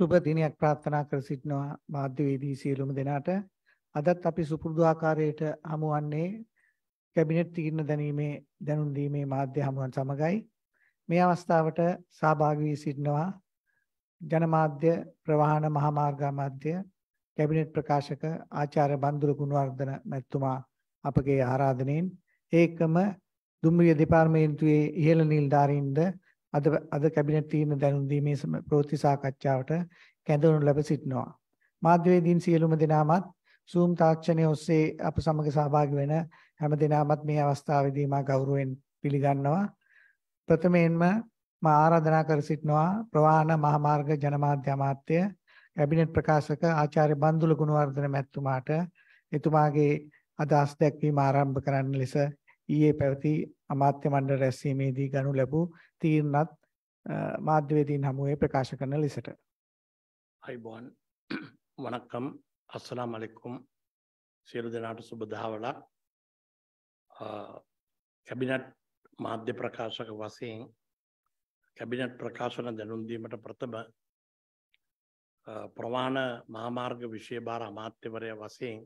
සුබ දිනයක් ප්‍රාර්ථනා කර සිටිනවා මාධ්‍යවේදී සියලුම දෙනාට. අදත් අපි සුපුරුදු ආකාරයට හමුවන්නේ කැබිනට් තීරණ දැනීමේ දැනුම් දීමේ මාධ්‍ය හමුවන් සමගයි. මේ අවස්ථාවට සහභාගී වී සිටිනවා ජනමාධ්‍ය ප්‍රවාහන මහාමාර්ග මාධ්‍ය කැබිනට් ප්‍රකාශක ආචාර්ය බන්දුරු ගුණවර්ධන මැතිතුමා අපගේ ආරාධනෙන් ඒකම දුම්රිය දෙපාර්තමේන්තුවේ ඉහළ නිලධාරීන්ද අද අද කැබිනට් තීරණ දැනුම් දීමේ ප්‍රවෘත්ති සාකච්ඡාවට කැඳවනු ලැබ සිටිනවා. මාධ්‍යවේදීන් සියලුම දෙනාමත් Zoom තාක්ෂණය ඔස්සේ අප සමග සහභාගී වෙන හැම දෙනාමත් මේ අවස්ථාවේදී මා ගෞරවයෙන් පිළිගන්නවා. ප්‍රථමයෙන්ම මා ආරාධනා කර සිටිනවා ප්‍රවාහන මහමාර්ග ජනමාධ්‍ය අමාත්‍ය කැබිනට් ප්‍රකාශක ආචාර්ය බන්දුල ගුණවර්ධන මැතිතුමාට එතුමාගේ අදහස් දැක්වීම ආරම්භ කරන්න ලෙස ඊයේ පැවති අමාත්‍ය මණ්ඩල රැස්වීමේදී ගනු ලැබූ තීරණත් මාධ්‍යවේදීන් හමුවේ ප්‍රකාශ කරන ලෙසට. අයිබෝන් වනක්කම් අස්සලාම් අලෙක්කුම් සියලු දෙනාට සුබ දහවලක් කැබිනට් මාධ්‍ය ප්‍රකාශක වශයෙන් කැබිනට් ප්‍රකාශන දැනුම් දීමට ප්‍රථම ප්‍රවාණ මහාමාර්ග විෂය භාර අමාත්‍යවරය වශයෙන්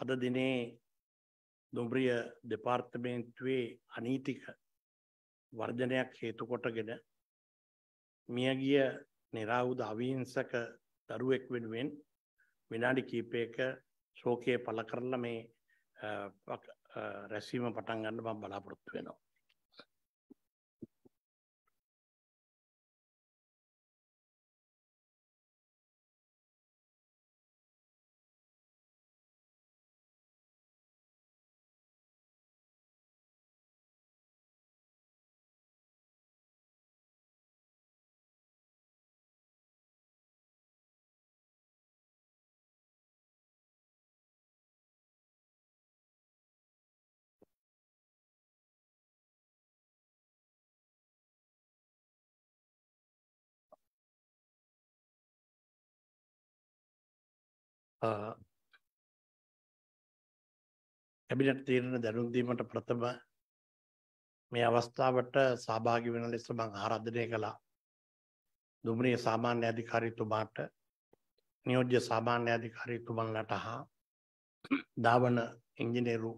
අද දිනේ දොබ්‍රිය දෙපාර්තමේන්තුවේ අනීතික වර්ධනයක් හේතුකොටගෙන මියගිය නිරාවුද අවිහිංසක දරුවෙක් වෙනුවෙන් විනාඩි කීපයක ශෝකය පල කරලා මේ රැසීම පටන් ගන්න බම් බලාපොරොත්තු වෙනවා. කැබිනට් තීරණ දැනුම් දීමට ප්‍රථම මේ අවස්ථාවට සහභාගී වෙන ලෙස මම ආරාධනය කළා දුම්රිය සාමාන්‍ය අධිකාරීතුමාට නියෝජ්‍ය සාමාන්‍ය අධිකාරීතුමන්ලට හා ධාවන ඉංජිනේරු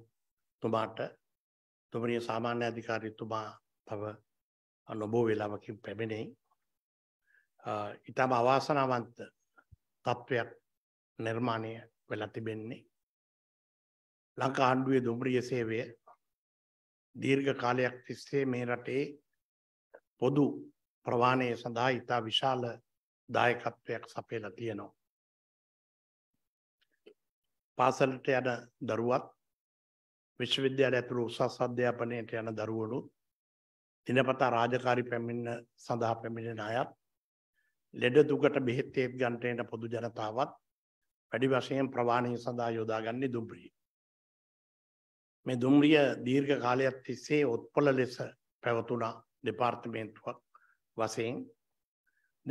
තුමාට දුම්රිය සාමාන්‍ය අධිකාරීතුමා තව නොබෝ වේලාවකින් පැමිණෙයි ඊටම අවාසනාවන්ත තත්වයක් නිර්මාණය වෙලා තිබෙන්නේ ලංකා ආණ්ඩුවේ දුම්රිය සේවය දීර්ඝ කාලයක් තිස්සේ මේ රටේ පොදු ප්‍රවාහනය සඳහා ඉතා විශාල දායකත්වයක් සපයලා තියෙනවා. පාසලට යන දරුවත් විශ්වවිද්‍යාල ඇතුළු උසස් අධ්‍යාපනයට යන දරුවනු දිනපතා රාජකාරි පැමිණ සඳහා පැමිණෙන අයත් ලෙඩ දුකට බෙහෙත් ඒත් ගන්ටයට පොදු ජනතාවත් වැඩි වශයෙන් ප්‍රවාහණය සඳහා යොදාගන්නේ දුම්රිය. මේ දුම්රිය දීර්ඝ කාලයක් තිස්සේ ඔත්පල ලෙස පැවතුණා දෙපාර්තමේන්තුවක් වශයෙන්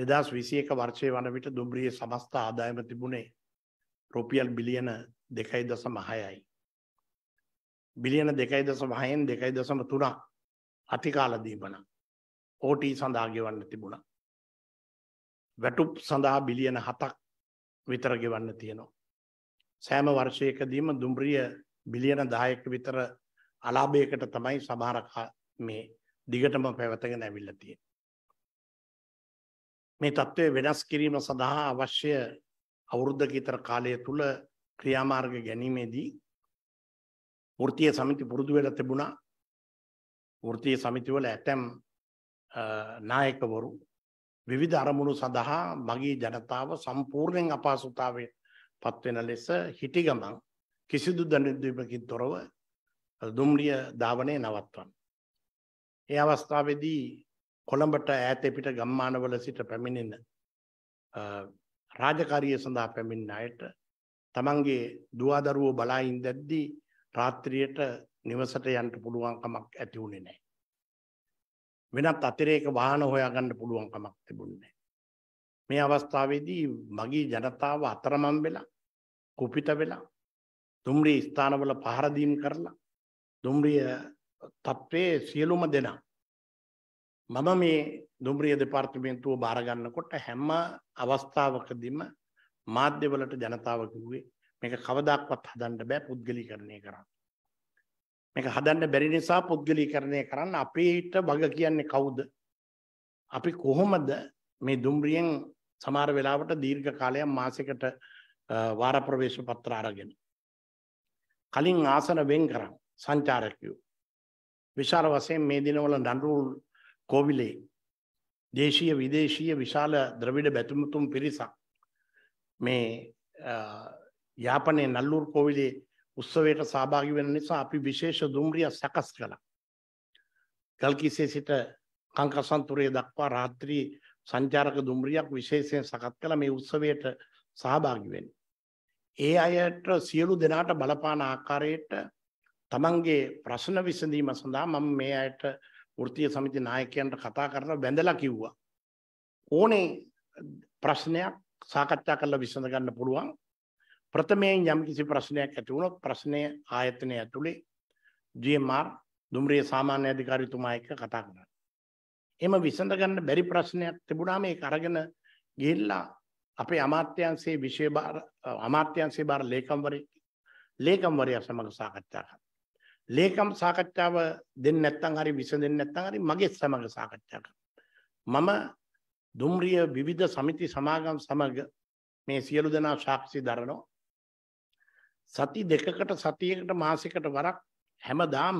2021 වර්ෂයේ වන විට දුම්රියේ සමස්ත ආදායම තිබුණේ රුපියල් බිලියන 2.6යි. බිලියන 2.6න් 2.3ක් අතිකාල දීපන OT සඳහා ගෙවන්න තිබුණා. වැටුප් සඳහා බිලියන 7ක් විතර ගෙවන්න තියෙනවා. සෑම වර්ෂයකදීම දුම්රිය බිලියන දායක විතර අලාභයකට තමයි සමහරක මේ දිගටම පැවතගෙන ඇවිල්ල තියෙන. මේ තත්ත්වය වෙනස් කිරීම සඳහා අවශ්‍ය අවුරුද්ධක ඉතර කාලය තුළ ක්‍රියාමාර්ග ගැනීමේදී ෘතිය සමිති පුරුදු වෙලා තිබුණා ෘතිය සමිතිවල ඇතැම් නායකවරු විවිධ අරමුණු සඳහා මගේ ජනතාව සම්පූර්ණයෙන් අපහසුතාවයට පත්වෙන ලෙස හිටි ගමන් කිසිදු දනිද්වීපකින් තොරව දුම්රිය ධාවනය නවත්වන්. ඒ අවස්ථාවේදී කොළඹට ඈත පිට ගම්මානවල සිට පැමිණෙන රාජකාරිය සඳහා පැමිණ අයට තමන්ගේ දුවදරුවෝ බලා ඉන්දැද්දී රාත්‍රියට නිවසට යන්ට පුළුවන්කමක් ඇති වුණේ නෑ. වෙනත් අතිරේක වාහන හොයාගන්න පුළුවන් කමක් තිබුණේ මේ අවස්ථාවේදී මගේ ජනතාව අතරමං වෙලා කුපිත වෙලා දුම්රිය ස්ථානවල පහර දීම් කරලා දුම්රිය තත්ත්වයේ සියලුම දෙනා මම මේ දුම්රිය දෙපාර්තමේන්තුව බාර ගන්නකොට හැම අවස්ථාවකදීම මාධ්‍යවලට ජනතාව කිව්වේ මේක කවදාක්වත් හදන්න බෑ පුද්ගලීකරණය කරන්න මේක හදන්න බැරි නිසා පුද්ගලීකරණය කරන්න අපිට බග කියන්නේ කවුද? අපි කොහොමද මේ දුම්රියෙන් සමහර වෙලාවට දීර්ඝ කාලයක් මාසයකට වාර ප්‍රවේශ පත්‍ර අරගෙන කලින් ආසන වෙන් කරන් සංචාරකයෝ විශාල වශයෙන් මේ දිනවල නඩු කෝවිලේ දේශීය විදේශීය විශාල ද්‍රවිඩ බැතිමතුන් පිරිසක් මේ යාපනයේ නල්ලූර් කෝවිලේ උත්සවයට සහභාගී වෙන නිසා අපි විශේෂ දුම්රිය සකස් කළා. ගල්කිසේ සිට කංකසන්තුරේ දක්වා රාත්‍රී සංචාරක දුම්රියක් විශේෂයෙන් සකස් කළා මේ උත්සවයට සහභාගී වෙන්න. ඒ අයට සියලු දෙනාට බලපාන ආකාරයට තමන්ගේ ප්‍රශ්න විසඳීම සඳහා මම මේ අයට වෘත්තීය සමිති නායකයන්ට කතා කරලා වැඳලා කිව්වා. ඕනේ ප්‍රශ්නයක් සාකච්ඡා කරලා විසඳ ගන්න පුළුවන් ප්‍රථමයෙන් යම් කිසි ප්‍රශ්නයක් ඇති වුණොත් ප්‍රශ්නය ආයතනය ඇතුළේ GMR දුම්රිය සාමාන්‍ය අධිකාරීතුමා එක්ක කතා කරනවා. එම විසඳ ගන්න බැරි ප්‍රශ්නයක් තිබුණාම ඒක අරගෙන ගිහිල්ලා අපේ අමාත්‍යාංශයේ විශේෂ බාර අමාත්‍යාංශයේ බාර ලේකම්වරයෙක් ලේකම්වරයා සමග සාකච්ඡා කරනවා. ලේකම් සාකච්ඡාව දෙන්නේ නැත්නම් හරි විසඳෙන්නේ නැත්නම් හරි මගේ සමග සාකච්ඡා කරනවා. මම දුම්රිය විවිධ සමිති සමාගම් සමග මේ සියලු දෙනා සාක්ෂි දරනවා. සති දෙකකට සතියකට මාසිකට වරක් හැමදාම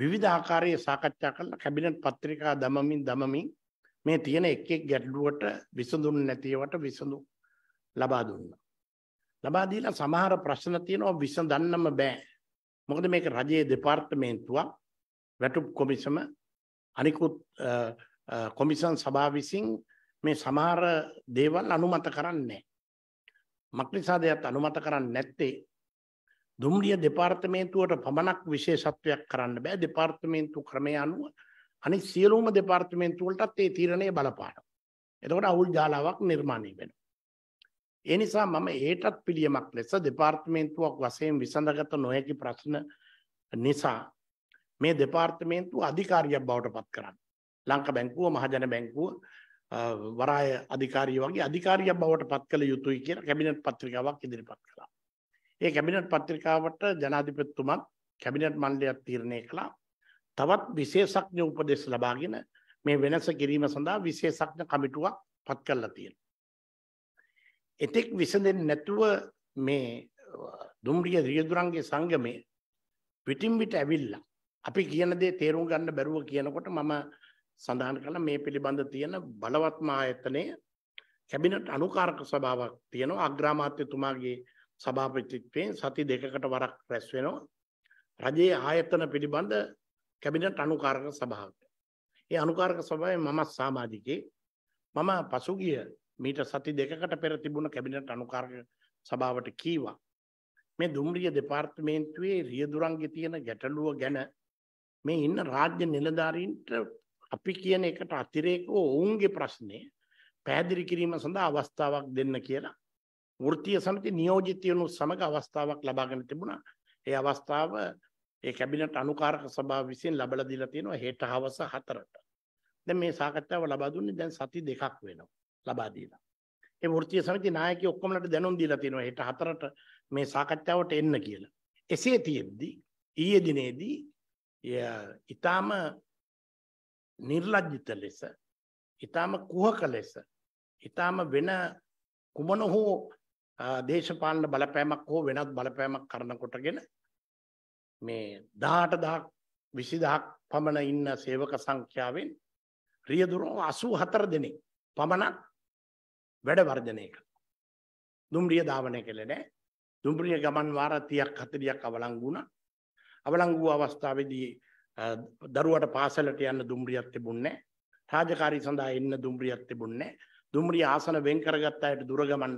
විවිධ ආකාරයේ සාකච්ඡා කරලා කැබිනට් පත්‍රිකා දමමින් දමමින් මේ තියෙන එක් එක් ගැටලුවට විසඳුන් නැතිවට විසඳුම් ලබා දුන්නා. ලබා දීලා සමහර ප්‍රශ්න තියෙනවා විසඳන්නම බෑ. මොකද මේක රජයේ දෙපාර්තමේන්තුවක් වැටුප් කොමිසම අනිකුත් කොමිසන් සභාව විසින් මේ සමහර දේවල් අනුමත කරන්නේ නැහැ. මක්නිසාද එයත් අනුමත කරන්නේ නැත්තේ දුම්රිය දෙපාර්තමේන්තුවට පමණක් විශේෂත්වයක් කරන්න බෑ දෙපාර්තමේන්තු ක්‍රමය අනුව අනිත් සියලුම දෙපාර්තමේන්තු වලටත් ඒ තීරණය බලපානවා. එතකොට අවුල් ජාලාවක් නිර්මාණය වෙනවා. ඒ නිසා මම ඒටත් පිළියමක් ලෙස දෙපාර්තමේන්තුවක් වශයෙන් විසඳගත නොහැකි ප්‍රශ්න නිසා මේ දෙපාර්තමේන්තු අධිකාරියක් බවට පත් කරන්න. ලංකා බැංකුව මහජන බැංකුව වරාය අධිකාරිය වගේ අධිකාරියක් බවට පත් කළ යුතුයි කියලා කැබිනට් පත්‍රිකාවක් ඉදිරිපත් කළා. ඒ කැබිනට් පත්‍රිකාවට ජනාධිපතිතුමත් කැබිනට් මණ්ඩලයක් තීරණය කළා. තවත් විශේෂඥ උපදෙස් ලබාගෙන මේ වෙනස කිරීම සඳහා විශේෂඥ කමිටුවක් පත් කරලා තියෙනවා. එතෙක් විසඳෙන්නේ නැතුව මේ දුම්රිය රියදුරන්ගේ සංගමේ පිටින් පිට ඇවිල්ලා අපි කියන දේ තේරුම් ගන්න බැරුව කියනකොට මම සඳහන් කළා මේ පිළිබඳ තියෙන බලවත්ම ආයතනයේ කැබිනට් අනුකාරක සභාවක් තියෙනවා අග්‍රාමාත්‍යතුමාගේ සභාපතිත්වයෙන් සති දෙකකට වරක් රැස් වෙනවා. රජයේ ආයතන පිළිබඳ කැබිනට් අනුකාරක සභාවට. ඒ අනුකාරක සභාවේ මම සමාජිකේ මම පසුගිය මීට සති දෙකකට පෙර තිබුණ කැබිනට් අනුකාරක සභාවට කීවා. මේ දුම්රිය දෙපාර්තමේන්තුවේ රියදුරන්ගේ තියෙන ගැටලුව ගැන මේ ඉන්න රාජ්‍ය නිලධාරීන්ට අපි කියන එකට අතිරේකව ඔවුන්ගේ ප්‍රශ්නේ පැහැදිලි කිරීම සඳහා අවස්ථාවක් දෙන්න කියලා වෘත්තීය සමිති නියෝජිතයනු සමග අවස්ථාවක් ලබාගෙන තිබුණා. ඒ අවස්ථාව ඒ කැබිනට් අනුකාරක සභාව විසින් ලබලා දීලා තියෙනවා හෙට හවස 4ට. දැන් මේ සාකච්ඡාව ලබා දුන්නේ දැන් සති දෙකක් වෙනවා ලබා දීලා. ඒ වෘත්තීය සමිති නායකය ඔක්කොමලට දැනුම් දීලා තියෙනවා හෙට 4ට මේ සාකච්ඡාවට එන්න කියලා. එසේ තියෙද්දි ඊයේ දිනේදී ඊටාම නිර්ලජ්ජිත ලෙස ඊටාම කුහක ලෙස ඊටාම වෙන කුමන හෝ දේශපාලන බලපෑමක් හෝ වෙනත් බලපෑමක් කරනකොටගෙන මේ 18000ක් 20000ක් පමණ ඉන්න සේවක සංඛ්‍යාවෙන් රියදුරෝ 84 දෙනෙක් පමණක් වැඩ වර්ධනය කළා. දුම්රිය ධාවනය කළේ නැහැ. දුම්රිය ගමන් වාර 30ක් 40ක් අවලංගු වුණා. අවලංගු අවස්ථාවේදී දරුවට පාසලට යන්න දුම්රියක් තිබුණේ නැහැ. රාජකාරී සඳහා එන්න දුම්රියක් තිබුණේ නැහැ. දුම්රිය ආසන වෙන් කරගත්ත අයට දුරගමන්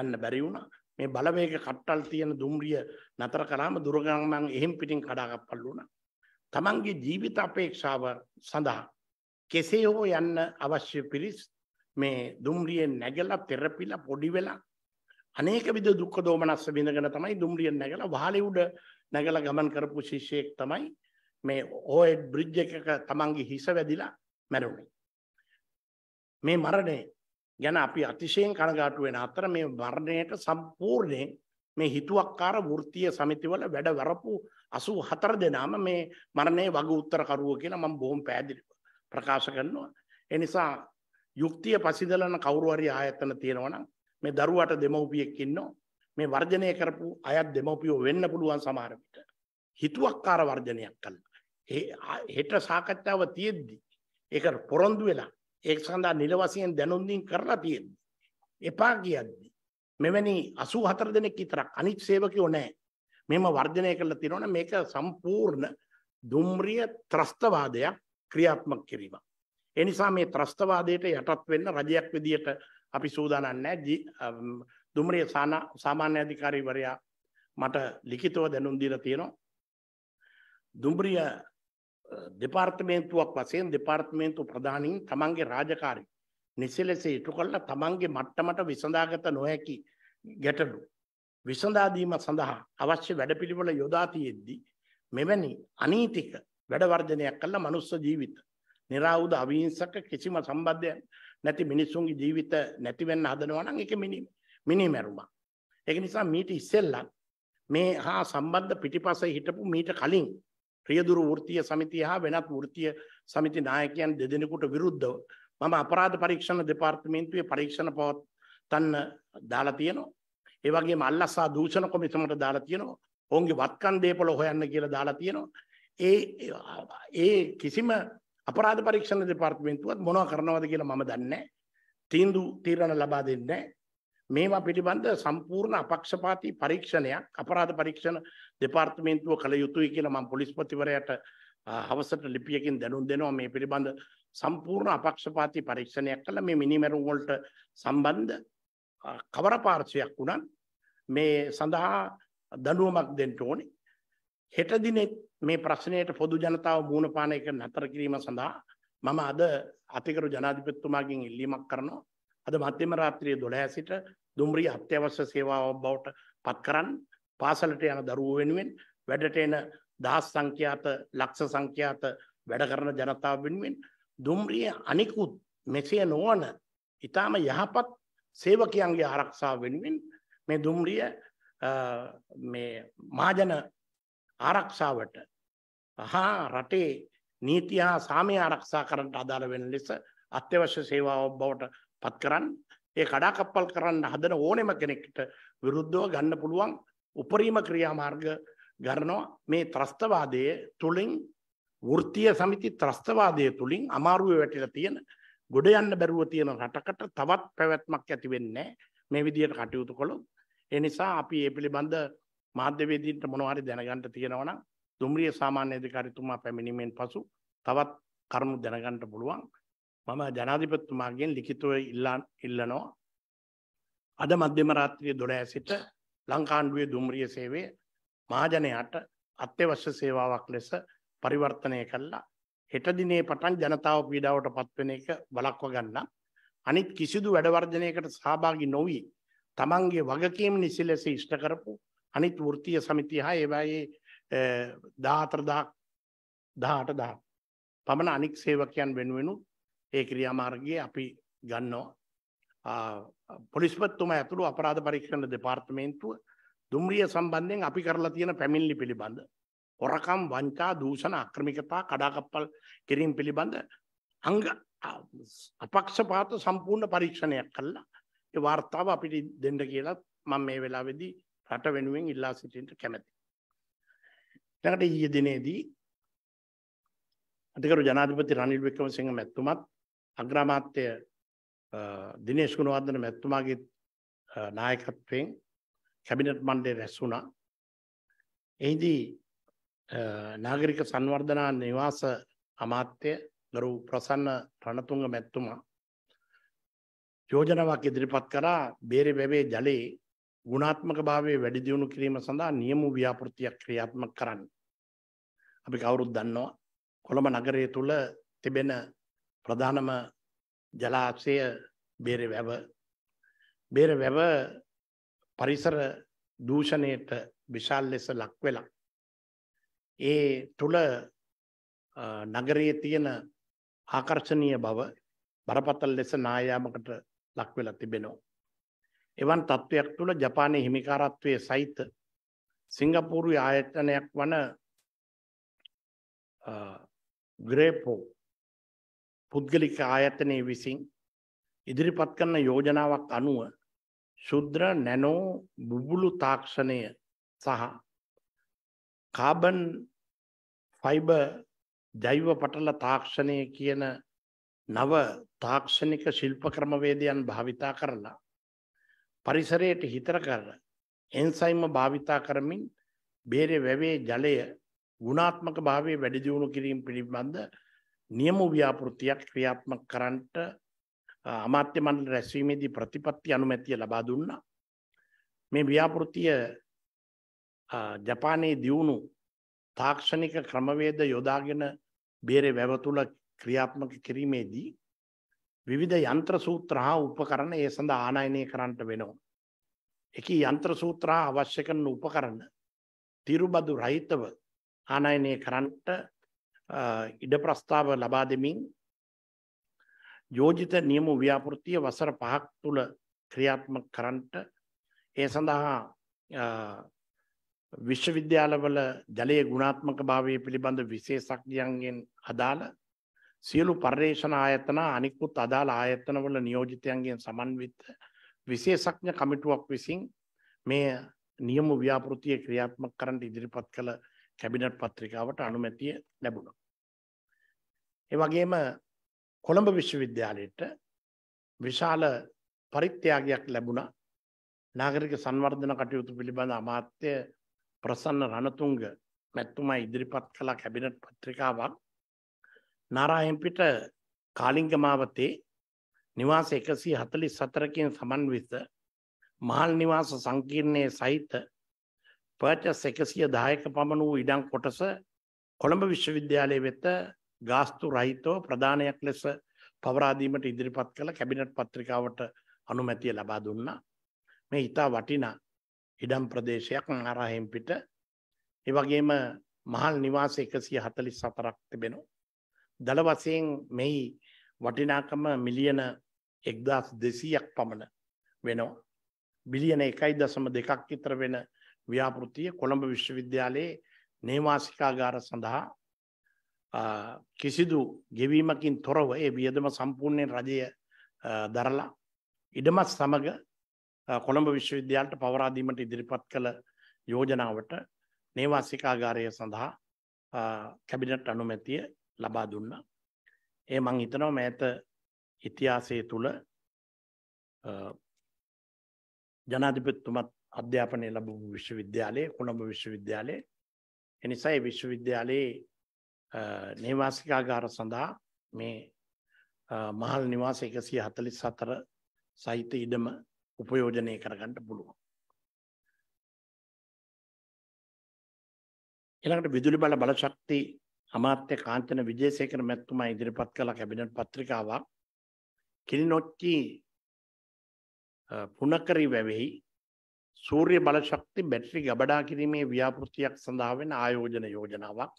යන්න බැරි වුණා. මේ බලවේග කට්ටල් තියෙන දුම්රිය නතර කරාම දුර්ගමන් එහෙම් පිටින් කඩාකප්පල් වුණා. තමන්ගේ ජීවිත අපේක්ෂාව සඳහා කෙසේ හෝ යන්න අවශ්‍ය පිරිස් මේ දුම්රිය නැගලා තෙරපිලා පොඩි වෙලා අනේක විද දුක්ඛ දෝමනස්ස විඳගෙන තමයි දුම්රිය නැගලා වහලේ උඩ නැගලා ගමන් කරපු ශිෂ්‍යෙක් තමයි මේ ඕහෙඩ් බ්‍රිජ් එකක තමන්ගේ හිස වැදිලා මැරුණේ. මේ මරණය ගැන අපි අතිශයෙන් කනගාටු වෙන අතර මේ මරණයට සම්පූර්ණයෙන් මේ හිතුවක්කාර වෘත්තීය සමිතිවල වැඩ වරපු 84 දෙනාම මේ මරණයේ වග උත්තරකරුවෝ කියලා මම බොහොම පැහැදිලිව ප්‍රකාශ කරනවා. ඒ නිසා යුක්තිය පසිදලන කවුරු හරි ආයතන තියෙනවා නම් මේ දරුවට දෙමව්පියෙක් ඉන්නවා. මේ වර්ජනය කරපු අයත් දෙමව්පියෝ වෙන්න පුළුවන් සමහර විට. හිතුවක්කාර වර්ජනයක් කළා. හෙට සාකච්ඡාව තියෙද්දි ඒක පොරොන්දු වෙලා ඒ සඳහා නිල වශයෙන් දැනුම් දීම් කරලා තියෙන්නේ. එපා කියන්නේ. මෙවැනි 84 දෙනෙක් විතරක් අනිත් සේවකයෝ නැහැ. මෙහෙම වර්ධනය කරලා තියෙනවනේ මේක සම්පූර්ණ දුම්රිය ත්‍රස්තවාදයක් ක්‍රියාත්මක කිරීම. ඒ නිසා මේ ත්‍රස්තවාදයට යටත් වෙන්න රජයක් විදියට අපි සූදානම් නැහැ. දුම්රිය සාමාන්‍ය අධිකාරීවරයා මට ලිඛිතව දැනුම් දීලා තියෙනවා. දුම්රිය දෙපාර්තමේන්තුවක් වශයෙන් දෙපාර්තමේන්තු ප්‍රධානීන් තමන්ගේ රාජකාරි නිසලෙස ඉටු කළා තමන්ගේ මට්ටමට විසඳාගත නොහැකි ගැටලු විසඳා දීම සඳහා අවශ්‍ය වැඩපිළිවෙල යොදා තියෙද්දී මෙවැනි අනීතික වැඩ වර්ධනයක් කළ මනුස්ස ජීවිත निराවුද අවිහිංසක කිසිම සම්බන්ධයක් නැති මිනිසුන්ගේ ජීවිත නැති වෙන්න හදනවා නම් ඒක මිනි මිනිමරුමක් ඒක නිසා මීට ඉස්සෙල්ලා මේ හා සම්බන්ධ පිටිපස්සේ හිටපු මීට කලින් ප්‍රියදුරු වෘත්තීය සමිතිය හා වෙනත් වෘත්තීය සමිති නායකයන් දෙදෙනෙකුට විරුද්ධව මම අපරාධ පරීක්ෂණ දෙපාර්තමේන්තුවේ පරීක්ෂණ පවත්වන්න දාලා තියෙනවා. ඒ වගේම අල්ලස්සා දූෂණ කොමිසමට දාලා තියෙනවා. ඔවුන්ගේ වත්කම් දේපොළ හොයන්න කියලා දාලා තියෙනවා. ඒ ඒ කිසිම අපරාධ පරීක්ෂණ දෙපාර්තමේන්තුවත් මොනවා කරනවද කියලා මම දන්නේ නැහැ. තීන්දුව තීරණ ලබා දෙන්නේ නැහැ. මේවා පිළිබඳ සම්පූර්ණ අපක්ෂපාතී පරීක්ෂණයක් අපරාධ පරීක්ෂණ දෙපාර්තමේන්තුව කළ යුතුයි කියලා මම පොලිස්පතිවරයාට හවසට ලිපියකින් දැනුම් දෙනවා මේ පිළිබඳ සම්පූර්ණ අපක්ෂපාතී පරීක්ෂණයක් කළා මේ මිනිමැරුම් වලට සම්බන්ධ කවර පාර්ශ්වයක් වුණත් මේ සඳහා දඬුවමක් දෙන්න ඕනේ හෙට දිනේ මේ ප්‍රශ්නයට පොදු ජනතාව මුහුණ පාන එක නතර කිරීම සඳහා මම අද අතිකරු ජනාධිපතිතුමාගෙන් ඉල්ලීමක් කරනවා අද මධ්‍යම රාත්‍රියේ 12 සිට දුම්රිය අත්‍යවශ්‍ය සේවාවක් බවට පත් කරන්න පාසලට යන දරුවෝ වෙනුවෙන් වැඩට එන දහස් සංඛ්‍යාත ලක්ෂ සංඛ්‍යාත වැඩ කරන ජනතාව වෙනුවෙන් දුම්රිය අනිකුත් මෙසේ නොවන ඊටාම යහපත් සේවකයන්ගේ ආරක්ෂාව වෙනුවෙන් මේ දුම්රිය මේ මහජන ආරක්ෂාවට හා රටේ නීති හා සාමය ආරක්ෂා කරන්නට අදාළ වෙන ලෙස අත්‍යවශ්‍ය සේවාවක් බවට පත් කරන්න ඒ කඩාකප්පල් කරන්න හදන ඕනෙම කෙනෙක්ට විරුද්ධව ගන්න පුළුවන් උපරිම ක්‍රියාමාර්ග ගන්නවා මේ ත්‍රස්තවාදයේ තුලින් වෘත්තීය සමිති ත්‍රස්තවාදයේ තුලින් අමාරුවේ වැටිලා තියෙන ගොඩ යන්න බැරුව තියෙන රටකට තවත් පැවැත්මක් ඇති වෙන්නේ මේ විදියට කටයුතු කළොත් ඒ නිසා අපි මේ පිළිබඳ මාධ්‍යවේදීන්ට මොනවා හරි දැනගන්න තියෙනවා නම් දුම්රිය සාමාන්‍ය අධිකාරීතුමා පැමිණීමෙන් පසු තවත් කරුණු දැනගන්න පුළුවන් මම ජනාධිපතිතුමාගෙන් ලිඛිතව ඉල්ලා ඉල්ලනවා අද මධ්‍යම රාත්‍රියේ 12 සිට ලංකාණ්ඩුවේ දුම්රිය සේවයේ මහජනයාට අත්‍යවශ්‍ය සේවාවක් ලෙස පරිවර්තනය කළා හෙට දිනේ පටන් ජනතාව පීඩාවට පත්වෙන එක බලක්ව ගන්න අනිත් කිසිදු වැඩ වර්ධනයකට සහභාගී නොවි තමන්ගේ වගකීම් නිසි ලෙස ඉෂ්ට කරපු අනිත් වෘත්තීය සමිතිය හා ඒවායේ 14000 18000 පමණ අනික් සේවකයන් වෙනුවෙනුත් ඒ ක්‍රියාමාර්ගයේ අපි ගන්නවා පොලිස්පතිතුමා ඇතුළු අපරාධ පරීක්ෂණ දෙපාර්තමේන්තුව දුම්රිය සම්බන්ධයෙන් අපි කරලා තියෙන පැමිණිලි පිළිබඳ හොරකම් වංචා දූෂණ අක්‍රමිකතා කඩාකප්පල් කිරීම පිළිබඳ අංග අපක්ෂපාත සම්පූර්ණ පරීක්ෂණයක් කළා ඒ වார்த்தාව අපිට දෙන්න කියලා මම මේ වෙලාවේදී රට වෙනුවෙන් ඉල්ලා සිටින්න කැමැතියි. ඊළඟට ඊයේ දිනේදී අධිකරු ජනාධිපති රනිල් වික්‍රමසිංහ මැතිතුමත් අග්‍රාමාත්‍ය දිනේශ් ගුණවර්ධන මැතිතුමාගේ නායකත්වයෙන් කැබිනට් මණ්ඩලය රැස් වුණා. එහිදී නාගරික සංවර්ධනා නිවාස අමාත්‍ය ගරු ප්‍රසන්න රණතුංග මැතිතුමා යෝජනාවක් ඉදිරිපත් කරා බේරි වැවේ ජලයේ ගුණාත්මක භාවය වැඩි දියුණු කිරීම සඳහා නියම ව්‍යාපෘතියක් ක්‍රියාත්මක කරන්න. අපි කවුරුත් දන්නවා කොළඹ නගරය තුළ තිබෙන ප්‍රධානම ජලාක්ෂය බේර වැව බේර වැව පරිසර දූෂණයට විශාල් ලෙස ලක්වෙලා ඒ තුළ නගරයේ තියෙන ආකර්ශනීය බව බරපතල් ලෙස නායාමකට ලක්වෙලා තිබෙනවා එවන් තත්ත්වයක් තුළ ජපානයේ හිමිකාරත්වය සහිත සිංගපූරු ආයතනයක් වන ග්‍රේපෝ පුද්ගලික ආයතනය විසින් ඉදිරිපත් කරන යෝජනාවක් අනුව ශුද්‍ර නැනෝ බුබුලු තාක්ෂණය සහ කාබන් ෆයිබ ජෛව පටල තාක්ෂණය කියන නව තාක්ෂණික ශිල්ප ක්‍රමවේදයන් භාවිතා කරලා පරිසරයට හිතර කර එන්සයිම භාවිතා කරමින් බේරෙ වැවේ ජලය ගුණාත්මක භාවය වැඩිදියුණු කිරීම පිළිබඳ නියම ව්‍යාපෘතියක් ක්‍රියාත්මක කරන්නට අමාත්‍ය මණ්ඩල රැස්වීමේදී ප්‍රතිපත්ති අනුමැතිය ලබා දුන්නා. මේ ව්‍යාපෘතිය ජපානයේ දියුණු තාක්ෂණික ක්‍රමවේද යොදාගෙන බේරේ වැව තුල ක්‍රියාත්මක කිරීමේදී විවිධ යන්ත්‍ර සූත්‍ර හා උපකරණ ඒ සඳහා ආනයනය කරන්නට වෙනවා. එකී යන්ත්‍ර සූත්‍ර හා අවශ්‍ය කරන උපකරණ තිරුබදු රහිතව ආනයනය කරන්නට ඉඩ ප්‍රස්ථාව ලබා දෙමින් යෝජිත නියම ව්‍යාපෘතිය වසර පහක් තුළ ක්‍රියාත්මක කරන්නට ඒ සඳහා විශ්වවිද්‍යාලවල ජලයේ ගුණාත්මක භාවය පිළිබඳ විශේෂඥයන්ගෙන් අදාළ සියලු පර්යේෂණ ආයතන අනිකුත් අදාළ ආයතනවල නියෝජිතයන්ගෙන් සමන්විත විශේෂඥ කමිටුවක් විසින් මේ නියම ව්‍යාපෘතිය ක්‍රියාත්මක කරන්න ඉදිරිපත් කළ කැබිනට් පත්‍රිකාවට අනුමැතිය ලැබුණා. ඒ වගේම කොළඹ විශ්වවිද්‍යාලයට විශාල පරිත්‍යාගයක් ලැබුණා. නාගරික සංවර්ධන කටයුතු පිළිබඳ අමාත්‍ය ප්‍රසන්න රණතුංග මැතිතුමා ඉදිරිපත් කළ කැබිනට් පත්‍රිකාවක් නාරායන්පිට කාලිංග මාවතේ නිවාස 144කින් සමන්විත මහල් නිවාස සංකීර්ණයේ සහිත පර්චස් එකසිය දායක පමණ වූ ඉඩම් කොටස කොළඹ විශ්වවිද්‍යාලය වෙත ගාස්තු රහිතෝ ප්‍රධානයක් ලෙස පවරාදීමට ඉදිරිපත් කළ කැබිනට් පත්‍රිකාවට අනුමැතිය ලබා දුන්නා මේ ඉතා වටිනා ඉඩම් ප්‍රදේශයක් අරහෙන් පිට එවගේම මහල් නිවාස එකසිය හතලිස් සතරක් තිබෙනු. දළ වසයෙන් මෙහි වටිනාකම මිලියන එක්දස් දෙසීයක් පමණ වෙනවා. බිලියන එකයි දසම දෙකක් ඉතර වෙන ව්‍යාපෘතිය කොළඹ විශ්වවිද්‍යාලයේ නේවාසිකාගාර සඳහා කිසිදු ගෙවීමකින් තොරව ඒ වියදම සම්පූර්ණයෙන් රජය දරලා ඉඩමත් සමග කොළඹ විශ්වවිද්‍යාලට පවරාදීමට ඉදිරිපත් කළ යෝජනාවට නේවාසිකාගාරය සඳහා කැබිනට් අනුමැතිය ලබා දුන්න. ඒ මං හිතනව මෑත ඉතිහාසය තුළ ජනාධිපත්තුමත් අධ්‍යාපනය ලැබූ විශ්වවිද්‍යාලය කොළඹ විශ්වවිද්‍යාලය එනිසා විශ්වවිද්‍යාලයේ නිවාසිකාගාර සඳහා මේ මහල් නිවාස එකසිය හතලිස් සතර සහිත ඉඩම උපයෝජනය කරගන්නට පුළුවන්. එළඟට විදුලි බල බලශක්ති අමාත්‍ය කාන්තන විජේසේකර මැතිතුමා ඉදිරිපත් කළ කැබිනට් පත්‍රිකාවක් කිලිනොච්චි පුනකරි වැවෙහි සූර්ය බලශක්ති බැටරි ගබඩා කිරීමේ ව්‍යාපෘතියක් සඳහා වෙන ආයෝජන යෝජනාවක්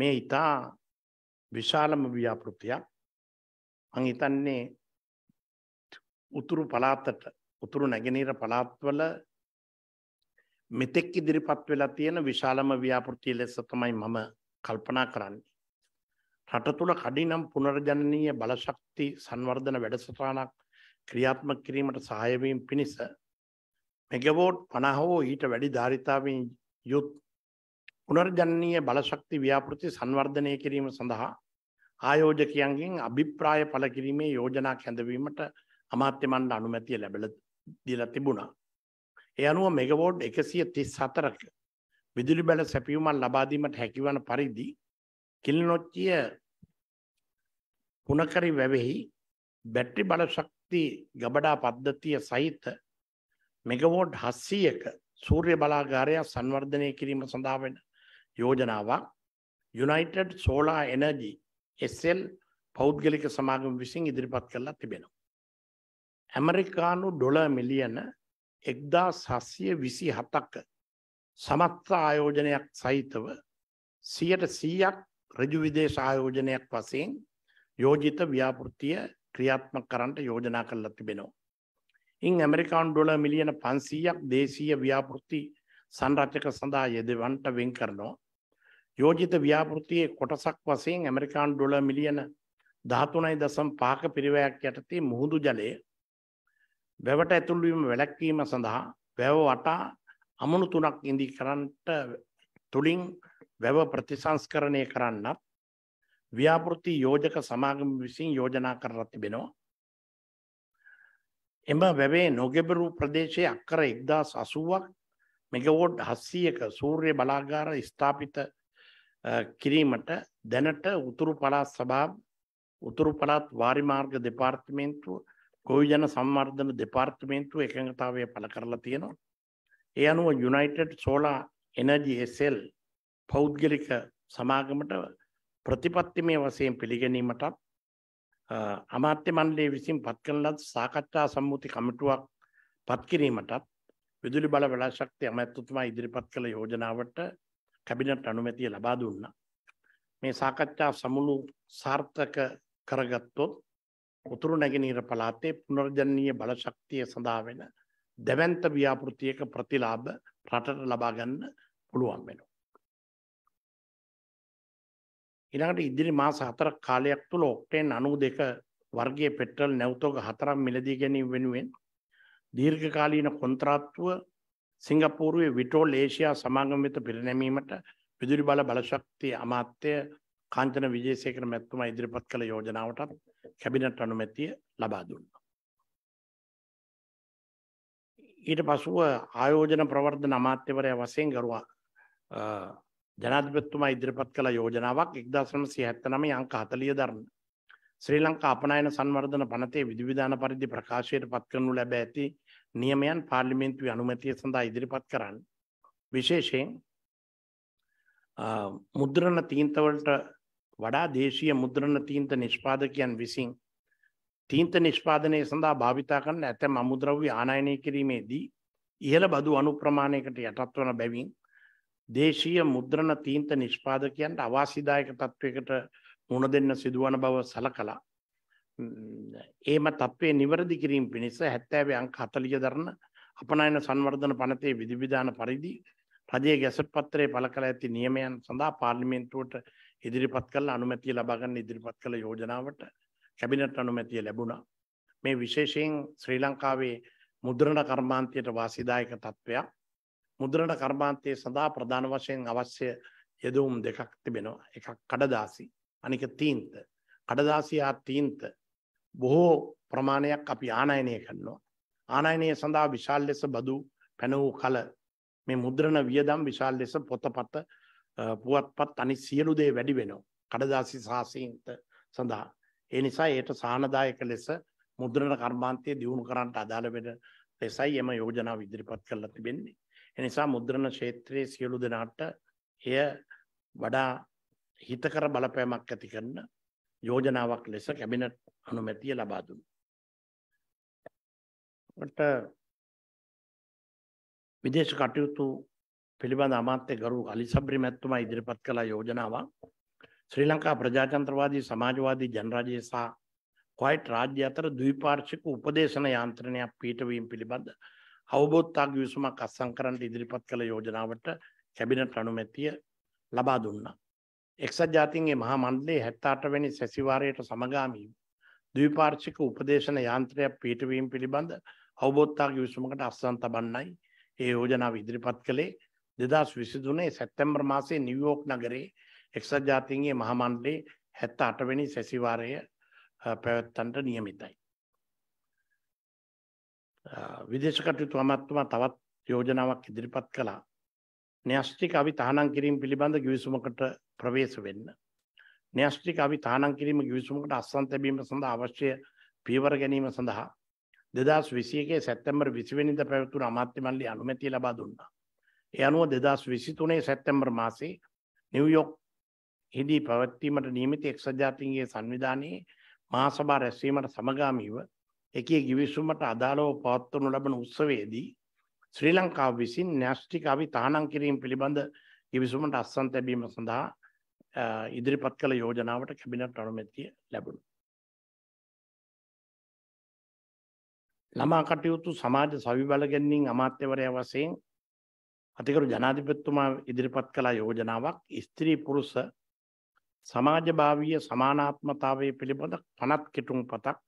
මේ ඉතා විශාලම ව්‍යාපෘතියක් මං හිතන්නේ උතුරු පළාතට උතුරු නැගෙනහිර පළාත්වල මෙතෙක් ඉදිරිපත් වෙලා තියෙන විශාලම ව්‍යාපෘතිය ලෙස තමයි මම කල්පනා කරන්නේ රට තුළ කඩිනම් පුනර්ජනනීය බලශක්ති සංවර්ධන වැඩසටහනක් ක්‍රියාත්මක කිරීමට සහාය වීම පිණිස මෙගවෝට් පනහෝ ඊට වැඩි ධාරිතාවෙන් යුත් පුනර්ජන්නීය බලශක්ති ව්‍යාපෘති සංවර්ධනය කිරීම සඳහා ආයෝජකයන්ගෙන් අභිප්‍රාය පල කිරීමේ යෝජනා කැඳවීමට අමාත්‍යමන්ඩ අනුමැතිය ලැබල දිල තිබුණා. ඒ අනුව මෙගවෝඩ් එකසිය තිස් සතරක විදුලි බැල සැපියුමන් ලබාදීමට හැකිවන පරිදි කිල්නොච්චිය පුනකරි වැවෙහි බැට්‍රි බලශක්ති ගබඩා පද්ධතිය සහිත මෙගවෝඩ් 700ක සූර්ය බලාගාරය සංවර්ධනය කිරීම සඳහා වෙන යෝජනාවක් United Solar Energy SL පෞද්ගලික සමාගම විසින් ඉදිරිපත් කරලා තිබෙනවා. ඇමරිකානු ඩොල මිලියන 1727ක සමස්ත ආයෝජනයක් සහිතව 100%ක් ඍජු විදේශ ආයෝජනයක් වශයෙන් යෝජිත ව්‍යාපෘතිය ක්‍රියාත්මක කරන්න යෝජනා කරලා තිබෙනවා. ඉන් ඇමරිකාන් ඩොල මිලියන පන්සීයක් දේශීය ව්‍යාපෘති සංරචක සඳහා යෙදවන්ට වෙන් කරනවා. යෝජිත ව්‍යාපෘතියේ කොටසක් වසයෙන් ඇමරිකාන් ඩොල මිලියන ධාතුනයි දසම් පාක පිරිවයක් යටතේ මුහුදු ජලය වැවට ඇතුල්වීම වැලැක්වීම සඳහා වැැව වටා අමනු තුනක් ඉදී කරන්නට තුළින් වැව ප්‍රතිසංස්කරණය කරන්නත් ව්‍යාපෘති යෝජක සමාගම විසින් යෝජනා කරලා තිබෙනවා එම වැවේ නොගෙබරු ප්‍රදේශයේ අක්කර එක්දා සසුවක් මෙගවෝඩ් හස්සියක සූර්ය බලාගාර ස්ථාපිත කිරීමට දැනට උතුරු පළාත් සභා උතුරු පළාත් වාරිමාර්ග දෙපාර්තමේන්තුව ගොවිජන සම්වර්ධන දෙපාර්තමේන්තුව එකඟතාවය පළ කරලා තියෙනවා. ඒ අනුව යුනයිටඩ් සෝලා එනජි එසෙල් පෞද්ගලික සමාගමට ප්‍රතිපත්තිමය වසයෙන් පිළිගැනීමටත් අමාත්‍ය මණ්ඩලයේ විසින් පත් කරන ලද සාකච්ඡා සම්මුති කමිටුවක් පත් කිරීමටත් විදුලි බල වෙලා ශක්තිය අමාත්‍යතුමා ඉදිරිපත් කළ යෝජනාවට කැබිනට් අනුමැතිය ලබා දුන්නා. මේ සාකච්ඡා සමුළු සාර්ථක කරගත්තොත් උතුරු නැගෙනහිර පළාතේ පුනර්ජනනීය බල ශක්තිය සඳහා වෙන දැවැන්ත ව්‍යාපෘතියක ප්‍රතිලාභ රටට ලබා ගන්න පුළුවන් වෙනවා. ඊළඟට ඉදිරි මාස 4ක් කාලයක් තුල ඔක්ටේන් 92 වර්ගයේ පෙට්‍රල් නැවතෝග 4ක් මිලදී ගැනීම වෙනුවෙන් දීර්ඝකාලීන කොන්ත්‍රාත්තුව සිංගප්පූරුවේ විටෝල් ඒෂියා සමාගම වෙත පිරිනැමීමට විදුලි බල බලශක්ති අමාත්‍ය කාන්චන විජේසේකර මැතිතුමා ඉදිරිපත් කළ යෝජනාවටත් කැබිනට් අනුමැතිය ලබා දුන්නා. ඊට පසුව ආයෝජන ප්‍රවර්ධන අමාත්‍යවරයා වශයෙන් ගරුවා ජනාධිපතිතුමා ඉදිරිපත් කළ යෝජනාවක් 1979 අංක 40 දරන ශ්‍රී ලංකා අපනයන සංවර්ධන පනතේ විධිවිධාන පරිදි ප්‍රකාශයට පත් කරනු ලැබ ඇති නියමයන් පාර්ලිමේන්තුවේ අනුමැතිය සඳහා ඉදිරිපත් කරන්න. විශේෂයෙන් මුද්‍රණ තීන්තවලට වඩා දේශීය මුද්‍රණ තීන්ත නිෂ්පාදකයන් විසින් තීන්ත නිෂ්පාදනය සඳහා භාවිතා කරන ඇතැම් අමුද්‍රව්‍ය ආනයනය කිරීමේදී ඉහළ බදු අනුප්‍රමාණයකට යටත් වන බැවින් දේශීය මුද්‍රණ තීන්ත නිෂ්පාදකයන්ට අවාසිදායක තත්ත්වයකට මුණ දෙන්න සිදුවන බව සලකලා. ඒම තත්වේ නිවැරදි කිරීම පිණිස හැත්තෑවේ අංක හතලිය දරන අපනයන සංවර්ධන පනතේ විදිවිධාන පරිදි රජයේ ගැසට පත්‍රයේ පළ කළ ඇති නියමයන් සඳහා පාර්ලිමෙන්ටුවට ඉදිරිපත් කළ අනුමැතිය ලබාගන්න ඉදිරිපත් කළ යෝජනාවට කැබිනට අනුමැතිය ලැබුණා. මේ විශේෂයෙන් ශ්‍රී ලංකාවේ මුද්‍රණ කර්මාන්තයට වාසිදායක තත්ත්වයක් මුද්‍රණ කර්මාන්තයේ සඳහා ප්‍රධාන වශයෙන් අවශ්‍ය යෙදවුම් දෙකක් තිබෙනවා. එකක් කඩදාසි, අනික තීන්ත. කඩදාසි හා තීන්ත බොහෝ ප්‍රමාණයක් අපි ආනයනය කරනවා. ආනයනය සඳහා විශාල ලෙස බදු පැන වූ කල මේ මුද්‍රණ වියදම් විශාල ලෙස පොතපත පුවත්පත් අනිත් සියලු දේ වැඩි වෙනවා. කඩදාසි සාසීන්ත සඳහා. ඒ නිසා ඒට සාහනදායක ලෙස මුද්‍රණ කර්මාන්තය දියුණු කරන්නට අදාළ වෙන ලෙසයි එම යෝජනාව ඉදිරිපත් කරලා තිබෙන්නේ. එනිසා මුද්‍රණ ක්ෂේත්‍රයේ සියලු දෙනාට එය වඩා හිතකර බලපෑමක් ඇති කරන යෝජනාවක් ලෙස කැබිනට් අනුමැතිය ලබා දුන්නා. ට විදේශ කටයුතු පිළිබඳ අමාත්‍ය ගරු අලි සබ්‍රි මැතිතුමා ඉදිරිපත් කළ යෝජනාවක් ශ්‍රී ලංකා ප්‍රජාතන්ත්‍රවාදී සමාජවාදී ජනරාජය සහ කොයිට් රාජ්‍ය අතර ද්විපාර්ශික උපදේශන යාන්ත්‍රණයක් පිටවීම පිළිබඳ අවබෝධතා ගිවිසුමක් අත්සන් කරන්ට ඉදිරිපත් කළ යෝජනාවට කැබිනට අනුමැතිය ලබා දුන්නා. එක්සත් ජාතින්ගේ මහා මණ්ඩලේ හැත්තාටවැනි සැසිවාරයට සමගාමීව ද්විපාර්ශික උපදේශන යාන්ත්‍රයක් පිටවීම පිළිබඳ අවබෝධතා ගිවිසුමකට අස්සන් තබන්නයි ඒ යෝජනාව ඉදිරිපත් කළේ දෙදස් විසිදුනේ සැත්තැම්බර් මාසේ නිවියෝක් නගරේ එක්සත් ජාතින්ගේ මහමණ්ඩේ හැත්ත අටවැනි සැසිවාරය පැවැත්තන්ට නියමිතයි. විදේශ කටයුතු අමාත්‍යතුමා තවත් යෝජනාවක් ඉදිරිපත් කළා. න්‍යෂ්ටික අවි තහනම් කිරීම පිළිබඳ ගිවිසුමකට ප්‍රවේශ වෙන්න. න්‍යෂ්ටික අවි තහනම් කිරීම ගිවිසුමකට අස්සන් තැබීම සඳහා අවශ්‍ය පීවර ගැනීම සඳහා දෙදස් විසියකේ සැත්තැම්බර් විසිවෙනිද පැවතුන අමාත්‍ය මණ්ඩලය අනුමැතිය ලබා දුන්නා. ඒ අනුව දෙදස් විසිතුනේ සැත්තැම්බර් මාසේ නිව්යෝක් හිදී පැවැත්වීමට නීමිත එක්සජාතින්ගේ සංවිධානයේ මහාසභා රැස්වීමට සමගාමීව එකේ ගිවිසුමට අදාළව පවත්වනු ලබන උත්සවයේදී ශ්‍රී ලංකාව විසින් න්‍යෂ්ටික අවි තහනම් කිරීම පිළිබඳ ගිවිසුමට අස්සන් තැබීම සඳහා ඉදිරිපත් කළ යෝජනාවට කැබිනට් අනුමැතිය ලැබුණු. ළමා කටයුතු සමාජ සවිබල ගැන්වීම් අමාත්‍යවරයා වශයෙන් අතිකරු ජනාධිපතිතුමා ඉදිරිපත් කළ යෝජනාවක් ස්ත්‍රී පුරුෂ සමාජභාවීය සමානාත්මතාවය පිළිබඳ පනත් කිටුම් පතක්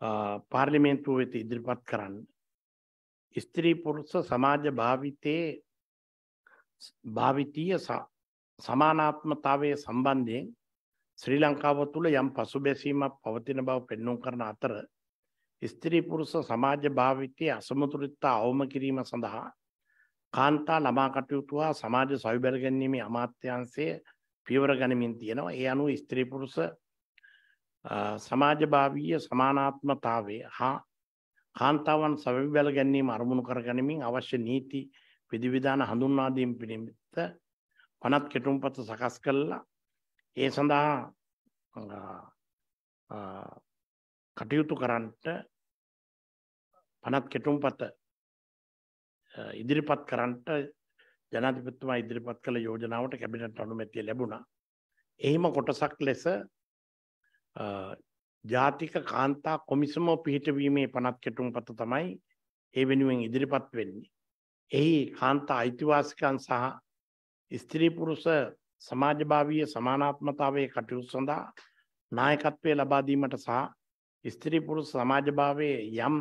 පාර්ලිමේන්තුව වෙත ඉදිරිපත් කරන්න. ස්ත්‍රී පුරුෂ සමාජ භාවිතයේ භාවිතීය සමානාත්මතාවය සම්බන්ධයෙන් ශ්‍රී ලංකාව තුළ යම් පසුබැසීමක් පවතින බව පෙන්නුම් කරන අතර ස්ත්‍රී පුරුෂ සමාජ භාවිතයේ අසමතුලිතතා අවම කිරීම සඳහා කාන්තා ළමා කටයුතු හා සමාජ සවිබැරගැන්වීමේ අමාත්‍යාංශය පියවර ගනිමින් තියෙනවා. ඒ අනුව ස්ත්‍රී පුරුෂ සමාජභාවීය සමානාත්මතාවේ හා කාන්තාවන් සවිබැල ගැනීම අරමුණු කර ගැනීමින් අවශ්‍ය නීති විධවිධාන හඳුන්වාදීම් පිළිමිත්ත පනත් කෙටුම්පත සකස් කල්ලා ඒ සඳහා කටයුතු කරන්නට පනත් කෙටුම්පත ඉදිරිපත් කරන්නට ජනතිපත්තුමා ඉදිරිපත් කළ යෝජනාවට කැබිනට අනුමැතිය ලැබුණා එහෙම කොටසක් ලෙස ජාතික කාන්තා කොමිසම පිහිටවීමේ පනත් කෙටුම් පත තමයි ඒ වෙනුවෙන් ඉදිරිපත් වෙන්නේ. එහි කාන්තා අයිතිවාසිකන් සහ ස්ත්‍රීපුරුස සමාජභාවීය සමානාත්මතාවේ කටයුතු සඳහා නායකත්වය ලබාදීමට සහ ස්ත්‍රීපුරුස සමාජභාවයේ යම්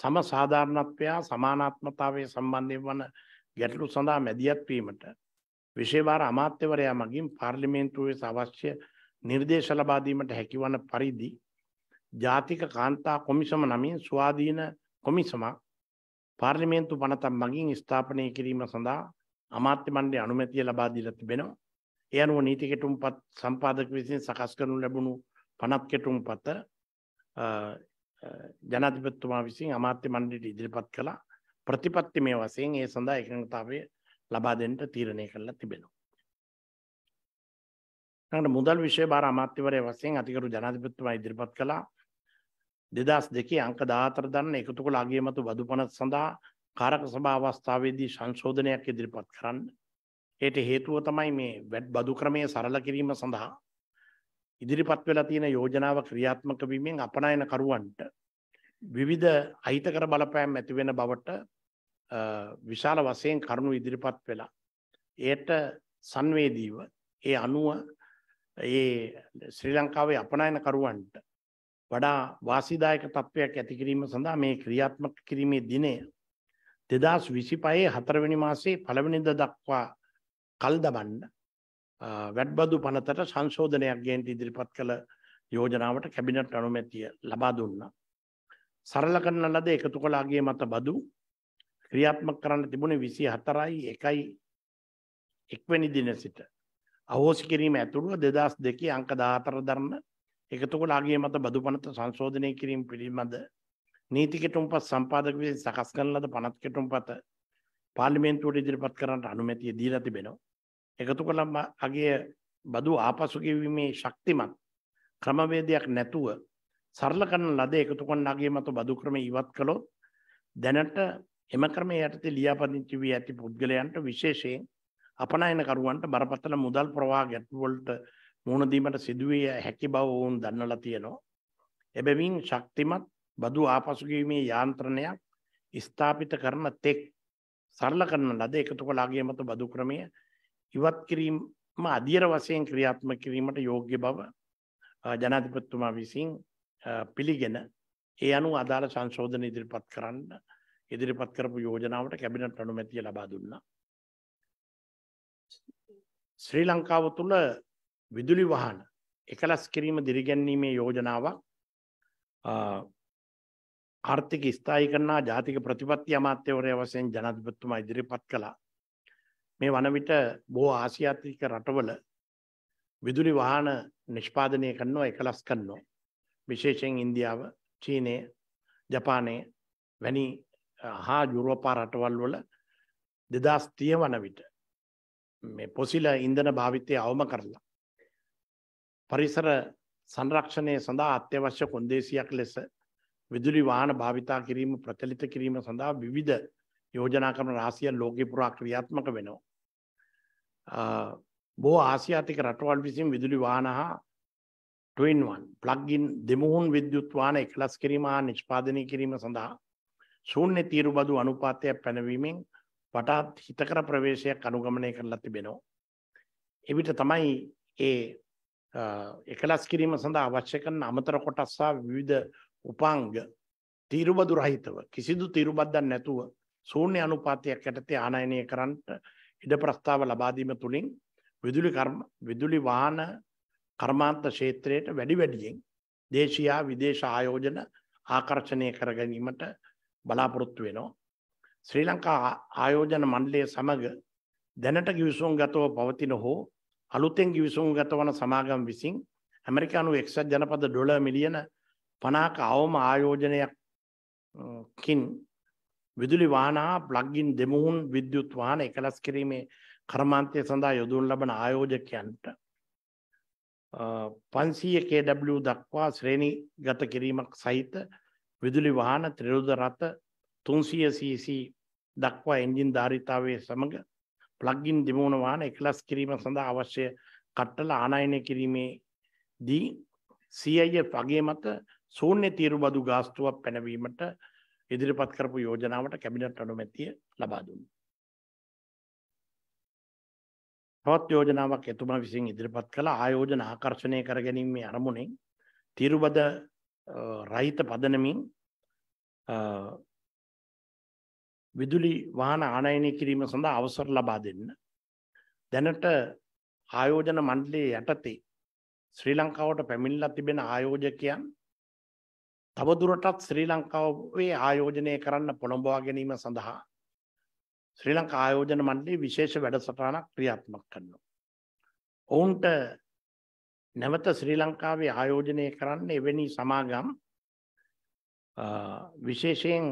සම සාධාරණත්වයා සමානාත්මතාවේ සම්බන්ධය වන ගැටලු සඳහා මැදියත්වීමට විශේවාර අමාත්‍යවරයා මගින් පාර්ලිමේන්තුවේ අවශ්‍ය නිර්දේශ ලබා දීමට හැකිවන පරිදි ජාතික කාන්තා කොමිසම නමින් ස්වාධීන කොමිසමක් පාර්ලිමේන්තු පනතම් මගින් ස්ථාපනය කිරීම සඳහා අමාත්‍ය මණ්ඩලයේ අනුමැතිය ලබා දීලා තිබෙනවා. ඒ අනුව නීති කෙටුම්පත් සම්පාදක විසින් සකස් කරනු ලැබුණු පනත් කෙටුම්පත ජනාධිපතිතුමා විසින් අමාත්‍ය මණ්ඩලයට ඉදිරිපත් කළා. ප්‍රතිපත්තිමය වශයෙන් ඒ සඳහා එකඟතාවය ලබා දෙන්නට තීරණය කළා තිබෙනවා. ට මුදල් විශෂය භාර අමාත්‍යවරය වසයෙන් අතිකරු ජනාධිපත්තුම ඉදිරිපත් කළා දෙදස් දෙකේ අංක දාතර දන්න එකතුක ලාගේමතු බදු පනත් සඳහා කාරක සභා අවස්ථාවේදී සංශෝධනයක් ඉදිරිපත් කරන්න. ඒයට හේතුව තමයි මේ වැඩ් බදු ක්‍රමය සරල කිරීම සඳහා. ඉදිරිපත් වෙලා තියෙන යෝජනාව ක්‍රියාත්මක වීමෙන් අපනයන කරුවන්ට. විවිධ අහිතකර බලපෑම් ඇතිවෙන බවට විශාල වසයෙන් කරුණු ඉදිරිපත් වෙලා. ඒට සංවේදීව ඒ අනුව ඒ ශ්‍රී ලංකාවේ අපනයන කරුවන්ට වඩා වාසිදායක තත්ත්වයක් ඇති කිරීම සඳහා මේ ක්‍රියාත්මක කිරීමේ දිනය 2025 හතරවෙනි මාසේ පළවෙනිදා දක්වා කල් දමන්න වැඩබදු පනතට සංශෝධනයක් ගේන්ට ඉදිරිපත් කළ යෝජනාවට කැබිනට් අනුමැතිය ලබා දුන්නා. සරල කරන ලද එකතු කළාගේ මත බදු ක්‍රියාත්මක කරන්න තිබුණේ 24යි 1යි එක්වැනි දින සිට අහෝසි කිරීම ඇතුළුව දෙදස් දෙකේ අංක දාතර දරන්න එකතුකොට අගේ මත බදු පනත සංශෝධනය කිරීම පිළිබඳ නීතිකෙටුම් පත් සම්පාදක විසින් සකස් කරන ලද පනත් කෙටුම් පත පාර්ලිමේන්තුවට ඉදිරිපත් කරන්නට අනුමැතිය දීලා තිබෙනවා. එකතු කළම අගේ බදු ආපසු කිවීමේ ශක්තිමත් ක්‍රමවේදයක් නැතුව සරල කරන ලද එකතු කරන අගේ මත බදු ක්‍රම ඉවත් කළොත් දැනට එම ක්‍රමයේ යටතේ ලියාපදිංචි වී ඇති පුද්ගලයන්ට විශේෂයෙන් අපනයනකරුවන්ට බරපතල මුදල් ප්‍රවා ගැටවොල්ට මුණදීමට සිදුවිය හැකි බව ඔවුන් දන්නලා තියෙනවා. එබැවින් ශක්තිමත් බදු ආපසුගීමේ යාන්ත්‍රණයක් ස්ථාපිත කරන තෙක් සරල කරන ලද එකතු කලාගේ මත බදු ක්‍රමය ඉවත් කිරීම අධියර වසයෙන් ක්‍රියාත්ම කිරීමට යෝග්‍ය බව ජනාධිපත්තුමා විසින් පිළිගෙන ඒ අනු අදාළ සංශෝධන ඉදිරිපත් කරන්න ඉදිරිපත් කරපු යෝජනාවට කැබිනට අනුමැතිය ලබා දුන්නා ශ්‍රී ලංකාව තුළ විදුලි වහන එකලස් කිරීම දිරිගැන්වීමේ යෝජනාවක් ආර්ථික ස්ථායි කරනා ජාතික ප්‍රතිපත්ති අමාත්‍යවරය වසයෙන් ජනතිපත්තුමා ඉදිරිපත් කළා මේ වනවිට බෝ ආසියාතික රටවල විදුලි වහන නිෂ්පාදනය කරනවා එකලස් කන්නෝ විශේෂයෙන් ඉන්දියාව චීනය ජපානය වැනි හා යුරෝපා රටවල් වල දෙදස් තිය වන විට මේ පොසිල ඉන්ධන භාවිතය අවම කරලා. පරිසර සංරක්ෂණය සඳහා අත්‍යවශ්‍ය කොන්දේසියක් ලෙස විදුලි වාහන භාවිතා කිරීම ප්‍රචලිත කිරීම සඳහා විවිධ යෝජනා කරන රාසිය ලෝකෙ පුරා ක්‍රියාත්මක වෙනවා. බෝ ආසියාතික රටවල් විසින් විදුලි වාහන හා ටවන් ප්ලග්ගින් දෙමුහුන් විද්‍යුත්වාන එකලස් කිරීම හා නිෂ්පාදනය කිරීම සඳහා ශූන්‍ය තීරු බදු අනුපාතයක් පැනවීමෙන් වටාත් හිතකර ප්‍රවේශයක් අනුගමනය කරලා තිබෙනවා. එවිට තමයි ඒ එකලස් කිරීම සඳහා අවශ්‍ය කරන අමතර කොටස් සහ විවිධ උපාංග තීරුබදු රහිතව කිසිදු තීරුබද්දක් නැතුව ශූන්‍ය අනුපාතයක් යටතේ ආනයනය කරන්නට ඉඩ ප්‍රස්තාව ලබා දීම තුලින් විදුලි කර්ම විදුලි වාහන කර්මාන්ත ක්ෂේත්‍රයට වැඩි වැඩියෙන් දේශීය විදේශ ආයෝජන ආකර්ෂණය කර ගැනීමට බලාපොරොත්තු වෙනවා ශ්‍රී ලංකා ආයෝජන මණ්ඩලය සමග දැනට ගිවිසුම් ගතව පවතින හෝ අලුතෙන් ගිවිසුම් ගතවන සමාගම් විසින් ඇමරිකානු එක්සත් ජනපද ඩොල මිලියන පනාක අවම ආයෝජනයක්කින් විදුලි වානා බ්ලග්ගින් දෙමුහුන් විද්‍යුත් වාන එකලස් කිරීමේ කර්මාන්තය සඳහා යොදුන් ලබන ආයෝජකයන්ට පන්සීය කW දක්වා ශ්‍රේණි ගත කිරීමක් සහිත විදුලි වාහන ත්‍රිරුද රථ තුන්සිය සීසි දක්වා එන්ජින් ධාරිතාවය සමඟ ප්ලග්ගින් දෙමුණ වාහන එකලස් කිරීම සඳහා අවශ්‍ය කට්ටල ආනයනය කිරීමේදී සීය වගේ මත සූන්‍ය තීරු බදු ගාස්තුවක් පැනවීමට ඉදිරිපත් කරපු යෝජනාවට කැබිනට් අනුමැතිය ලබා දුන්න. තවත් යෝජනාවක් එතුමා විසින් ඉදිරිපත් කළ ආයෝජන ආකර්ෂණය කර ගැනීමේ අරමුණෙන් තීරුබද රහිත පදනමින් විදුලි වාහන ආනයනය කිරීම සඳහා අවසර ලබා දෙන්න. දැනට ආයෝජන මණ්ඩලයේ යටතේ ශ්‍රී ලංකාවට පැමිණිලා තිබෙන ආයෝජකයන් තවදුරටත් ශ්‍රී ලංකාවේ ආයෝජනය කරන්න පොළඹවා ගැනීම සඳහා ශ්‍රී ලංකා ආයෝජන මණ්ඩලයේ විශේෂ වැඩසටහනක් ක්‍රියාත්මක කරනවා. ඔවුන්ට නැවත ශ්‍රී ලංකාවේ ආයෝජනය කරන්න එවැනි සමාගම් විශේෂයෙන්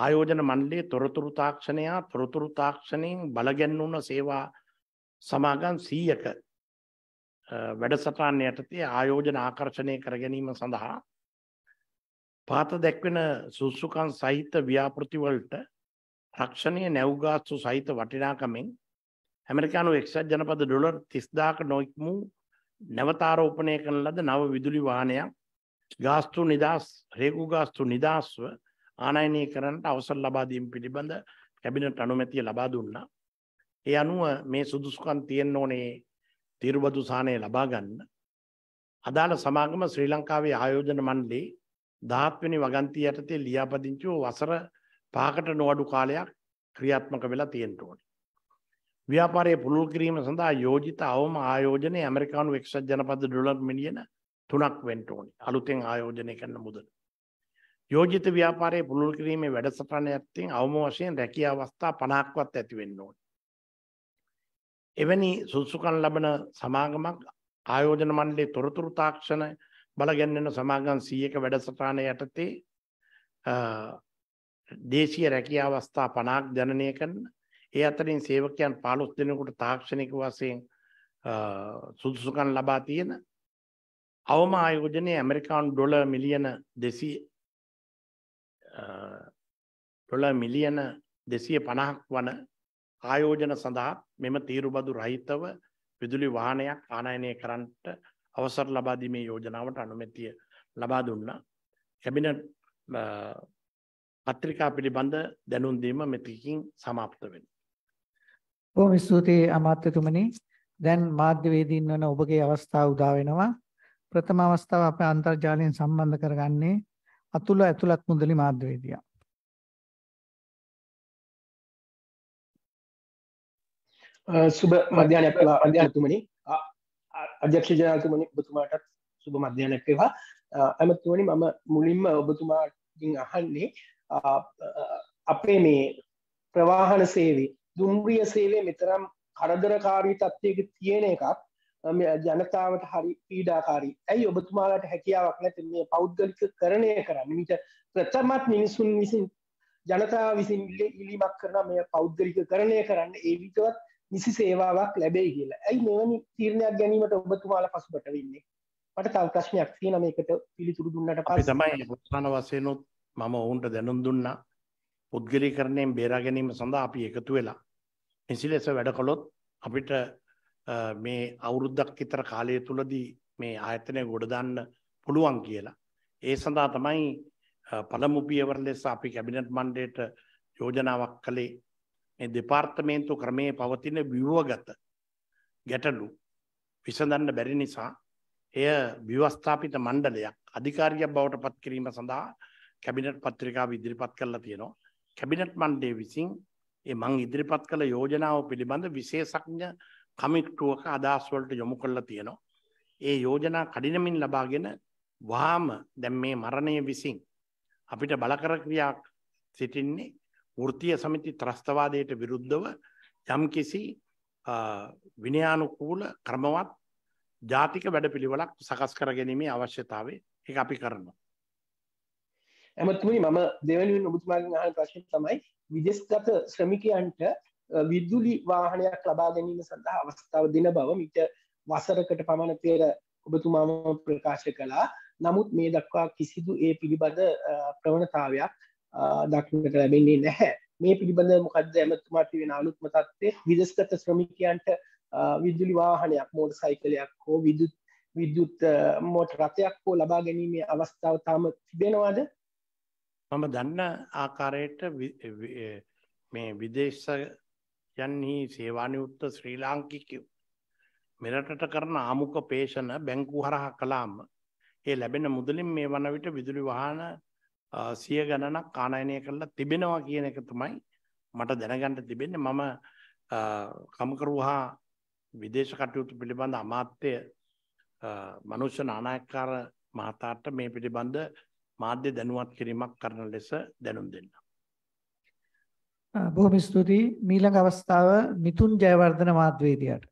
ආයෝජන මණ්ඩලයේ තොරතුරු තාක්ෂණයා තොරතුරු තාක්ෂණයෙන් බලගැන්වුන සේවා සමාගම් 100ක වැඩසටහන් යටතේ ආයෝජන ආකර්ෂණය කර ගැනීම සඳහා පාත දැක්වෙන සුසුකන් සහිත ව්‍යාපෘති වලට රක්ෂණය නැව්ගාස්තු සහිත වටිනාකමෙන් ඇමරිකානු එක්සත් ජනපද ඩොලර් 30000ක නොඉක්මු නැවතාරෝපණය කරන ලද නව විදුලි වාහනයක් ගාස්තු නිදහස් රේගු ගාස්තු නිදහස්ව ආනයනය කරන්නට අවසර ලබා දීම පිළිබඳ කැබිනට් අනුමැතිය ලබා දුන්නා. ඒ අනුව මේ සුදුසුකම් තියෙන්න ඕනේ තිරුබදු සානය ලබා ගන්න. අදාළ සමාගම ශ්‍රී ලංකාවේ ආයෝජන මණ්ඩලේ 17 වෙනි වගන්තිය යටතේ ලියාපදිංචිව වසර 5කට නොඅඩු කාලයක් ක්‍රියාත්මක වෙලා තියෙන්න ඕනේ. ව්‍යාපාරය පුළුල් කිරීම සඳහා යෝජිත අවම ආයෝජනය ඇමරිකානු එක්සත් ජනපද ඩොලර් මිලියන 3ක් වෙන්න ඕනේ. අලුතෙන් ආයෝජනය කරන මුදල. යෝජිත ව්‍යාපාරයේ පුළුල් කිරීමේ වැඩසටහන යටින් අවම වශයෙන් රැකිය අවස්ථා 50ක්වත් ඇති වෙන්න ඕනේ. එවැනි සුසුකම් ලබන සමාගමක් ආයෝජන මණ්ඩලයේ තොරතුරු තාක්ෂණ බලගැන්වෙන සමාගම් 100ක වැඩසටහන යටතේ දේශීය රැකියා අවස්ථා 50ක් ජනනය කරන ඒ අතරින් සේවකයන් 15 දෙනෙකුට තාක්ෂණික වශයෙන් සුදුසුකම් ලබා තියෙන අවම ආයෝජනයේ ඇමරිකානු ඩොලර් මිලියන 200 ඩොල මිලියන දෙසිය පණහක් වන ආයෝජන සඳහා මෙම තීරුබදු රහිතව විදුලි වාහනයක් ආනයනය කරන්නට අවසර ලබාදීමේ යෝජනාවට අනුමැතිය ලබා දුන්නා. කැබිනට පත්‍රිකා පිළිබඳ දැනුන්දීම මෙතිකින් සමාප්ත වෙන. බොහොම ස්තුතියි අමාත්‍යතුමනි. දැන් මාධ්‍යවේදීන් වන ඔබගේ අවස්ථාව උදා වෙනවා. ප්‍රථම අවස්ථාව අප අන්තර්ජාලයෙන් සම්බන්ධ කරගන්නේ අතුල ඇතුළත් මුදලි මාධ්‍යවේදියා. සුබ මධ්‍යානයක් අධ්‍යානතුමනි අධ්‍යක්ෂ ජනාතුමනි ඔබතුමාටත් සුබ මධ්‍යානයක් වේවා ඇමතුමනි මම මුලින්ම ඔබතුමාගෙන් අහන්නේ අපේ මේ ප්‍රවාහන සේවේ දුම්රිය සේවය මෙතරම් කරදරකාරී තත්ත්වයක තියෙන එකක් ජනතාවට හරි පීඩාකාරී ඇයි ඔබතුමාලට හැකියාවක් නැති මේ පෞද්ගලික කරණය කරන්න මිට ප්‍රථමත් මිනිසුන් විසින් ජනතාව විසින් ඉලිමක් කරන මේ පෞද්ගලික කරණය කරන්න ඒ විටවත් නිසි සේවාවක් ලැබෙයි කියලා ඇයි මෙවැනි තීරණයක් ගැනීමට ඔබතුමාල පසුබට වෙන්නේ මට තව ප්‍රශ්නයක් තියෙන මේකට පිළිතුරු දුන්නට පස්සේ තමයි ප්‍රධාන වශයෙන්ොත් මම ඔවුන්ට දැනුම් දුන්නා පුද්ගලීකරණයෙන් බේරා ගැනීම සඳහා අපි එකතු වෙලා නිසි ලෙස වැඩ කළොත් අපිට මේ අවුරුද්දක් විතර කාලය තුලදී මේ ආයතනය ගොඩදන්න පුළුවන් කියලා. ඒ සඳහා තමයි පළමු පියවර ලෙස අපි කැබිනට් මණ්ඩයට යෝජනාවක් කළේ මේ දෙපාර්තමේන්තු ක්‍රමයේ පවතින විවගත ගැටලු විසඳන්න බැරි නිසා එය ව්‍යවස්ථාපිත මණ්ඩලයක් අධිකාරියක් බවට පත් කිරීම සඳහා කැබිනට් පත්‍රිකාව ඉදිරිපත් කරලා තියෙනවා. කැබිනට් මණ්ඩේ විසින් ඒ මං ඉදිරිපත් කළ යෝජනාව පිළිබඳ විශේෂඥ කමිට්ටුවක අදහස්වලට යොමු කරලා තියෙනවා. ඒ යෝජනා කඩිනමින් ලබාගෙන වහාම දැන් මේ මරණය විසින් අපිට බලකර ක්‍රියාවක් සිටින්නේ වෘත්තීය සමිති ත්‍රස්තවාදයට විරුද්ධව යම්කිසි විනයානුකූල ක්‍රමවත් ජාතික වැඩපිළිවෙලක් සකස් කර ගැනීමේ අවශ්‍යතාවය එක අපි කරනවා. ඇමතුමනි මම දෙවැනි ඔබතුමාගෙන් අහන ප්‍රශ්න තමයි විදෙස්ගත ශ්‍රමිකයන්ට විදුලි වාහනයක් ලබා ගැනීම සඳහා අවස්ථාව දෙන බව මිට වසරකට පමණ පෙර ඔබතුමාම ප්‍රකාශ කළා නමුත් මේ දක්වා කිසිදු ඒ පිළිබඳ ප්‍රවණතාවයක් දක්නට ලැබෙන්නේ නැහැ මේ පිළිබඳ මොකද ඇමතුමාට වෙන අලුත්ම තත්වේ විදස්ගත ශ්‍රමිකයන්ට විදුලි වාහනයක් මෝඩ සයිකලයක් හෝ විදුත් විදුත් මෝට රථයක් හෝ ලබා ගැනීමේ අවස්ථාව තාම තිබෙනවාද මම දන්න ආකාරයට මේ විදේශ යන්හි සේවානියුක්ත ශ්‍රී ලාංකිකයෝ මෙරටට කරන ආමුඛ පේෂණ බැංකු හරහා කළාම ඒ ලැබෙන මුදලින් මේ වන විට විදුලි වාහන සිය ගණනක් ආනයනය කරලා තිබෙනවා කියන එක තමයි මට දැනගන්න තිබෙන්නේ මම කමකරුහා විදේශ කටයුතු පිළිබඳ අමාත්‍ය මනුෂ්‍ය නානායක්කාර මහතාට මේ පිළිබඳ මාධ්‍ය දැනුවත් කිරීමක් කරන ලෙස දැනුම් දෙන්න. බොහොම ස්තුතියි මීළඟ අවස්ථාව මිතුන් ජයවර්ධන මාධ්‍යවේදියාට.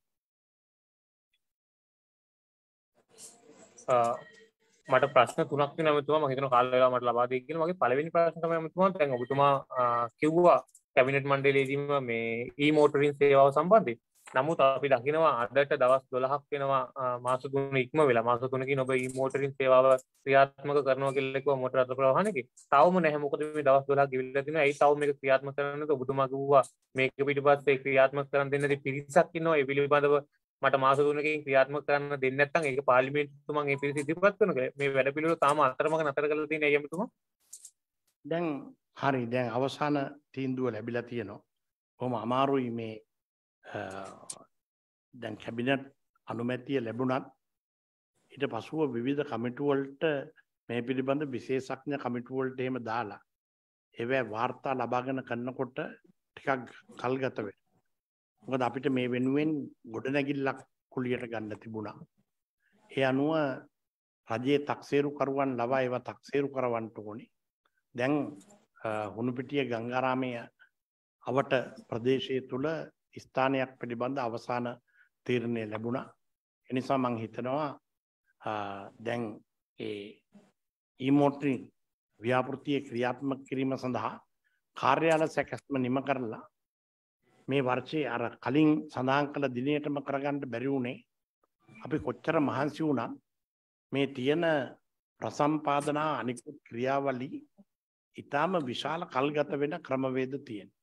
මට ප්‍රශ්න තුනක් තියෙනවා මෙතුමා මම හිතනවා කාල වේලාව මට ලබා දෙයි කියලා. මගේ පළවෙනි ප්‍රශ්න තමයි මෙතුමා දැන් ඔබතුමා කිව්වා කැබිනට් මණ්ඩලයේදීම මේ e-motoring සේවාව සම්බන්ධයෙන් නමුත් අපි දකිනවා අදට දවස් දොළහක් වෙනවා මාස තුන ඉක්ම වෙලා මාස තුනකින් ඔබ මෝටරින් සේවාව ක්‍රියාත්මක කරනවා කියලා කිව්වා මොටර අත ප්‍රවාහනකේ. තවම නැහැ මොකද මේ දවස් 12ක් ගිවිලා තිනවා. ඒ තව මේක ක්‍රියාත්මක කරන්නද ඔබතුමා කිව්වා මේක පිටිපස්සේ ක්‍රියාත්මක කරන්න දෙන්නේ පිරිසක් ඉන්නවා. ඒ පිළිබඳව මට මාස තුනකින් ක්‍රියාත්මක කරන්න දෙන්නේ නැත්නම් ඒක පාර්ලිමේන්තුතුමන් ඒ පිරිස ඉදිරිපත් කරනවා. මේ වැඩ පිළිවෙල තාම අතරමඟ නතර කරලා තියෙන අයියමතුමා. දැන් හරි දැන් අවසාන තීන්දුව ලැබිලා තියෙනවා. කොහොම අමාරුයි මේ දැන් කැබිනට් අනුමැතිය ලැබුණත් ඊට පසුව විවිධ කමිටුවල්ට මේ පිළිබඳ විශේෂඥ කමිටුවල්ට එහෙම දාලා ඒවැ වාර්තා ලබාගෙන කරනකොට ටිකක් කල් ගත වෙන. මොකද අපිට මේ වෙනුවෙන් ගොඩනැගිල්ලක් කුලියට ගන්න තිබුණා. ඒ අනුව රජයේ තක්සේරු කරුවන් ලවා ඒවා තක්සේරු කරවන්න ඕනේ. දැන් හුණුපිටිය ගංගාරාමයේ අවට ප්‍රදේශයේ තුල ස්ථානයක් පිළිබඳ අවසාන තීරණය ලැබුණා. එනිසා මං හිතනවා දැන් ඒ ඊමෝටරින් ව්‍යාපෘතිය ක්‍රියාත්මක කිරීම සඳහා කාර්යාල සැකැස්ම නිම කරලා මේ වර්ෂයේ අර කලින් සඳහන් කළ දිනයටම කරගන්න බැරි වුණේ අපි කොච්චර මහන්සි වුණත් මේ තියෙන ප්‍රසම්පාදනා අනිකුත් ක්‍රියාවලි ඊටාම විශාල කල්ගත වෙන ක්‍රමවේද තියෙනවා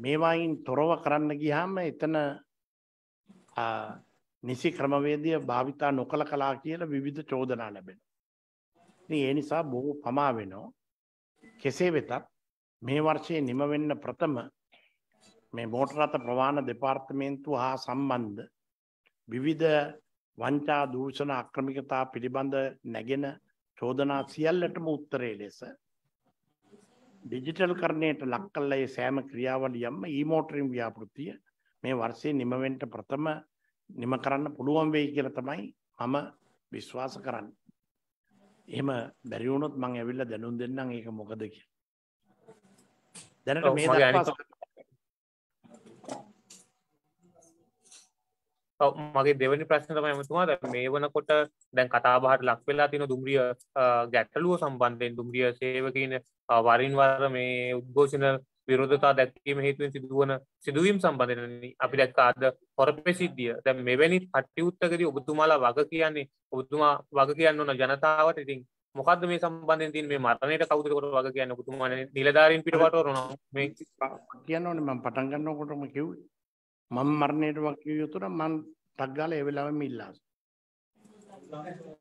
මේවායින් තොරව කරන්න ගිහාම එතන නිසි ක්‍රමවේදය භාවිතා නොකළ කලා කියලා විවිධ චෝදනා ලැබෙන. ඒ නිසා බොහෝ පමා වෙනෝ කෙසේ වෙතත් මේ වර්ෂයේ නිමවෙන්න ප්‍රථම මේ මෝටරත ප්‍රවාණ දෙපාර්තමේන්තුව හා සම්බන්ධ විවිධ වංචා දූෂණ අක්‍රමිකතා පිළිබඳ නැගෙන චෝදනා සියල්ලටම උත්තරේ ලෙස ඩිජිටල් කරණයට ලක් කල්ල ඒ සෑම ක්‍රියාවලියම්ම ඊමෝටරිම් ව්‍යාපෘතිය මේ වර්ෂය නිමවෙන්ට ප්‍රථම නිම කරන්න පුළුවන් වෙයි කියල තමයි මම විශ්වාස කරන්න. එහෙම බැරිවුණොත් මං ඇවිල්ල දැනුම් දෙන්නම් ඒක මොකද කිය. දැනට මේ මගේ දෙවැනි ප්‍රශ්න තමයි ඇමතුමා දැන් මේ වෙනකොට දැන් කතා බහට ලක් වෙලා තියෙන දුම්රිය ගැටලුව සම්බන්ධයෙන් දුම්රිය සේවකයින් වරින් වර මේ උද්ඝෝෂණ විරෝධතා දැක්වීම හේතුවෙන් සිදුවන සිදුවීම් සම්බන්ධයෙන් අපි දැක්ක අද හොරපේ සිද්ධිය. දැන් මෙවැනි කටයුත්තකදී ඔබතුමාලා වග කියන්නේ ඔබතුමා වග කියන්න ඕන ජනතාවට. ඉතින් මොකද්ද මේ සම්බන්ධයෙන් තියෙන මේ මරණයට කවුද කොට වග කියන්නේ? ඔබතුමා නිලධාරීන් පිටපතවරනවා. මේ කියන්න ඕනේ මම පටන් ගන්නකොටම කිව්වේ මම මරණයටම කිය යුතුන මං ටක් ගාලා ඒ වෙලාවෙම ඉල්ලාස.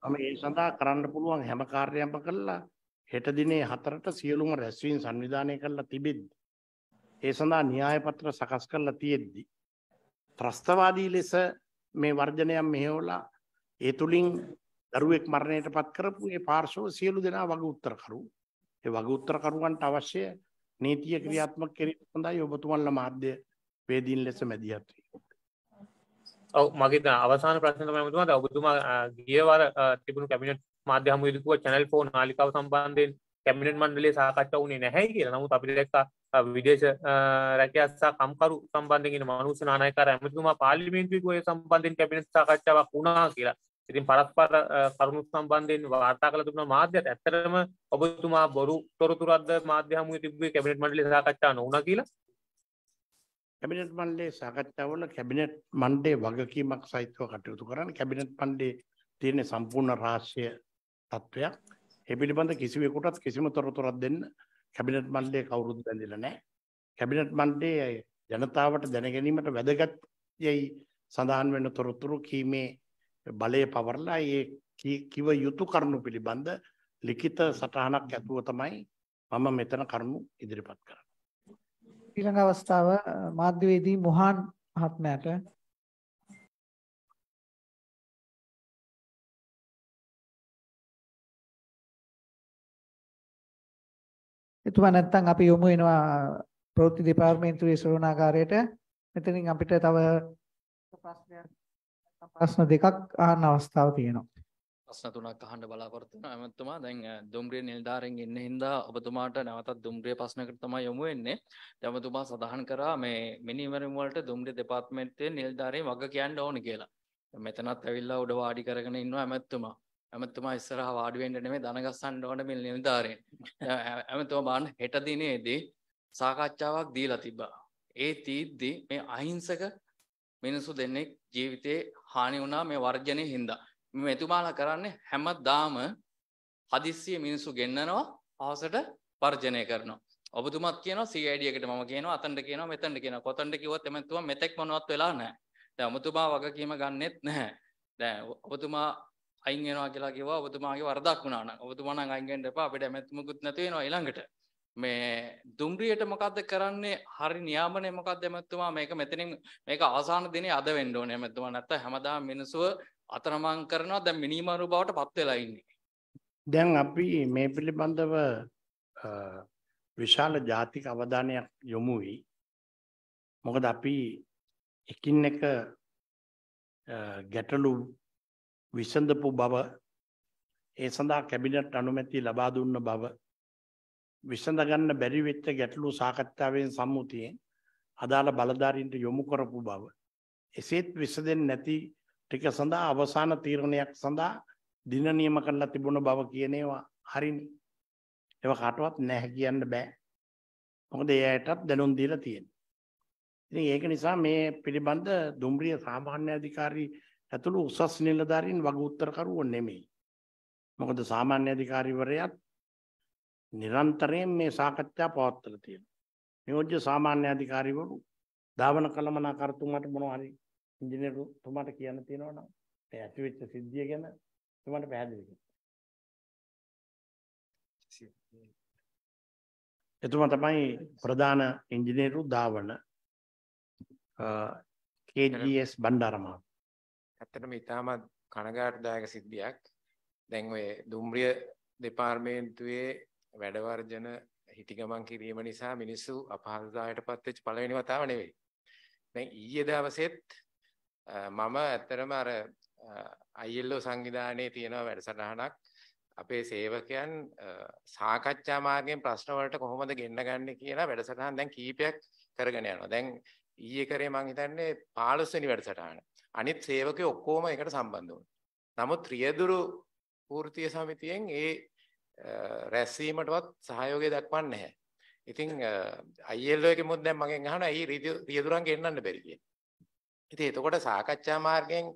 මම ඒ සඳහා කරන්න පුළුවන් හැම කාර්යයක්ම කළා හෙට දිනේ හතරට සියලුම රැස්වීම් සංවිධානය කරලා තිබෙද්දි ඒ සඳහා න්‍යාය පත්‍ර සකස් කරලා තියෙද්දි ත්‍රස්තවාදී ලෙස මේ වර්ජනයන් මෙහෙවලා ඒ තුලින් දරුවෙක් මරණයටපත් කරපු ඒ පාර්ශව සියලු දෙනා වග උත්තරකරු ඒ වග උත්තරකරුවන්ට අවශ්‍ය නීතිය ක්‍රියාත්මක කිරීම සඳහා ඔබතුමන්ලා මාධ්‍ය වේදීන් ලෙස මැදිහත් වීම. ඔව් මගේ අවසාන ප්‍රශ්න තමයි මුතුමා ඔබතුමා ගිය වාර තිබුණු කැබිනට් මාධ්‍ය හමුවේදී කිව්වා channel 4 නාලිකාව සම්බන්ධයෙන් කැබිනට් මණ්ඩලයේ සාකච්ඡා වුණේ නැහැ කියලා. නමුත් අපිට දැක්කා විදේශ රැකියාසා කම්කරු සම්බන්ධයෙන් මනුෂ්‍ය නායකකාර ඇමතිතුමා පාර්ලිමේන්තුවේ ගොය සම්බන්ධයෙන් කැබිනට් සාකච්ඡාවක් වුණා කියලා. ඉතින් පරස්පර කරුණු සම්බන්ධයෙන් වාර්තා කළ තිබුණා මාධ්‍යයට. ඇත්තටම ඔබතුමා බොරු තොරතුරක්ද මාධ්‍ය හමුවේ තිබුණේ කැබිනට් මණ්ඩලයේ සාකච්ඡා නොවුණා කියලා. කැබිනට් මණ්ඩලයේ සාකච්ඡා වල කැබිනට් මණ්ඩලයේ වගකීමක් සහිතව කටයුතු කරන්න කැබිනට් මණ්ඩලයේ තියෙන සම්පූර්ණ රාශිය තත්වයක් ඒ පිළිබඳ කිසිවෙකුටත් කිසිම තොරතුරක් දෙන්න කැබිනට් මණ්ඩලයේ කවුරුත් බැඳිලා නැහැ කැබිනට් මණ්ඩලයේ ජනතාවට දැනගැනීමට වැදගත් යයි සඳහන් වෙන තොරතුරු කීමේ බලය පවරලා ඒ කිව යුතු කරුණු පිළිබඳ ලිඛිත සටහනක් ඇතුව තමයි මම මෙතන කරුණු ඉදිරිපත් කරන්නේ ඊළඟ අවස්ථාව මාධ්‍යවේදී මොහාන් මහත්මයාට එතුමා නැත්තම් අපි යොමු වෙනවා ප්‍රවෘත්ති දෙපාර්තමේන්තුවේ ශ්‍රවණාකාරයට මෙතනින් අපිට තව ප්‍රශ්න දෙකක් අහන්න අවස්ථාවක් තියෙනවා ප්‍රශ්න තුනක් අහන්න බලාපොරොත්තු වෙනවා ඇමතුමා දැන් දුම්රිය නිලධාරීන් ඉන්න හින්දා ඔබතුමාට නැවතත් දුම්රිය ප්‍රශ්නකට තමයි යොමු වෙන්නේ ඇමතුමා සඳහන් කරා මේ මිනිවරුම් වලට දුම්රිය දෙපාර්තමේන්තුවේ නිලධාරීන් වග කියන්න ඕන කියලා මෙතනත් ඇවිල්ලා උඩ වාඩි කරගෙන ඉන්නවා ඇමතුමා ඇමතුමා ඉස්සරහා වාඩි වෙන්න නෙමෙයි දන ගස්සන්න ඕන මේ නිලධාරීන් ඇමතුමා බලන්න හෙට දිනේදී සාකච්ඡාවක් දීලා තිබ්බා ඒ තීද්දි මේ අහිංසක මිනිසු දෙන්නෙක් ජීවිතේ හානි වුණා මේ වර්ජනය හින්දා මෙතුමාලා කරන්නේ හැමදාම හදිස්සිය මිනිස්සු ගෙන්නනවා අහසට පර්ජනය කරනවා. ඔබතුමත් කියනවා සීඩියකට මම කියනවා අතන්ට කියනවා මෙතන්ට කියනවා කොතන්ට කිව්වොත් එමෙතුමා මෙතෙක් මොනවත් වෙලා නැහැ. දැන් ඔබතුමා වගකීම ගන්නෙත් නැහැ. දැන් ඔබතුමා අයින් වෙනවා කියලා කිව්වා ඔබතුමාගේ වරදක් වුණා නම් ඔබතුමා නම් අයින් වෙන්න එපා අපිට එමෙතුමකුත් නැතු වෙනවා ඊළඟට. මේ දුම්රියට මොකද්ද කරන්නේ හරි නියාමනය මොකක්ද එමෙතුමා මේක මෙතනින් මේක අවසාන දිනේ අද වෙන්න ඕනේ එමෙතුමා නැත්නම් හැමදාම මිනිස්සුව අතරමං කරනවා දැන් මිනිමරු බවට පත් වෙලා ඉන්නේ. දැන් අපි මේ පිළිබඳව විශාල ජාතික අවධානයක් යොමු වෙයි. මොකද අපි එකින් එක ගැටලු විසඳපු බව ඒ සඳහා කැබිනට් අනුමැතිය ලබා දුන්න බව විසඳ ගන්න බැරි වෙච්ච ගැටලු සාකච්ඡාවෙන් සම්මුතියෙන් අදාළ බලධාරීන්ට යොමු කරපු බව එසේත් විසඳෙන්නේ නැති ටික සඳහා අවසාන තීරණයක් සඳහා දින නියම කරලා තිබුණ බව කියන ඒවා හරිනේ. ඒවා කාටවත් නැහැ කියන්න බෑ. මොකද ඒ අයටත් දැනුම් දීලා තියෙනවා. ඉතින් ඒක නිසා මේ පිළිබඳ දුම්රිය සාමාන්‍ය අධිකාරී ඇතුළු උසස් නිලධාරීන් වග උත්තරකරුවෝ නෙමෙයි. මොකද සාමාන්‍ය අධිකාරීවරයාත් නිරන්තරයෙන් මේ සාකච්ඡා පවත්වලා තියෙනවා. නියෝජ්‍ය සාමාන්‍ය අධිකාරීවරු ධාවන කළමනාකරතුමාට මොනවා හරි ඉංජිනේරුතුමාට කියන්න තියෙනවා නම් මේ ඇති වෙච්ච සිද්ධිය ගැන එතුමාට පැහැදිලි කරන්න. එතුමා තමයි ප්‍රධාන ඉංජිනේරු දාවන KGS බණ්ඩාරමා. ඇත්තටම ඉතාමත් කනගාටුදායක සිද්ධියක්. දැන් ඔය දුම්රිය දෙපාර්තමේන්තුවේ වැඩ වර්ජන හිටිගමන් කිරීම නිසා මිනිස්සු අපහසුතාවයට පත් වෙච්ච පළවෙනි වතාව නෙවෙයි. දැන් ඊයේ දවසෙත් මම ඇත්තරම අර ILO සංවිධානයේ තියෙන වැඩසටහනක් අපේ සේවකයන් සාකච්ඡා මාර්ගයෙන් ප්‍රශ්න වලට කොහොමද ගෙන්න ගන්නේ කියලා වැඩසටහන් දැන් කීපයක් කරගෙන යනවා. දැන් ඊයේ කරේ මම හිතන්නේ 15 වෙනි වැඩසටහන. අනිත් සේවකයෝ ඔක්කොම ඒකට සම්බන්ධ වුණා. නමුත් ත්‍රියදුරු පූර්තිය සමිතියෙන් ඒ රැස්වීමටවත් සහයෝගය දක්වන්නේ නැහැ. ඉතින් ILO එකේ මුත් දැන් මගෙන් අහනවා ඇයි රියදුරන් ගෙන්නන්න බැරි කියලා. ඉතින් එතකොට සාකච්ඡා මාර්ගයෙන්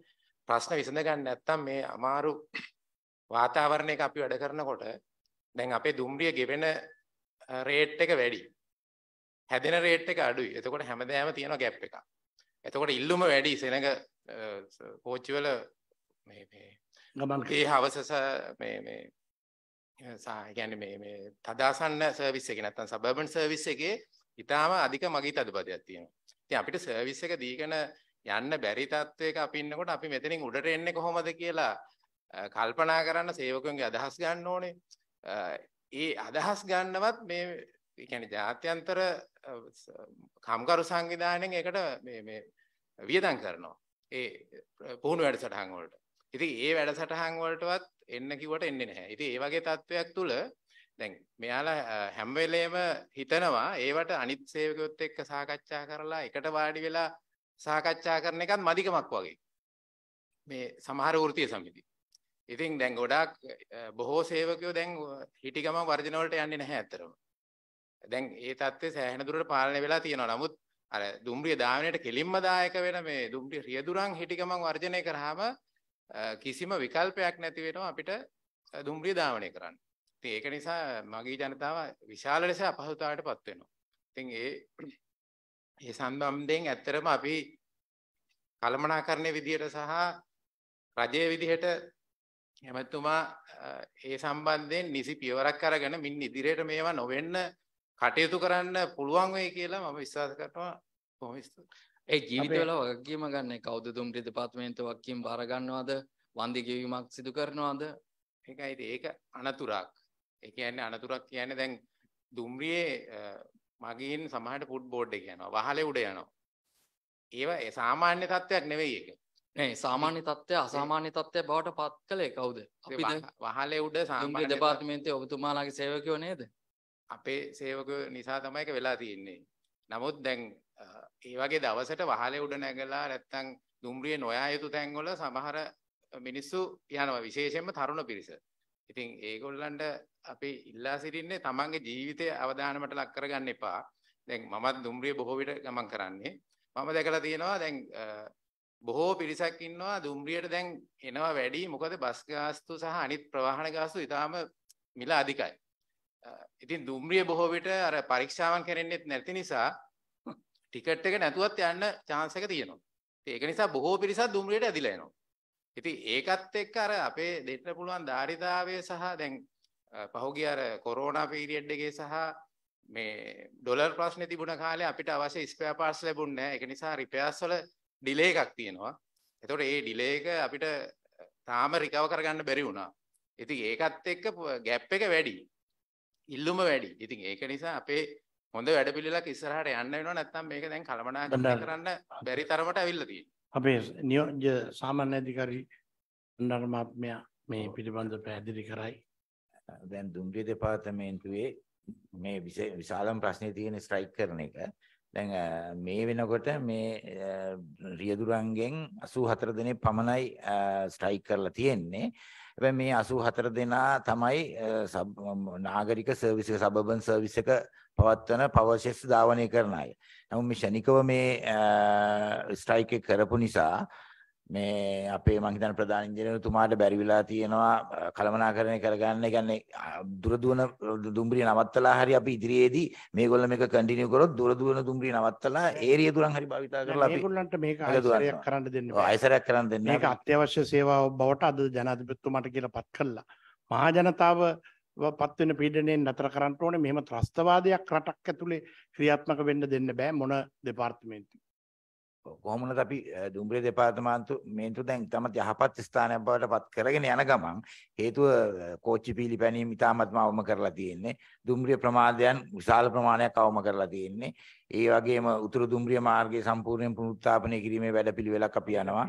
ප්‍රශ්න විසඳ ගන්න නැත්නම් මේ අමාරු වාතාවරණයක අපි වැඩ කරනකොට දැන් අපේ දුම්රිය ගෙවෙන රේට් එක වැඩි. හැදෙන රේට් එක අඩුයි. එතකොට හැමදාම තියෙන ગેප් එකක්. එතකොට ඉල්ලුම වැඩි සෙනඟ කෝච්චිවල මේ මේ ගමන් ඒ හවස මේ මේ සා කියන්නේ මේ මේ තදාසන්න සර්විස් එකේ නැත්නම් සබර්බන් සර්විස් එකේ ඊටාම අධික මගී තදපදයක් තියෙනවා. ඉතින් අපිට සර්විස් එක දීගෙන යන්න බැරි තත්වයක අපි ඉන්නකොට අපි මෙතනින් උඩට එන්නේ කොහොමද කියලා කල්පනා කරන්න සේවකයන්ගේ අදහස් ගන්න ඕනේ. ඒ අදහස් ගන්නවත් මේ කියන්නේ ජාත්‍යන්තර කම්කරු සංවිධානයෙන් ඒකට මේ මේ වියදම් කරනවා. ඒ පුහුණු වැඩසටහන් වලට. ඉතින් ඒ වැඩසටහන් වලටවත් එන්න කිව්වට එන්නේ නැහැ. ඉතින් ඒ වගේ තත්වයක් තුල දැන් මෙයාලා හැම වෙලේම හිතනවා ඒවට අනිත් සේවකයොත් එක්ක සාකච්ඡා කරලා එකට වාඩි වෙලා සාකච්ඡා කරන එකත් මදිකමක් වගේ. මේ සමහර වෘත්තීය සමිති. ඉතින් දැන් ගොඩාක් බොහෝ සේවකයෝ දැන් හිටි ගමන් වර්ජන වලට යන්නේ නැහැ අතරම. දැන් ඒ தත්ත්වය සෑහෙන දුරට පාලනය වෙලා තියෙනවා. නමුත් අර දුම්රිය දාවනයට කෙලින්ම දායක වෙන මේ දුම්රිය රියදුරන් හිටි ගමන් වර්ජනය කරාම කිසිම විකල්පයක් නැති වෙනවා අපිට දුම්රිය දාවනය කරන්න. ඉතින් ඒක නිසා මගේ ජනතාව විශාල ලෙස අපහසුතාවයටපත් වෙනවා. ඉතින් ඒ ඒ සම්බන්ධයෙන් ඇත්තරම අපි කළමනාකරණය විදිහට සහ රජයේ විදිහට එමෙතුමා ඒ සම්බන්ධයෙන් නිසි පියවරක් අරගෙන මින් ඉදිරියට මේවා නොවෙන්න කටයුතු කරන්න පුළුවන් වෙයි කියලා මම විශ්වාස කරනවා කොහොම ඒ ජීවිතවල වගකීම ගන්න කවුද දුම්රිය දෙපාර්තමේන්තුව වගකීම් බාර ගන්නවද වන්දි ගෙවීමක් සිදු කරනවද ඒකයි ඒක අනතුරක් ඒ කියන්නේ අනතුරක් කියන්නේ දැන් දුම්රියේ මගීන් සමහරට ෆුඩ් බෝඩ් එක යනවා. වහලේ උඩ යනවා. ඒවා සාමාන්‍ය තත්ත්වයක් නෙවෙයි ඒක. නෑ සාමාන්‍ය තත්ත්වය අසාමාන්‍ය තත්ත්වය බවට පත් කළේ කවුද? අපිද වහලේ උඩ සාමාන්‍ය දෙපාර්තමේන්තුවේ ඔබතුමාලාගේ සේවකයෝ නේද? අපේ සේවකයෝ නිසා තමයි ඒක වෙලා තියෙන්නේ. නමුත් දැන් ඒ වගේ දවසට වහලේ උඩ නැගලා නැත්තම් දුම්රිය නොයා යුතු තැන්වල සමහර මිනිස්සු යනවා විශේෂයෙන්ම තරුණ පිරිස. ඉතින් ඒගොල්ලන්ට අපි ඉල්ලා සිටින්නේ තමන්ගේ ජීවිතය අවදානමට ලක් කරගන්න එපා. දැන් මමත් දුම්රිය බොහෝ විට ගමන් කරන්නේ. මම දැකලා තියෙනවා දැන් බොහෝ පිරිසක් ඉන්නවා දුම්රියට දැන් එනවා වැඩි මොකද බස් ගාස්තු සහ අනිත් ප්‍රවාහන ගාස්තු ඊටාම මිල අධිකයි. ඉතින් දුම්රිය බොහෝ විට අර පරීක්ෂාවන් කරෙන්නේත් නැති නිසා ටිකට් එක නැතුවත් යන්න chance එක තියෙනවා. ඒක නිසා බොහෝ පිරිසක් දුම්රියට ඇදිලා එනවා. ඉතින් ඒකත් එක්ක අර අපේ දෙන්න පුළුවන් ධාරිතාවය සහ දැන් පහුගිය අර කොරෝනා පීරියඩ් එකේ සහ මේ ඩොලර් ප්‍රශ්නේ තිබුණ කාලේ අපිට අවශ්‍ය ස්පෙයාර් පාර්ට්ස් ලැබුණේ නැහැ. ඒක නිසා රිපෙයාර්ස් වල ඩිලේ එකක් තියෙනවා. එතකොට ඒ ඩිලේ එක අපිට තාම රිකවර් කරගන්න බැරි වුණා. ඉතින් ඒකත් එක්ක ગેප් එක වැඩි. ඉල්ලුම වැඩි. ඉතින් ඒක නිසා අපේ හොඳ වැඩපිළිවෙලක් ඉස්සරහට යන්න වෙනවා නැත්නම් මේක දැන් කලමනාකරණය කරන්න බැරි තරමට අවිල්ල තියෙනවා. අපේ නියෝජ්‍ය සාමාන්‍ය අධිකාරි අන්ඩර්මාත්මයා මේ පිළිබඳ පැහැදිලි කරයි. දැන් දුම්රිය දෙපාර්තමේන්තුවේ මේ විශාලම ප්‍රශ්නේ තියෙන ස්ට්‍රයික් කරන එක. දැන් මේ වෙනකොට මේ රියදුරන්ගෙන් 84 දෙනෙක් පමණයි ස්ට්‍රයික් කරලා තියෙන්නේ. හැබැයි මේ 84 දෙනා තමයි නාගරික සර්විස් එක සබබන් සර්විස් එක පවත්වන පවර්ෂස් ධාවනය කරන අය. නමුත් මේ ෂණිකව මේ ස්ට්‍රයික් එක කරපු නිසා මේ අපේ මං හිතන ප්‍රධාන ඉංජිනේරුතුමාට බැරි වෙලා තියෙනවා කළමනාකරණය කරගන්න. ඒ කියන්නේ දුර දුවන දුම්රිය නවත්තලා හරි අපි ඉදිරියේදී මේගොල්ලෝ මේක කන්ටිනියු කරොත් දුර දුවන දුම්රිය නවත්තලා ඒරිය දුරන් හරි භාවිතා කරලා අපි මේගොල්ලන්ට මේක අයසරයක් කරන්න දෙන්න බෑ. අයසරයක් කරන්න දෙන්න. මේක අත්‍යවශ්‍ය සේවාවක් බවට අද ජනාධිපතිතුමාට කියලා පත් කළා. මහා ජනතාව පත් වෙන පීඩනයෙන් නතර කරන්න ඕනේ. මෙහෙම ත්‍රස්තවාදයක් රටක් ඇතුලේ ක්‍රියාත්මක වෙන්න දෙන්න බෑ මොන දෙපාර්තමේන්තුව කොහොමුණත් අපි දුම්රිය දෙපාර්තමාන්තු දැන් ඉතාමත් යහපත් ස්ථානයක් බවට පත් කරගෙන යන ගමන් හේතුව කෝච්චි පීලි පැනීම ඉතාමත්ම අවම කරලා තියෙන්නේ දුම්රිය ප්‍රමාදයන් විශාල ප්‍රමාණයක් අවම කරලා තියෙන්නේ ඒ වගේම උතුරු දුම්රිය මාර්ගයේ සම්පූර්ණයෙන් පුනරුත්ථාපනය කිරීමේ වැඩපිළිවෙලක් අපි යනවා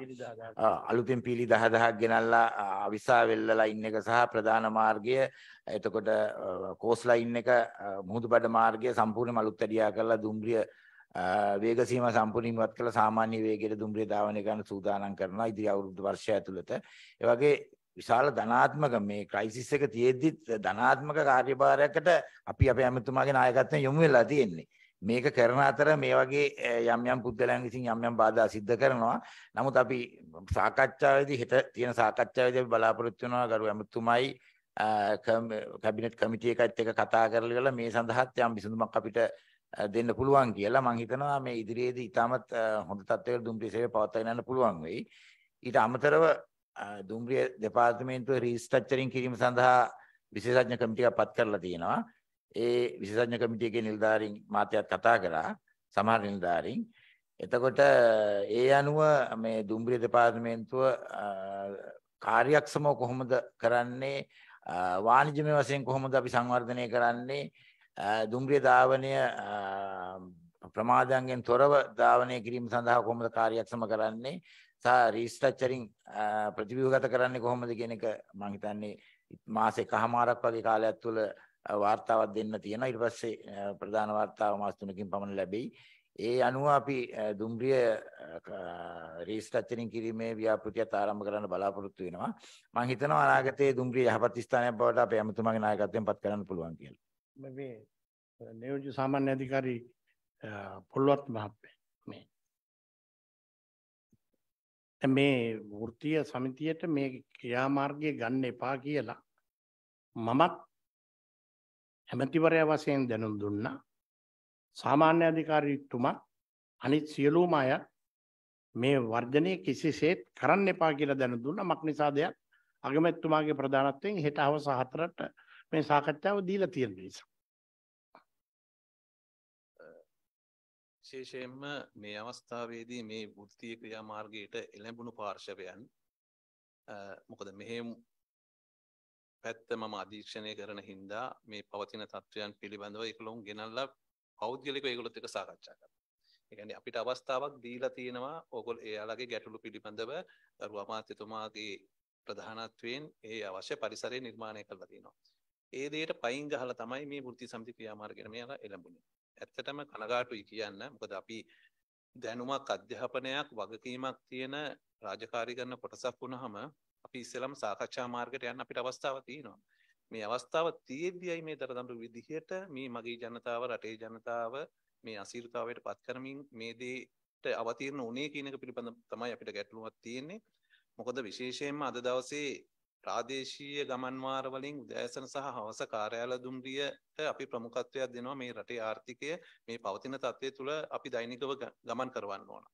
අලුතෙන් පීලි 10000ක් ගෙනල්ලා අවිසා වෙල්ලලා ඉන්න එක සහ ප්‍රධාන මාර්ගය එතකොට කෝස් ලයින් එක මුහුදුබඩ මාර්ගය සම්පූර්ණයෙන්ම අලුත් ඇඩියා කරලා දුම්රිය වේග සීමා සම්පූර්ණයෙන් ඉවත් කළ සාමාන්‍ය වේගයට දුම්රිය ධාවනය කරන්න සූදානම් කරනවා ඉදිරි අවුරුදු වර්ෂය ඇතුළත. ඒ වගේ විශාල ධනාත්මක මේ ක්‍රයිසිස් එක තියෙද්දි ධනාත්මක කාර්යභාරයකට අපි අපේ ඇමතුමාගේ නායකත්වයෙන් යොමු වෙලා තියෙන්නේ. මේක කරන අතර මේ වගේ යම් යම් පුද්ගලයන් විසින් යම් යම් බාධා සිද්ධ කරනවා. නමුත් අපි සාකච්ඡාවේදී හෙට තියෙන සාකච්ඡාවේදී අපි බලාපොරොත්තු වෙනවා ගරු ඇමතුමයි කැබිනට් කමිටිය එකත් එක කතා කරලා මේ සඳහාත් යම් විසඳුමක් අපිට දෙන්න පුළුවන් කියලා මම හිතනවා මේ ඉදිරියේදී ඉතාමත් හොඳ තත්ත්වයකට දුම්රිය සේවය පවත්වාගෙන යන්න පුළුවන් වෙයි. ඊට අමතරව දුම්රිය දෙපාර්තමේන්තුවේ රීස්ට්‍රක්චරින් කිරීම සඳහා විශේෂඥ කමිටියක් පත් කරලා තියෙනවා. ඒ විශේෂඥ කමිටියගේ නිලධාරීන් මාත්‍යත් කතා කරා සමහර නිලධාරීන්. එතකොට ඒ අනුව මේ දුම්රිය දෙපාර්තමේන්තුව කාර්යක්ෂමව කොහොමද කරන්නේ වාණිජමය වශයෙන් කොහොමද අපි සංවර්ධනය කරන්නේ දුම්රිය ධාවනය ප්‍රමාදයන්ගෙන් තොරව ධාවනය කිරීම සඳහා කොහොමද කාර්යක්ෂම කරන්නේ සහ රීස්ට්‍රක්චරින් ප්‍රතිව්‍යුහගත කරන්නේ කොහොමද කියන එක මම හිතන්නේ මාස එකහමාරක් වගේ කාලයක් තුළ වාර්තාවක් දෙන්න තියෙනවා ඊට පස්සේ ප්‍රධාන වාර්තාව මාස තුනකින් පමණ ලැබෙයි ඒ අනුව අපි දුම්රිය රීස්ට්‍රක්චරින් කිරීමේ ව්‍යාපෘතියත් ආරම්භ කරන්න බලාපොරොත්තු වෙනවා මම හිතනවා අනාගතයේ දුම්රිය යහපත් ස්ථානයක් බවට අපේ අමතුමාගේ නායකත්වයෙන් පත් කරන්න පුළුවන් කියලා මේ නියෝජ්‍ය සාමාන්‍ය අධිකාරී පොල්වත් මහත්මයා මේ මේ වෘත්තීය සමිතියට මේ ක්‍රියාමාර්ගය ගන්න එපා කියලා මමත් ඇමතිවරයා වශයෙන් දැනුම් දුන්නා සාමාන්‍ය අධිකාරීතුමා අනිත් සියලුම අය මේ වර්ධනය කිසිසේත් කරන්න එපා කියලා දැනුම් දුන්නා මක් නිසාද අගමැතිතුමාගේ ප්‍රධානත්වයෙන් හෙට හවස 4ට මේ සාකච්ඡාව දීලා තියෙන නිසා. විශේෂයෙන්ම මේ අවස්ථාවේදී මේ වෘත්තීය ක්‍රියාමාර්ගයට එළඹුණු පාර්ශවයන් මොකද මෙහෙම පැත්ත මම අධීක්ෂණය කරන හින්දා මේ පවතින තත්ත්වයන් පිළිබඳව ඒගොල්ලෝ ගෙනල්ලා පෞද්ගලිකව ඒගොල්ලොත් එක්ක සාකච්ඡා කරනවා. ඒ කියන්නේ අපිට අවස්ථාවක් දීලා තියෙනවා ඕගොල්ලෝ එයාලගේ ගැටලු පිළිබඳව දරුවා මාත්‍යතුමාගේ ප්‍රධානත්වයෙන් ඒ අවශ්‍ය පරිසරය නිර්මාණය කරලා තියෙනවා. ඒ දේට පයින් ගහලා තමයි මේ වෘත්ති සමිති ක්‍රියාමාර්ගයට මෙයාලා එළඹුණේ. ඇත්තටම කනගාටුයි කියන්න. මොකද අපි දැනුමක් අධ්‍යාපනයක් වගකීමක් තියෙන රාජකාරී කරන කොටසක් වුණාම අපි ඉස්සෙල්ලම සාකච්ඡා මාර්ගයට යන්න අපිට අවස්ථාවක් තියෙනවා. මේ අවස්ථාව තියෙද්දියි මේ දරදඬු විදිහට මේ මගේ ජනතාව රටේ ජනතාව මේ අසීරුතාවයට පත් කරමින් මේ දේට අවතීර්ණ උනේ කියන එක පිළිබඳව තමයි අපිට ගැටලුවක් තියෙන්නේ. මොකද විශේෂයෙන්ම අද දවසේ ප්‍රාදේශීය ගමන්වාර වලින් උදෑසන සහ හවස කාර්යාල දුම්රියට අපි ප්‍රමුඛත්වයක් දෙනවා මේ රටේ ආර්ථිකය මේ පවතින තත්ත්වය තුළ අපි දෛනිකව ගමන් කරවන්න ඕන.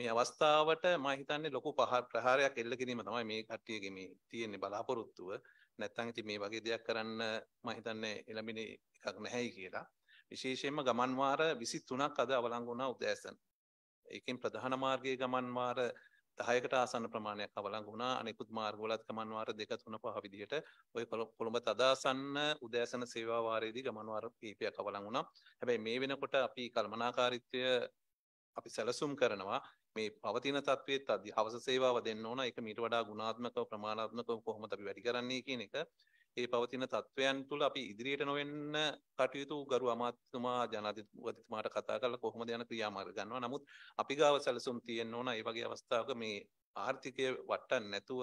මේ අවස්ථාවට මම හිතන්නේ ලොකු ප්‍රහාරයක් එල්ල කිරීම තමයි මේ කට්ටියගේ මේ තියෙන්නේ බලාපොරොත්තුව. නැත්තම් ඉතින් මේ වගේ දෙයක් කරන්න මම හිතන්නේ එළඹෙන එකක් නැහැයි කියලා. විශේෂයෙන්ම ගමන්වාර 23ක් අද අවලංගු වුණා උදෑසන. ඒකෙන් ප්‍රධාන මාර්ගයේ ගමන්වාර 10කට ආසන්න ප්‍රමාණයක් අවලංගු වුණා අනෙකුත් මාර්ගවලත් ගමන් වාර 2 3 5 විදිහට ඔය කොළඹ තදාසන්න උදෑසන සේවා වාරයේදී ගමන් වාර කීපයක් අවලංගු වුණා හැබැයි මේ වෙනකොට අපි කල්මනාකාරීත්වය අපි සැලසුම් කරනවා මේ පවතින තත්ත්වයේත් අදි හවස සේවාව දෙන්න ඕන ඒක මීට වඩා ගුණාත්මකව ප්‍රමාණාත්මකව කොහොමද අපි වැඩි කරන්නේ කියන එක ඒ පවතින තත්ත්වයන් තුළ අපි ඉදිරියට නොවෙන්න කටයුතු ගරු අමාත්‍යතුමා ජනාධිපතිතුමාට කතා කරලා කොහොමද යන ක්‍රියාමාර්ග ගන්නවා. නමුත් අපි ගාව සැලසුම් තියෙන්න ඕන ඒ වගේ අවස්ථාවක මේ ආර්ථිකය වටන්න නැතුව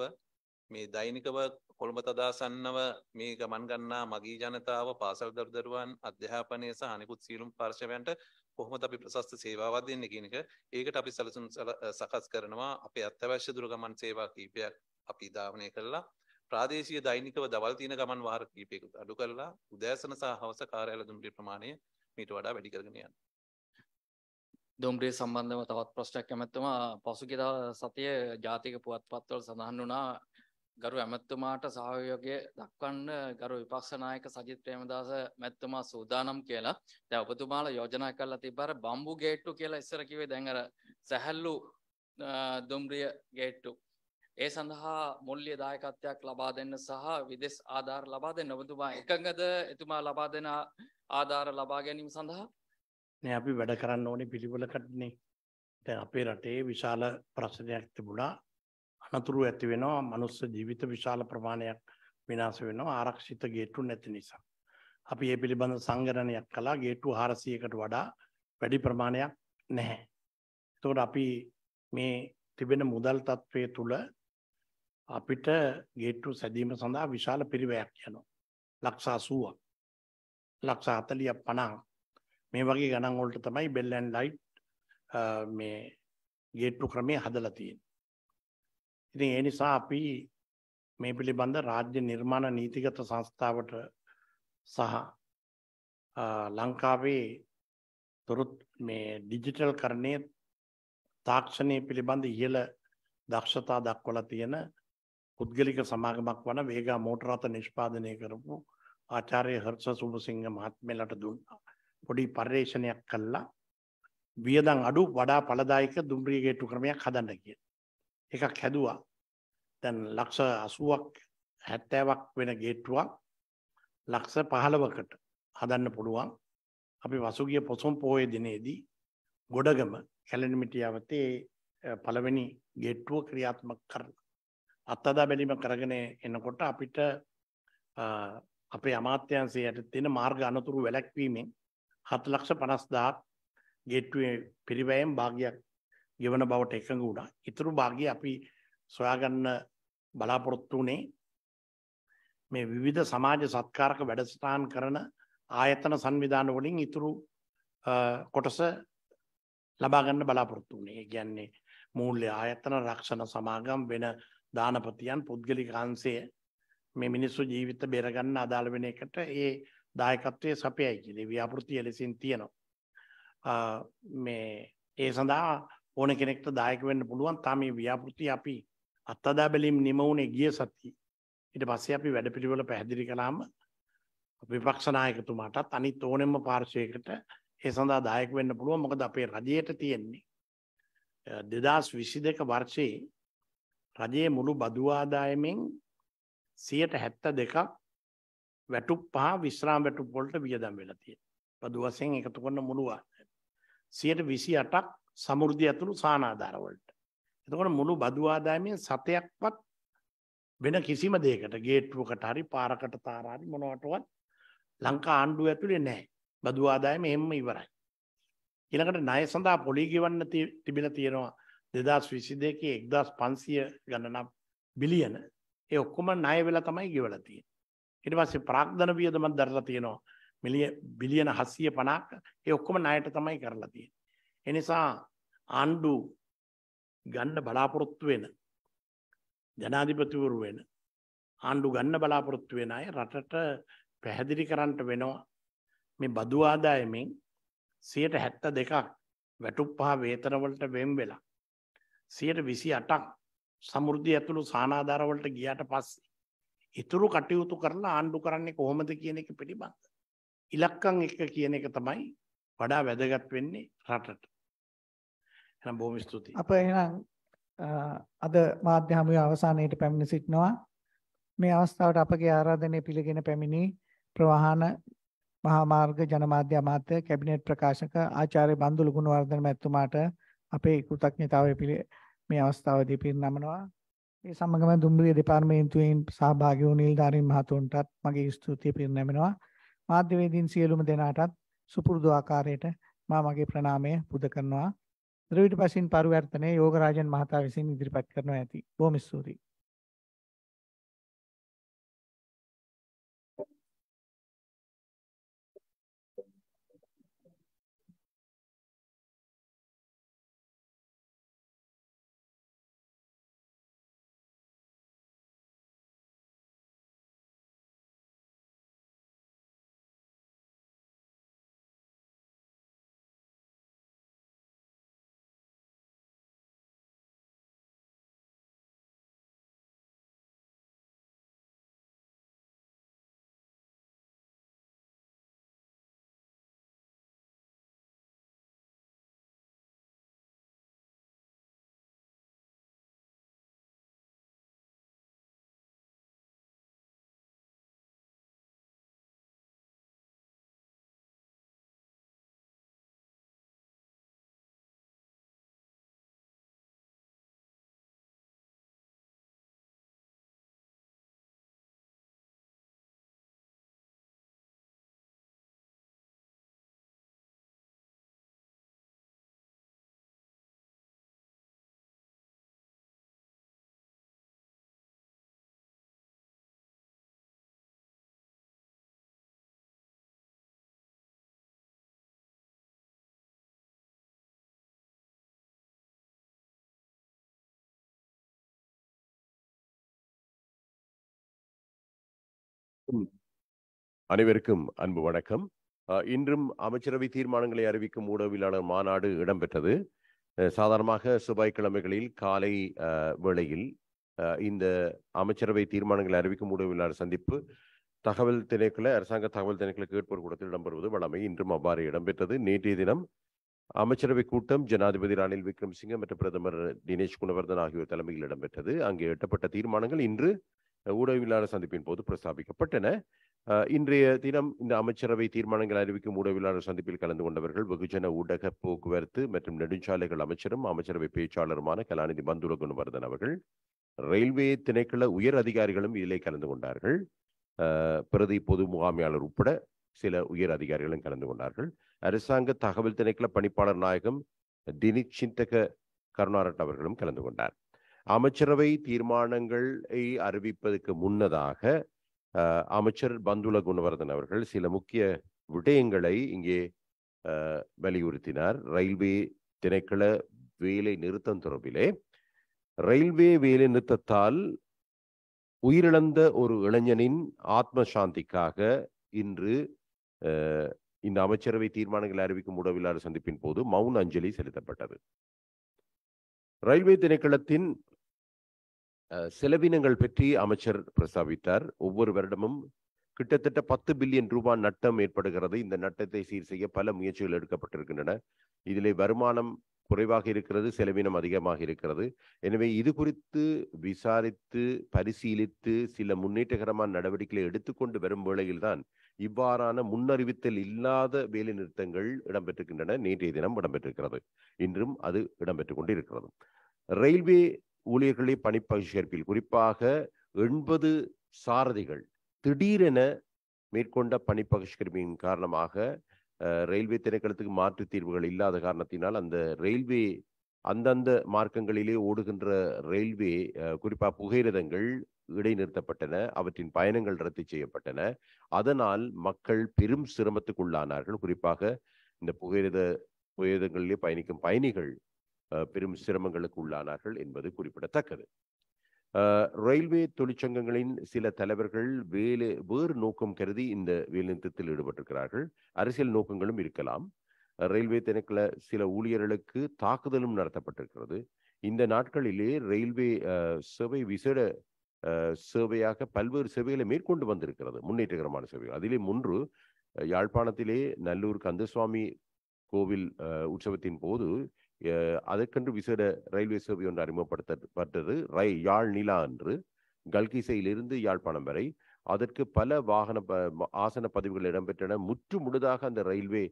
මේ දෛනිකව කොළඹ තදාසන්නව මේ ගමන් ගන්නා මගී ජනතාව පාසල් දරු දරුවන් අධ්‍යාපනය සහ අනිකුත් සියලුම පාර්ශවයන්ට කොහොමද අපි ප්‍රශස්ත සේවාවක් දෙන්නේ කියන එක ඒකට අපි සැලසුම් සකස් කරනවා අපේ අත්‍යවශ්‍ය දුරගමන් සේවා කීපයක් අපි ධාවනය කරලා ප්‍රාදේශීය දෛනිකව දවල් තියෙන ගමන් වාර කීපයකට අඩු කරලා උදෑසන සහ හවස කාර්යාල දුම්රිය ප්‍රමාණය මීට වඩා වැඩි කරගෙන යන්න. දුම්රිය සම්බන්ධව තවත් ප්‍රශ්නයක් ඇමැත්තුමා පසුගිය සතිය ජාතික පුවත්පත්වල සඳහන් වුණා ගරු ඇමැත්තුමාට සහයෝගය දක්වන්න ගරු විපක්ෂ නායක සජිත් ප්‍රේමදාස මැතිතුමා සූදානම් කියලා. දැන් ඔබතුමාලා යෝජනා කරලා තිබ්බාර බම්බු ගේට්ටු කියලා ඉස්සර කිව්වේ දැන් අර සැහැල්ලු දුම්රිය ගේට්ටු ඒ සඳහා මුල්්‍ය දායකත්වයක් ලබා දෙන්න සහ විදෙස් ආධාර ලබා දෙන්න ඔබතුමා එකඟද එතුමා ලබා දෙන ආධාර ලබා ගැනීම සඳහා නෑ අපි වැඩ කරන්න ඕනේ පිළිවෙලකටනේ දැන් අපේ රටේ විශාල ප්‍රශ්නයක් තිබුණා අනතුරු ඇති වෙනවා මනුස්ස ජීවිත විශාල ප්‍රමාණයක් විනාශ වෙනවා ආරක්ෂිත ගේට්ටු නැති නිසා අපි ඒ පිළිබඳ සංගරණයක් කළා ගේට්ටු 400කට වඩා වැඩි ප්‍රමාණයක් නැහැ එතකොට අපි මේ තිබෙන මුදල් තත්ත්වය තුළ අපිට ගේට්ටු සැදීම සඳහා විශාල පිරිවැයක් යනවා. ලක්ෂා 80ක්. ලක්ෂා 40ක් 50ක්. මේ වගේ ගණන් වලට තමයි බෙල් ඇන්ඩ් ලයිට් මේ ගේට්ටු ක්‍රමය හදලා තියෙන්නේ. ඉතින් ඒ නිසා අපි මේ පිළිබඳ රාජ්‍ය නිර්මාණ නීතිගත සංස්ථාවට සහ ලංකාවේ තොරොත් මේ ඩිජිටල් කරණය තාක්ෂණය පිළිබඳ ඉහළ දක්ෂතා දක්වලා තියෙන පුද්ගලික සමාගමක් වන වේගා මෝටරත නිෂ්පාදනය කරපු ආචාරය හර්ස සුමසිංහ මහත්මලට දුන්නා. පොඩි පර්යේෂණයක් කල්ලා වියදන් අඩු වඩා පලදායක දුම්්‍රීගේට්ටු ක්‍රමයක් හදන්න කිය. එකක් හැදවා තැන් ලක්ෂ අසුවක් හැත්තෑවක් වෙන ගේට්ටුවක් ලක්ෂ පහළවකට හදන්න පුළුවන් අපි වසුගිය පොසොම් පෝය දිනේදී ගොඩගම කැලනිමිටියාවතේ පළවෙනි ගේට්ටුව ක්‍රියාත්මක් කරලා අත්තදා බැලීම කරගෙන එන්නකොට අපිට අපේ අමාත්‍යන්සේ යට තියෙන මාර්ග අනතුරු වැලැක්වීමෙන් හත ලක්ෂ පනස්දාක් ගේට්ටුවේ පිරිවැයෙන් භාගයක් ගෙවන බවට එකඟ වුණා. ඉතුරු භාගය අපි සොයාගන්න බලාපොරොත්තු වුණේ මේ විවිධ සමාජ සත්කාරක වැඩස්ථාන් කරන ආයතන සංවිධාන වලින් ඉතුරු කොටස ලබාගන්න බලාපොරොත්තු වුණේ. ඒ කියන්නේ මූල්‍ය ආයතන රක්ෂණ සමාගම් වෙන දානපතියන් පුද්ගලික රන්සේ මේ මිනිස්සු ජීවිත බෙරගන්න අදාළ වෙන එකට ඒ දායකත්වය සපයයි කියලේ ව්‍යාපෘතිය ලෙසින් තියෙනවා. මේ ඒ සඳහා ඕන කෙනෙක්ට දායක වෙන්න පුළුවන් තාම මේ ව්‍යාපෘති අපි අත්තදා බැලීම් නිම වුණේ ගිය සතියේ. ඊට පස්සේ අපි වැඩපිළිවෙල පැහැදිලි කළාම විපක්ෂ නායකතුමාටත් අනිත් ඕනෙම පාර්ශවයකට ඒ සඳහා දායක වෙන්න පුළුවන්. මොකද අපේ රජයට තියෙන්නේ 2022 වර්ෂයේ රජයේ මුළු බදු ආදායමෙන් 72ක් වැටුප් පහ විශ්‍රාම වැටුප් වලට වියදම් වෙලා තියෙනවා. බදු වශයෙන් එකතු කරන මුළු ආදායම 128ක් සමෘද්ධිය ඇතුළු සානාධාර වලට. එතකොට මුළු බදු ආදායමෙන් සතයක්වත් වෙන කිසිම දෙයකට ගේට්ටුවකට හරි පාරකට තාරා හරි මොනවටවත් ලංකා ආණ්ඩුව ඇතුලේ නැහැ. බදු ආදායම එහෙම්ම ඉවරයි. ඊළඟට ණය සඳහා පොලි ගෙවන්න තිබිලා තියෙනවා දෙදස් විසි දෙකේ එක්දස් පන්සිය ගණනම් බිලියන ඒ ඔක්කොම නය වෙලා තමයි ගෙවලතිය. ඉට පස්සේ ප්‍රාක්ධන වියදමත් දරලා තියෙනවා මිලිය බිලියන හස්සිය පනාක් ඒ ඔක්කොම නයට තමයි කරලා තියෙන. එනිසා ආණ්ඩු ගන්න බලාපොරොත්තු වෙන ජනාධිපතිවරු වෙන ආණ්ඩු ගන්න බලාපොරොත්තු වෙන අය රටට පැහැදිලි කරන්නට වෙනවා මේ බදු ආදායමෙන් සියයට හැත්ත දෙකක් වැටුප්පහ වේතනවලට වෙම් වෙලා සියයට විසි අටක් සමුෘද්ධිය ඇතුළු සානාධාරවලට ගියාට පස්සේ. ඉතුරු කටයුතු කරලා ආණ්ඩු කරන්නේ කොහොමද කියන එක පිළිබඳ. ඉලක්කං එක කියන එක තමයි වඩා වැදගත් වෙන්නේ රටට. එනම් බොහොම ස්තුතියි. අප එහෙනම් අද මාධ්‍ය හමුවේ අවසානයේට පැමිණ සිටිනවා. මේ අවස්ථාවට අපගේ ආරාධනය පිළිගෙන පැමිණි ප්‍රවාහන මහා මාර්ග ජනමාධ්‍ය අමාත්‍ය කැබිනට් ප්‍රකාශක ආචාර්ය බන්දුලු ගුණවර්ධන මැතිතුමාට අපේ කෘතඥතාවය පිළි මේ අවස්ථාවේදී පිරිනමනවා. ඒ සමගම දුම්රිය දෙපාර්තමේන්තුවෙන් සහභාගී වූ නිලධාරීන් මහතුන්ටත් මගේ ස්තුතිය පිරිනමනවා. මාධ්‍යවේදීන් සියලුම දෙනාටත් සුපුරුදු ආකාරයට මා මගේ ප්‍රණාමය පුද කරනවා. ද්‍රවිඩ පසින් පරිවර්තනයේ යෝගරාජන් මහතා විසින් ඉදිරිපත් කරනවා ඇති. බොහොම ස්තුතියි. அனைவருக்கும் அன்பு வணக்கம் இன்றும் அமைச்சரவை தீர்மானங்களை அறிவிக்கும் ஊடகவியலாளர் மாநாடு இடம்பெற்றது சாதாரணமாக செவ்வாய்க்கிழமைகளில் காலை வேளையில் இந்த அமைச்சரவை தீர்மானங்களை அறிவிக்கும் ஊடகவியலாளர் சந்திப்பு தகவல் திணைக்கள அரசாங்க தகவல் திணைக்கள கேட்போர் கூட்டத்தில் இடம்பெறுவது வழமை இன்றும் அவ்வாறு இடம்பெற்றது நேற்றைய தினம் அமைச்சரவை கூட்டம் ஜனாதிபதி ரணில் விக்ரம்சிங்க மற்றும் பிரதமர் தினேஷ் குணவர்தன் ஆகியோர் தலைமையில் இடம்பெற்றது அங்கே எட்டப்பட்ட தீர்மானங்கள் இன்று ஊடகவியலாளர் சந்திப்பின் போது பிரஸ்தாபிக்கப்பட்டன இன்றைய தினம் இந்த அமைச்சரவை தீர்மானங்கள் அறிவிக்கும் ஊடகவியலாளர் சந்திப்பில் கலந்து கொண்டவர்கள் வெகுஜன ஊடக போக்குவரத்து மற்றும் நெடுஞ்சாலைகள் அமைச்சரும் அமைச்சரவை பேச்சாளருமான கலாநிதி மந்துர குணவர்தன் அவர்கள் ரயில்வே திணைக்கள உயர் அதிகாரிகளும் இதிலே கலந்து கொண்டார்கள் பிரதி பொது முகாமையாளர் உட்பட சில உயர் அதிகாரிகளும் கலந்து கொண்டார்கள் அரசாங்க தகவல் திணைக்கள பணிப்பாளர் நாயகம் தினித் சிந்தக கருணாரட் அவர்களும் கலந்து கொண்டார் அமைச்சரவை தீர்மானங்களை அறிவிப்பதற்கு முன்னதாக அமைச்சர் பந்துல குணவர்தன் அவர்கள் சில முக்கிய விடயங்களை இங்கே வலியுறுத்தினார் ரயில்வே திணைக்கள வேலை நிறுத்தம் தொடர்பிலே ரயில்வே வேலை நிறுத்தத்தால் உயிரிழந்த ஒரு இளைஞனின் ஆத்ம சாந்திக்காக இன்று இந்த அமைச்சரவை தீர்மானங்களை அறிவிக்கும் உடவிலாறு சந்திப்பின் போது மவுன அஞ்சலி செலுத்தப்பட்டது ரயில்வே திணைக்களத்தின் செலவினங்கள் பற்றி அமைச்சர் பிரஸ்தாபித்தார் ஒவ்வொரு வருடமும் கிட்டத்தட்ட பத்து பில்லியன் ரூபாய் நட்டம் ஏற்படுகிறது இந்த நட்டத்தை சீர் செய்ய பல முயற்சிகள் எடுக்கப்பட்டிருக்கின்றன இதில் வருமானம் குறைவாக இருக்கிறது செலவினம் அதிகமாக இருக்கிறது எனவே இது குறித்து விசாரித்து பரிசீலித்து சில முன்னேற்றகரமான நடவடிக்கைகளை எடுத்துக்கொண்டு வரும் வேளையில்தான் இவ்வாறான முன்னறிவித்தல் இல்லாத வேலை நிறுத்தங்கள் இடம்பெற்றிருக்கின்றன நேற்றைய தினம் இடம்பெற்றிருக்கிறது இன்றும் அது இடம்பெற்று இருக்கிறது ரயில்வே ஊழியர்களை பணிப்பகிர்ப்பில் குறிப்பாக எண்பது சாரதிகள் திடீரென மேற்கொண்ட பணிப்பகிஷ்கரிப்பின் காரணமாக ரயில்வே திணைக்களத்துக்கு மாற்று தீர்வுகள் இல்லாத காரணத்தினால் அந்த ரயில்வே அந்தந்த மார்க்கங்களிலே ஓடுகின்ற ரயில்வே குறிப்பாக புகையிரதங்கள் இடைநிறுத்தப்பட்டன அவற்றின் பயணங்கள் ரத்து செய்யப்பட்டன அதனால் மக்கள் பெரும் சிரமத்துக்குள்ளானார்கள் குறிப்பாக இந்த புகையிரத புகையிரதங்களிலே பயணிக்கும் பயணிகள் பெரும் சிரமங்களுக்கு உள்ளானார்கள் என்பது குறிப்பிடத்தக்கது ரயில்வே தொழிற்சங்கங்களின் சில தலைவர்கள் வேலை வேறு நோக்கம் கருதி இந்த வேலைநிறுத்தத்தில் ஈடுபட்டிருக்கிறார்கள் அரசியல் நோக்கங்களும் இருக்கலாம் ரயில்வே திணைக்கள சில ஊழியர்களுக்கு தாக்குதலும் நடத்தப்பட்டிருக்கிறது இந்த நாட்களிலே ரயில்வே சேவை விசேட சேவையாக பல்வேறு சேவைகளை மேற்கொண்டு வந்திருக்கிறது முன்னேற்றகரமான சேவை அதிலே முன்று யாழ்ப்பாணத்திலே நல்லூர் கந்தசுவாமி கோவில் உற்சவத்தின் போது அதற்கென்று விசேட ரயில்வே சேவை ஒன்று அறிமுகப்படுத்தப்பட்டது ரை யாழ் நிலா என்று கல்கிசையிலிருந்து யாழ்ப்பாணம் வரை அதற்கு பல வாகன ப ஆசன பதிவுகள் இடம்பெற்றன முற்று முழுதாக அந்த ரயில்வே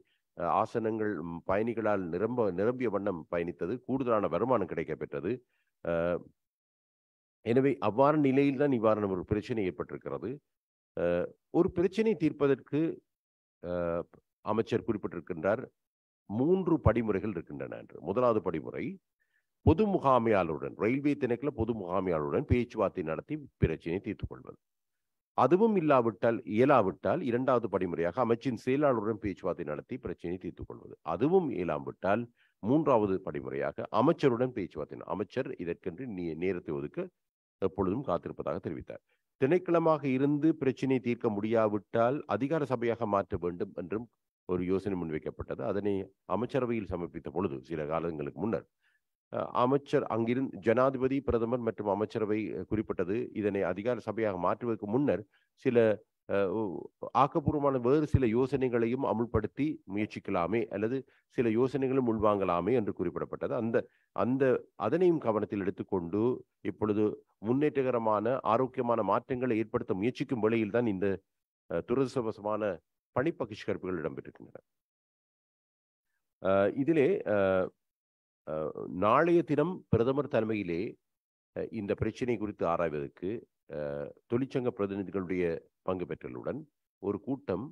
ஆசனங்கள் பயணிகளால் நிரம்ப நிரம்பிய வண்ணம் பயணித்தது கூடுதலான வருமானம் கிடைக்கப்பெற்றது எனவே அவ்வாறு நிலையில் தான் இவ்வாறான ஒரு பிரச்சனை ஏற்பட்டிருக்கிறது ஒரு பிரச்சனை தீர்ப்பதற்கு அமைச்சர் குறிப்பிட்டிருக்கின்றார் மூன்று படிமுறைகள் இருக்கின்றன என்று முதலாவது படிமுறை பொது முகாமையாளருடன் ரயில்வே திணைக்கில் பொது முகாமையாளருடன் பேச்சுவார்த்தை நடத்தி பிரச்சினையை தீர்த்துக் கொள்வது அதுவும் இல்லாவிட்டால் இயலாவிட்டால் இரண்டாவது படிமுறையாக அமைச்சின் செயலாளருடன் பேச்சுவார்த்தை நடத்தி பிரச்சினையை தீர்த்துக் கொள்வது அதுவும் இயலாவிட்டால் மூன்றாவது படிமுறையாக அமைச்சருடன் பேச்சுவார்த்தை அமைச்சர் இதற்கென்று நேரத்தை ஒதுக்க எப்பொழுதும் காத்திருப்பதாக தெரிவித்தார் திணைக்களமாக இருந்து பிரச்சினை தீர்க்க முடியாவிட்டால் அதிகார சபையாக மாற்ற வேண்டும் என்றும் ஒரு யோசனை முன்வைக்கப்பட்டது அதனை அமைச்சரவையில் சமர்ப்பித்த பொழுது சில காலங்களுக்கு முன்னர் அமைச்சர் அங்கிருந்து ஜனாதிபதி பிரதமர் மற்றும் அமைச்சரவை குறிப்பிட்டது இதனை அதிகார சபையாக மாற்றுவதற்கு முன்னர் சில ஆக்கப்பூர்வமான வேறு சில யோசனைகளையும் அமுல்படுத்தி முயற்சிக்கலாமே அல்லது சில யோசனைகளும் உள்வாங்கலாமே என்று குறிப்பிடப்பட்டது அந்த அந்த அதனையும் கவனத்தில் எடுத்துக்கொண்டு இப்பொழுது முன்னேற்றகரமான ஆரோக்கியமான மாற்றங்களை ஏற்படுத்த முயற்சிக்கும் வேளையில் தான் இந்த துரதிருஷ்டவசமான பனி பகிஷ்கரிப்புகள் இடம்பெற்றிருக்கின்றன இதிலே நாளைய தினம் பிரதமர் தலைமையிலே இந்த பிரச்சினை குறித்து ஆராய்வதற்கு தொழிற்சங்க பிரதிநிதிகளுடைய பங்கு பெற்றலுடன் ஒரு கூட்டம்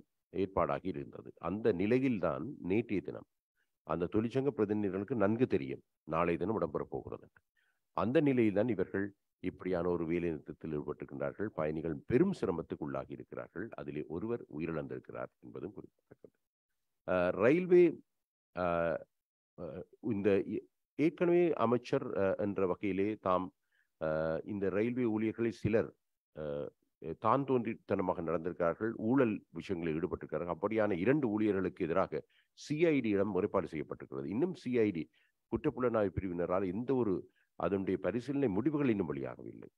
ஏற்பாடாகி இருந்தது அந்த நிலையில்தான் நேற்றைய தினம் அந்த தொழிற்சங்க பிரதிநிதிகளுக்கு நன்கு தெரியும் நாளைய தினம் இடம்பெற போகிறது அந்த நிலையில்தான் இவர்கள் இப்படியான ஒரு வேலை நிறுத்தத்தில் ஈடுபட்டிருக்கின்றார்கள் பயணிகள் பெரும் சிரமத்துக்கு உள்ளாகி இருக்கிறார்கள் அதிலே ஒருவர் உயிரிழந்திருக்கிறார் என்பதும் குறிப்பிடத்தக்கது ரயில்வே இந்த ஏற்கனவே அமைச்சர் என்ற வகையிலே தாம் இந்த ரயில்வே ஊழியர்களில் சிலர் தான் தோன்றித்தனமாக நடந்திருக்கிறார்கள் ஊழல் விஷயங்களில் ஈடுபட்டிருக்கிறார்கள் அப்படியான இரண்டு ஊழியர்களுக்கு எதிராக சிஐடியிடம் முறைப்பாடு செய்யப்பட்டிருக்கிறது இன்னும் சிஐடி குற்றப்புலனாய்வு பிரிவினரால் எந்த ஒரு அதனுடைய பரிசீலனை முடிவுகள் இன்னும் வெளியாகவில்லை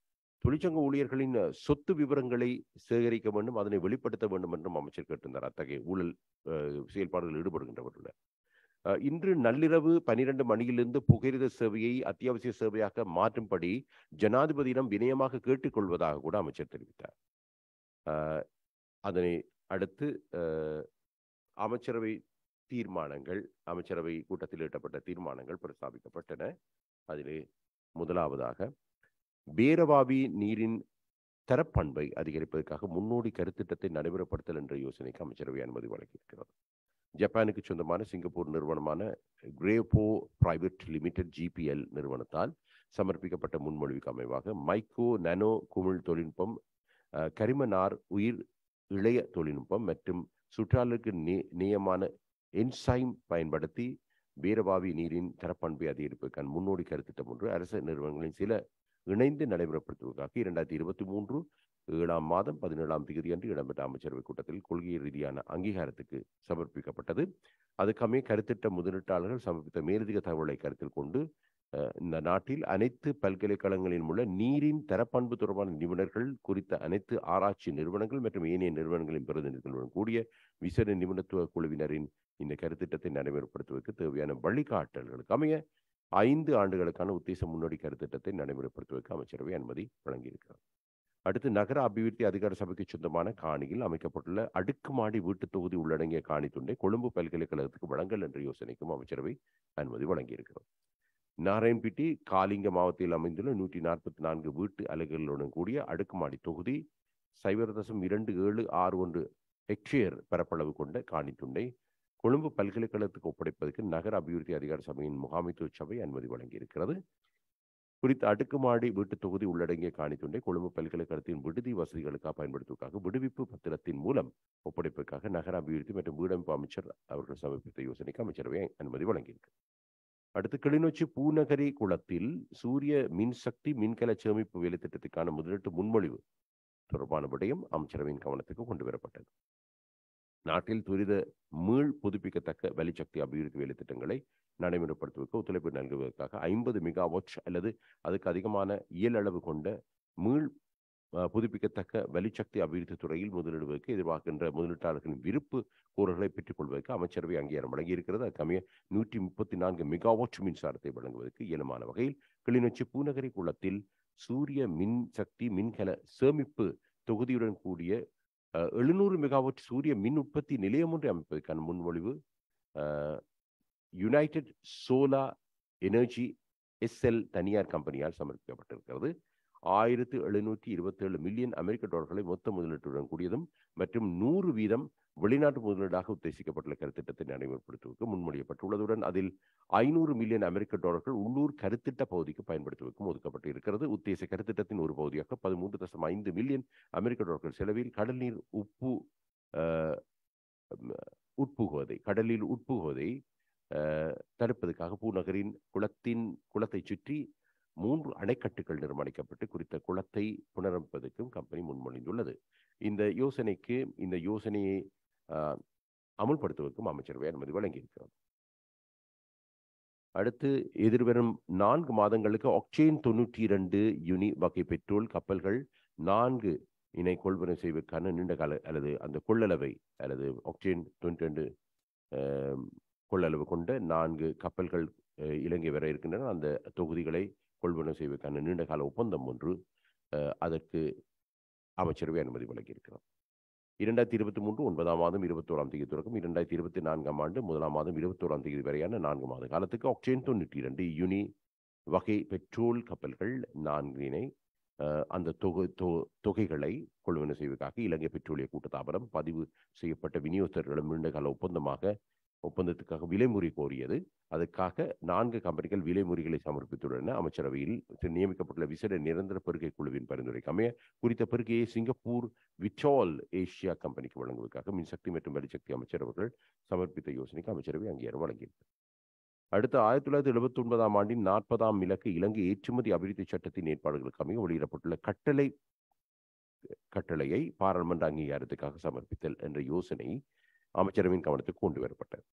தொழிற்சங்க ஊழியர்களின் சொத்து விவரங்களை சேகரிக்க வேண்டும் அதனை வெளிப்படுத்த வேண்டும் என்றும் அமைச்சர் கேட்டிருந்தார் அத்தகைய ஊழல் செயல்பாடுகளில் ஈடுபடுகின்றவர்கள் இன்று நள்ளிரவு பனிரெண்டு மணியிலிருந்து புகையிரத சேவையை அத்தியாவசிய சேவையாக மாற்றும்படி ஜனாதிபதியிடம் வினயமாக கேட்டுக்கொள்வதாக கூட அமைச்சர் தெரிவித்தார் அதனை அடுத்து அமைச்சரவை தீர்மானங்கள் அமைச்சரவை கூட்டத்தில் ஈட்டப்பட்ட தீர்மானங்கள் பிரஸ்தாபிக்கப்பட்டன அதிலே முதலாவதாக பேரவாவி நீரின் தரப்பண்பை அதிகரிப்பதற்காக முன்னோடி கருத்திட்டத்தை நடைமுறைப்படுத்தல் என்ற யோசனைக்கு அமைச்சரவை அனுமதி வழங்கியிருக்கிறது ஜப்பானுக்கு சொந்தமான சிங்கப்பூர் நிறுவனமான கிரேபோ பிரைவேட் லிமிடெட் ஜிபிஎல் நிறுவனத்தால் சமர்ப்பிக்கப்பட்ட முன்மொழிவுக்கு அமைவாக மைக்ரோ நானோ குமிழ் தொழில்நுட்பம் கரிம நார் உயிர் இளைய தொழில்நுட்பம் மற்றும் சுற்றாலுக்கு நியமான என்சைம் பயன்படுத்தி வீரபாவி நீரின் தரப்பண்பை அதிகரிப்பதற்கான முன்னோடி கருத்திட்டம் ஒன்று அரசு நிறுவனங்களின் சில இணைந்து நடைமுறைப்படுத்துவதற்காக இரண்டாயிரத்தி இருபத்தி மூன்று ஏழாம் மாதம் பதினேழாம் தேதி அன்று இடம்பெற்ற அமைச்சரவை கூட்டத்தில் கொள்கை ரீதியான அங்கீகாரத்துக்கு சமர்ப்பிக்கப்பட்டது அதுக்கமே கருத்திட்ட முதலீட்டாளர்கள் சமர்ப்பித்த மேலதிக தகவலை கருத்தில் கொண்டு இந்த நாட்டில் அனைத்து பல்கலைக்கழகங்களில் உள்ள நீரின் தரப்பண்பு தொடர்பான நிபுணர்கள் குறித்த அனைத்து ஆராய்ச்சி நிறுவனங்கள் மற்றும் ஏனைய நிறுவனங்களின் பிரதிநிதிகளுடன் கூடிய விசேட நிபுணத்துவ குழுவினரின் இந்த கருத்திட்டத்தை நடைமுறைப்படுத்துவதற்கு தேவையான வழிகாட்டல்களுக்கு அமைய ஐந்து ஆண்டுகளுக்கான உத்தேச முன்னோடி கருத்திட்டத்தை நடைமுறைப்படுத்துவதற்கு அமைச்சரவை அனுமதி வழங்கியிருக்கிறார் அடுத்து நகர அபிவிருத்தி அதிகார சபைக்கு சொந்தமான காணியில் அமைக்கப்பட்டுள்ள அடுக்குமாடி வீட்டுத் தொகுதி உள்ளடங்கிய காணி துண்டை கொழும்பு பல்கலைக்கழகத்துக்கு வழங்கல் என்ற யோசனைக்கும் அமைச்சரவை அனுமதி வழங்கியிருக்கிறோம் நாராயண்பிட்டி காலிங்க மாவட்டத்தில் அமைந்துள்ள நூற்றி நாற்பத்தி நான்கு வீட்டு அலகுகளுடன் கூடிய அடுக்குமாடி தொகுதி சைபர் தசம் இரண்டு ஏழு ஆறு ஒன்று ஹெக்டேர் பரப்பளவு கொண்ட காணி துண்டை கொழும்பு பல்கலைக்கழகத்துக்கு ஒப்படைப்பதற்கு நகர அபிவிருத்தி அதிகார சபையின் முகாமைத்துவ சபை அனுமதி வழங்கியிருக்கிறது குறித்த அடுக்குமாடி வீட்டு தொகுதி உள்ளடங்கிய காணித்துண்டை கொழும்பு பல்கலைக்கழகத்தின் விடுதி வசதிகளுக்காக பயன்படுத்துவதற்காக விடுவிப்பு பத்திரத்தின் மூலம் ஒப்படைப்பிற்காக நகர அபிவிருத்தி மற்றும் வீடமைப்பு அமைச்சர் அவர்கள் சமர்ப்பித்த யோசனைக்கு அமைச்சரவை அனுமதி வழங்கியிருக்கு அடுத்து கிளிநொச்சி பூநகரி குளத்தில் சூரிய மின்சக்தி மின்கல சேமிப்பு வேலைத்திட்டத்திற்கான முதலீட்டு முன்மொழிவு தொடர்பான விடயம் அமைச்சரவையின் கவனத்துக்கு கொண்டு வரப்பட்டது நாட்டில் துரித மீள் புதுப்பிக்கத்தக்க வலிசக்தி அபிவிருத்தி வேலை திட்டங்களை நடைமுறைப்படுத்துவதற்கு ஒத்துழைப்பு நல்குவதற்காக ஐம்பது மெகாவாட் அல்லது அதுக்கு அதிகமான இயலளவு கொண்ட மீள் புதுப்பிக்கத்தக்க வலிசக்தி அபிவிருத்தி துறையில் முதலிடுவதற்கு எதிர்பார்க்கின்ற முதலீட்டாளர்களின் விருப்பு கூறுகளை பெற்றுக்கொள்வதற்கு அமைச்சரவை அங்கீகாரம் வழங்கியிருக்கிறது அதுக்கமைய நூற்றி முப்பத்தி நான்கு மெகாவாட் மின்சாரத்தை வழங்குவதற்கு இயலுமான வகையில் கிளிநொச்சி பூநகரி குளத்தில் சூரிய மின்சக்தி மின்கல சேமிப்பு தொகுதியுடன் கூடிய எழுநூறு மெகாவாட் சூரிய மின் உற்பத்தி நிலையம் ஒன்றை அமைப்பதற்கான முன்மொழிவு யுனைடெட் சோலா எனர்ஜி எஸ்எல் தனியார் கம்பெனியால் சமர்ப்பிக்கப்பட்டிருக்கிறது ஆயிரத்து எழுநூற்றி இருபத்தேழு மில்லியன் அமெரிக்க டாலர்களை மொத்த முதலீட்டுடன் கூடியதும் மற்றும் நூறு வீதம் வெளிநாட்டு முதலீடாக உத்தேசிக்கப்பட்டுள்ள கருத்திட்டத்தை நடைமுறைப்படுத்துவதற்கு முன்மொழியப்பட்டுள்ளதுடன் அதில் ஐநூறு மில்லியன் அமெரிக்க டாலர்கள் உள்ளூர் கருத்திட்ட பகுதிக்கு பயன்படுத்துவதற்கும் ஒதுக்கப்பட்டு இருக்கிறது உத்தேச கருத்திட்டத்தின் ஒரு பகுதியாக பதிமூன்று தசம் ஐந்து மில்லியன் அமெரிக்க டாலர்கள் செலவில் கடல் உப்பு உட்புகுவதை கடலில் உட்புகுவதை தடுப்பதற்காக பூநகரின் குளத்தின் குளத்தை சுற்றி மூன்று அணைக்கட்டுகள் நிர்மாணிக்கப்பட்டு குறித்த குளத்தை புனரமைப்பதற்கும் கம்பெனி முன்மொழிந்துள்ளது இந்த யோசனைக்கு இந்த யோசனையை அமுல்படுத்துவதற்கும் அமைச்சரவை அனுமதி வழங்கியிருக்கிறார் அடுத்து எதிர்வரும் நான்கு மாதங்களுக்கு ஆக்சேன் தொண்ணூற்றி இரண்டு யூனி வகை பெட்ரோல் கப்பல்கள் நான்கு இணை கொள்வனை செய்வதற்கான நீண்ட கால அல்லது அந்த கொள்ளளவை அல்லது ஆக்சேன் தொண்ணூற்றி ரெண்டு கொள்ளளவு கொண்ட நான்கு கப்பல்கள் இலங்கை வர இருக்கின்றன அந்த தொகுதிகளை கொள்வனை செய்வதற்கான நீண்டகால ஒப்பந்தம் ஒன்று அதற்கு அமைச்சரவை அனுமதி வழங்கியிருக்கிறார் இரண்டாயிரத்தி இருபத்தி மூன்று ஒன்பதாம் மாதம் இருபத்தோராம் தேதி தொடக்கம் இரண்டாயிரத்தி இருபத்தி நான்காம் ஆண்டு முதலாம் மாதம் இருபத்தோராம் தேதி வரையான நான்கு மாத காலத்துக்கு ஆக்சிஜன் தொண்ணூற்றி இரண்டு யூனி வகை பெட்ரோல் கப்பல்கள் நான்கினை அந்த தொகை தொகைகளை கொள்வன செய்வதற்காக இலங்கை பெட்ரோலிய கூட்டத்தாபரம் பதிவு செய்யப்பட்ட விநியோகஸ்தர்களும் நீண்டகால ஒப்பந்தமாக ஒப்பந்தத்துக்காக விலைமுறை கோரியது அதற்காக நான்கு கம்பெனிகள் விலைமுறைகளை சமர்ப்பித்துள்ளன அமைச்சரவையில் நியமிக்கப்பட்டுள்ள விசேட நிரந்தர பெருகை குழுவின் பரிந்துரைக்கு அமைய குறித்த பெருகையை சிங்கப்பூர் விட்டால் ஏசியா கம்பெனிக்கு வழங்குவதற்காக மின்சக்தி மற்றும் வரிசக்தி அமைச்சர் அவர்கள் சமர்ப்பித்த யோசனைக்கு அமைச்சரவை அங்கீகாரம் வழங்கியது அடுத்த ஆயிரத்தி தொள்ளாயிரத்தி எழுபத்தி ஒன்பதாம் ஆண்டின் நாற்பதாம் இலக்கு இலங்கை ஏற்றுமதி அபிவிருத்தி சட்டத்தின் ஏற்பாடுகளுக்கு அமைய வெளியிடப்பட்டுள்ள கட்டளை கட்டளையை பாராளுமன்ற அங்கீகாரத்துக்காக சமர்ப்பித்தல் என்ற யோசனை அமைச்சரவையின் கவனத்துக்கு கொண்டு வரப்பட்டது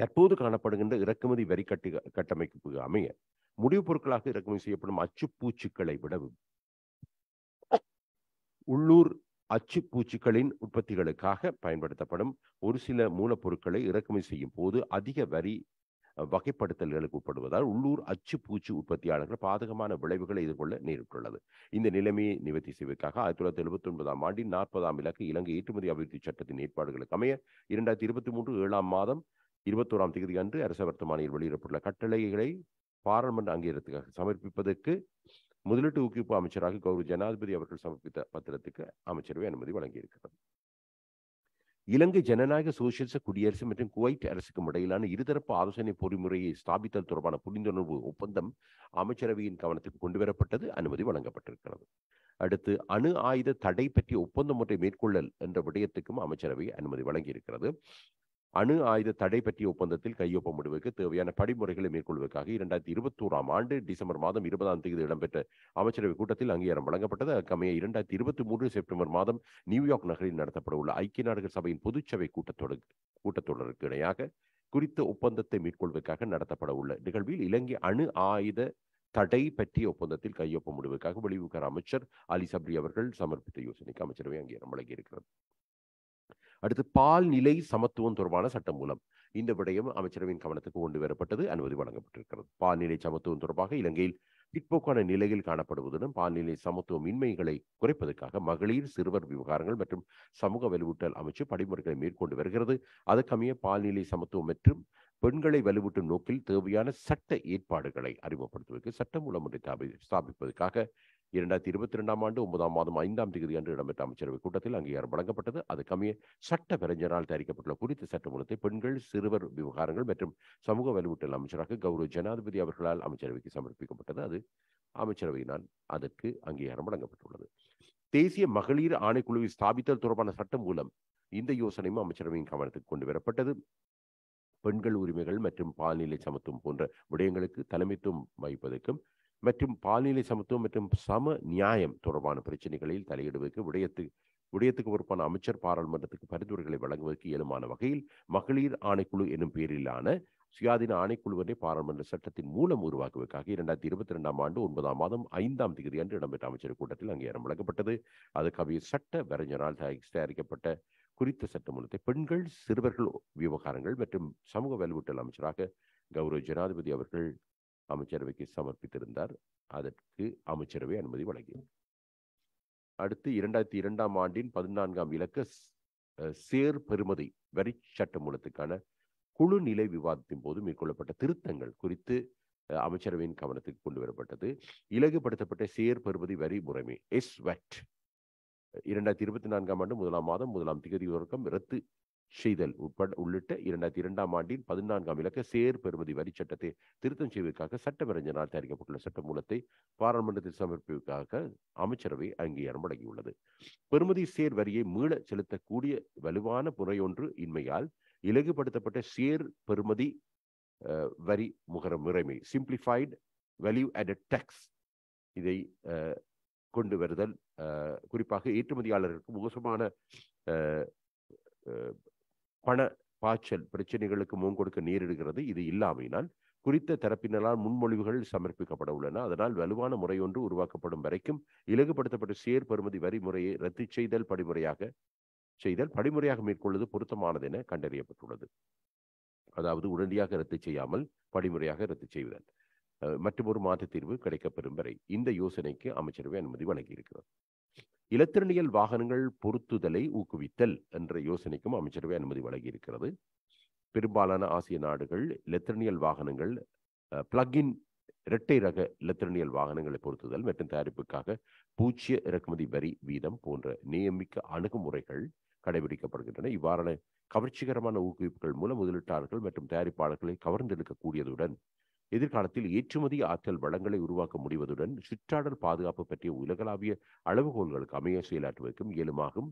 தற்போது காணப்படுகின்ற இறக்குமதி வரி கட்டி கட்டமைப்பு அமைய முடிவுப் பொருட்களாக இறக்குமதி செய்யப்படும் அச்சுப்பூச்சிகளை விடவும் உள்ளூர் அச்சுப்பூச்சிகளின் உற்பத்திகளுக்காக பயன்படுத்தப்படும் ஒரு சில மூலப்பொருட்களை இறக்குமதி செய்யும் போது அதிக வரி வகைப்படுத்தல்களுக்கு உட்படுவதால் உள்ளூர் அச்சு பூச்சி உற்பத்தியாளர்கள் பாதகமான விளைவுகளை எதிர்கொள்ள நேரிட்டுள்ளது இந்த நிலைமையை நிவர்த்தி செய்வதற்காக ஆயிரத்தி தொள்ளாயிரத்தி எழுபத்தி ஒன்பதாம் ஆண்டின் நாற்பதாம் இலக்கு இலங்கை ஏற்றுமதி அபிவிருத்தி சட்டத்தின் ஏற்பாடுகளுக்கு அமைய இரண்டாயிரத்தி இருபத்தி மூன்று ஏழாம் மாதம் இருபத்தோராம் தேதி அன்று அரச வர்த்தமானியில் வெளியிடப்பட்டுள்ள கட்டளைகளை பாராளுமன்ற அங்கீகாரத்துக்காக சமர்ப்பிப்பதற்கு முதலீட்டு ஊக்குவிப்பு அமைச்சராக கௌரவ ஜனாதிபதி அவர்கள் சமர்ப்பித்த பத்திரத்துக்கு அமைச்சரவை அனுமதி வழங்கியிருக்கிறது இலங்கை ஜனநாயக சோசியலிச குடியரசு மற்றும் குவைட் அரசுக்கும் இடையிலான இருதரப்பு ஆலோசனை பொறிமுறையை ஸ்தாபித்தல் தொடர்பான புரிந்துணர்வு ஒப்பந்தம் அமைச்சரவையின் கவனத்துக்கு கொண்டுவரப்பட்டது அனுமதி வழங்கப்பட்டிருக்கிறது அடுத்து அணு ஆயுத தடை பற்றிய ஒப்பந்தம் ஒன்றை மேற்கொள்ளல் என்ற விடயத்துக்கும் அமைச்சரவை அனுமதி வழங்கியிருக்கிறது அணு ஆயுத தடை பற்றிய ஒப்பந்தத்தில் கையொப்பமிடுவதற்கு தேவையான படிமுறைகளை மேற்கொள்வதற்காக இரண்டாயிரத்தி இருபத்தி ஓராம் ஆண்டு டிசம்பர் மாதம் இருபதாம் தேதி இடம்பெற்ற அமைச்சரவைக் கூட்டத்தில் அங்கீகாரம் வழங்கப்பட்டது அக்கமைய இரண்டாயிரத்தி இருபத்தி மூன்று செப்டம்பர் மாதம் நியூயார்க் நகரில் நடத்தப்பட உள்ள ஐக்கிய நாடுகள் சபையின் பொதுச்சபை கூட்டத்தொடர் கூட்டத்தொடருக்கு இணையாக குறித்த ஒப்பந்தத்தை மேற்கொள்வதற்காக நடத்தப்பட உள்ள நிகழ்வில் இலங்கை அணு ஆயுத தடை பற்றிய ஒப்பந்தத்தில் கையொப்பமிடுவதற்காக வெளிவிவகார அமைச்சர் அலி சப்ரி அவர்கள் சமர்ப்பித்த யோசனைக்கு அமைச்சரவை அங்கீகாரம் வழங்கியிருக்கிறது அடுத்து பால்நிலை சமத்துவம் தொடர்பான சட்ட மூலம் இந்த விடயம் அமைச்சரவையின் கவனத்துக்கு கொண்டு வரப்பட்டது அனுமதி வழங்கப்பட்டிருக்கிறது பால்நிலை சமத்துவம் தொடர்பாக இலங்கையில் பிற்போக்கான நிலையில் காணப்படுவதுடன் பால்நிலை சமத்துவம் இன்மைகளை குறைப்பதற்காக மகளிர் சிறுவர் விவகாரங்கள் மற்றும் சமூக வலுவூட்டல் அமைச்சு படிமுறைகளை மேற்கொண்டு வருகிறது அதற்கமைய பால்நிலை சமத்துவம் மற்றும் பெண்களை வலுவூட்டும் நோக்கில் தேவையான சட்ட ஏற்பாடுகளை அறிமுகப்படுத்துவதற்கு சட்ட மூலம் ஒன்றை ஸ்தாபிப்பதற்காக இரண்டாயிரத்தி இருபத்தி ரெண்டாம் ஆண்டு ஒன்பதாம் மாதம் ஐந்தாம் தேதி அன்று இடம்பெற்ற அமைச்சரவைக் கூட்டத்தில் அங்கீகாரம் வழங்கப்பட்டது அது கம்மிய சட்ட வரைஞரால் தயாரிக்கப்பட்டுள்ள குறித்த சட்டமூலத்தை பெண்கள் சிறுவர் விவகாரங்கள் மற்றும் சமூக வலுவூட்டல் அமைச்சராக கௌரவ ஜனாதிபதி அவர்களால் அமைச்சரவைக்கு சமர்ப்பிக்கப்பட்டது அது அமைச்சரவையினால் அதற்கு அங்கீகாரம் வழங்கப்பட்டுள்ளது தேசிய மகளிர் ஆணைக்குழுவை ஸ்தாபித்தல் தொடர்பான சட்டம் மூலம் இந்த யோசனையும் அமைச்சரவையின் கவனத்துக்கு கொண்டு வரப்பட்டது பெண்கள் உரிமைகள் மற்றும் பால்நிலை சமத்துவம் போன்ற விடயங்களுக்கு தலைமைத்துவம் வகிப்பதற்கும் மற்றும் பாலியலை சமத்துவம் மற்றும் சம நியாயம் தொடர்பான பிரச்சனைகளில் தலையிடுவதற்கு விடயத்து விடயத்துக்கு பொறுப்பான அமைச்சர் பாராளுமன்றத்துக்கு பரிந்துரைகளை வழங்குவதற்கு இயலுமான வகையில் மகளிர் ஆணைக்குழு எனும் பெயரிலான சுயாதீன ஒன்றை பாராளுமன்ற சட்டத்தின் மூலம் உருவாக்குவதற்காக இரண்டாயிரத்தி இருபத்தி ரெண்டாம் ஆண்டு ஒன்பதாம் மாதம் ஐந்தாம் தேதி அன்று இடம்பெற்ற அமைச்சர் கூட்டத்தில் அங்கீகாரம் வழங்கப்பட்டது அதுக்காக சட்ட வரைஞரால் தயாரிக்கப்பட்ட குறித்த சட்ட மூலத்தை பெண்கள் சிறுவர்கள் விவகாரங்கள் மற்றும் சமூக வலுவூட்டல் அமைச்சராக கௌரவ ஜனாதிபதி அவர்கள் அமைச்சரவைக்கு சமர்ப்பித்திருந்தார் அதற்கு அமைச்சரவை அனுமதி வழங்கியது அடுத்து இரண்டாயிரத்தி இரண்டாம் ஆண்டின் பதினான்காம் இலக்க சேர் பெருமதி வரி சட்ட மூலத்துக்கான குழு நிலை விவாதத்தின் போது மேற்கொள்ளப்பட்ட திருத்தங்கள் குறித்து அமைச்சரவையின் கவனத்துக்கு கொண்டு வரப்பட்டது இலகுப்படுத்தப்பட்ட சேர் பெறுமதி வரி முறைமை எஸ் வட் இரண்டாயிரத்தி இருபத்தி நான்காம் ஆண்டு முதலாம் மாதம் முதலாம் திகதி தொடக்கம் ரத்து செய்தல் உட்பட உள்ளிட்ட இரண்டாயிரத்தி இரண்டாம் ஆண்டின் பதினான்காம் இலக்க சேர் பெறுமதி வரி சட்டத்தை திருத்தம் செய்வதற்காக சட்டமறிஞரால் தயாரிக்கப்பட்டுள்ள சட்ட மூலத்தை பாராளுமன்றத்தில் சமர்ப்பிப்பதற்காக அமைச்சரவை அங்கீகாரம் வழங்கியுள்ளது பெறுமதி சேர் வரியை மீள செலுத்தக்கூடிய வலுவான புறையொன்று இன்மையால் இலகுபடுத்தப்பட்ட சேர் பெறுமதி வரி முகர முறைமை சிம்பிளிஃபைடு வேல்யூ அட் டேக்ஸ் இதை கொண்டு வருதல் குறிப்பாக ஏற்றுமதியாளர்களுக்கு மோசமான பண பாய்ச்சல் பிரச்சனைகளுக்கு முன்கொடுக்க நேரிடுகிறது இது இல்லாமையினால் குறித்த தரப்பினரால் முன்மொழிவுகள் சமர்ப்பிக்கப்பட உள்ளன அதனால் வலுவான முறை ஒன்று உருவாக்கப்படும் வரைக்கும் இலகுபடுத்தப்பட்ட சேர் பெறுமதி வரி முறையை ரத்து செய்தல் படிமுறையாக செய்தல் படிமுறையாக மேற்கொள்வது பொருத்தமானது என கண்டறியப்பட்டுள்ளது அதாவது உடனடியாக ரத்து செய்யாமல் படிமுறையாக ரத்து செய்வதன் மற்றொரு மாற்று தீர்வு கிடைக்கப்பெறும் வரை இந்த யோசனைக்கு அமைச்சரவை அனுமதி வழங்கியிருக்கிறது இலத்திரனியல் வாகனங்கள் பொருத்துதலை ஊக்குவித்தல் என்ற யோசனைக்கும் அமைச்சரவை அனுமதி வழங்கியிருக்கிறது பெரும்பாலான ஆசிய நாடுகள் இலத்திரனியல் வாகனங்கள் பிளக்இன் இரட்டை ரக இலத்திரனியல் வாகனங்களை பொருத்துதல் மற்றும் தயாரிப்புக்காக பூஜ்ய இறக்குமதி வரி வீதம் போன்ற நியமிக்க அணுகுமுறைகள் கடைபிடிக்கப்படுகின்றன இவ்வாறான கவர்ச்சிகரமான ஊக்குவிப்புகள் மூலம் முதலீட்டாளர்கள் மற்றும் தயாரிப்பாளர்களை கவர்ந்தெடுக்கக்கூடியதுடன் எதிர்காலத்தில் ஏற்றுமதி ஆற்றல் வளங்களை உருவாக்க முடிவதுடன் சுற்றாடல் பாதுகாப்பு பற்றிய உலகளாவிய அளவுகோல்களுக்கு அமைய செயலாற்றுவதற்கும் இயலுமாகும்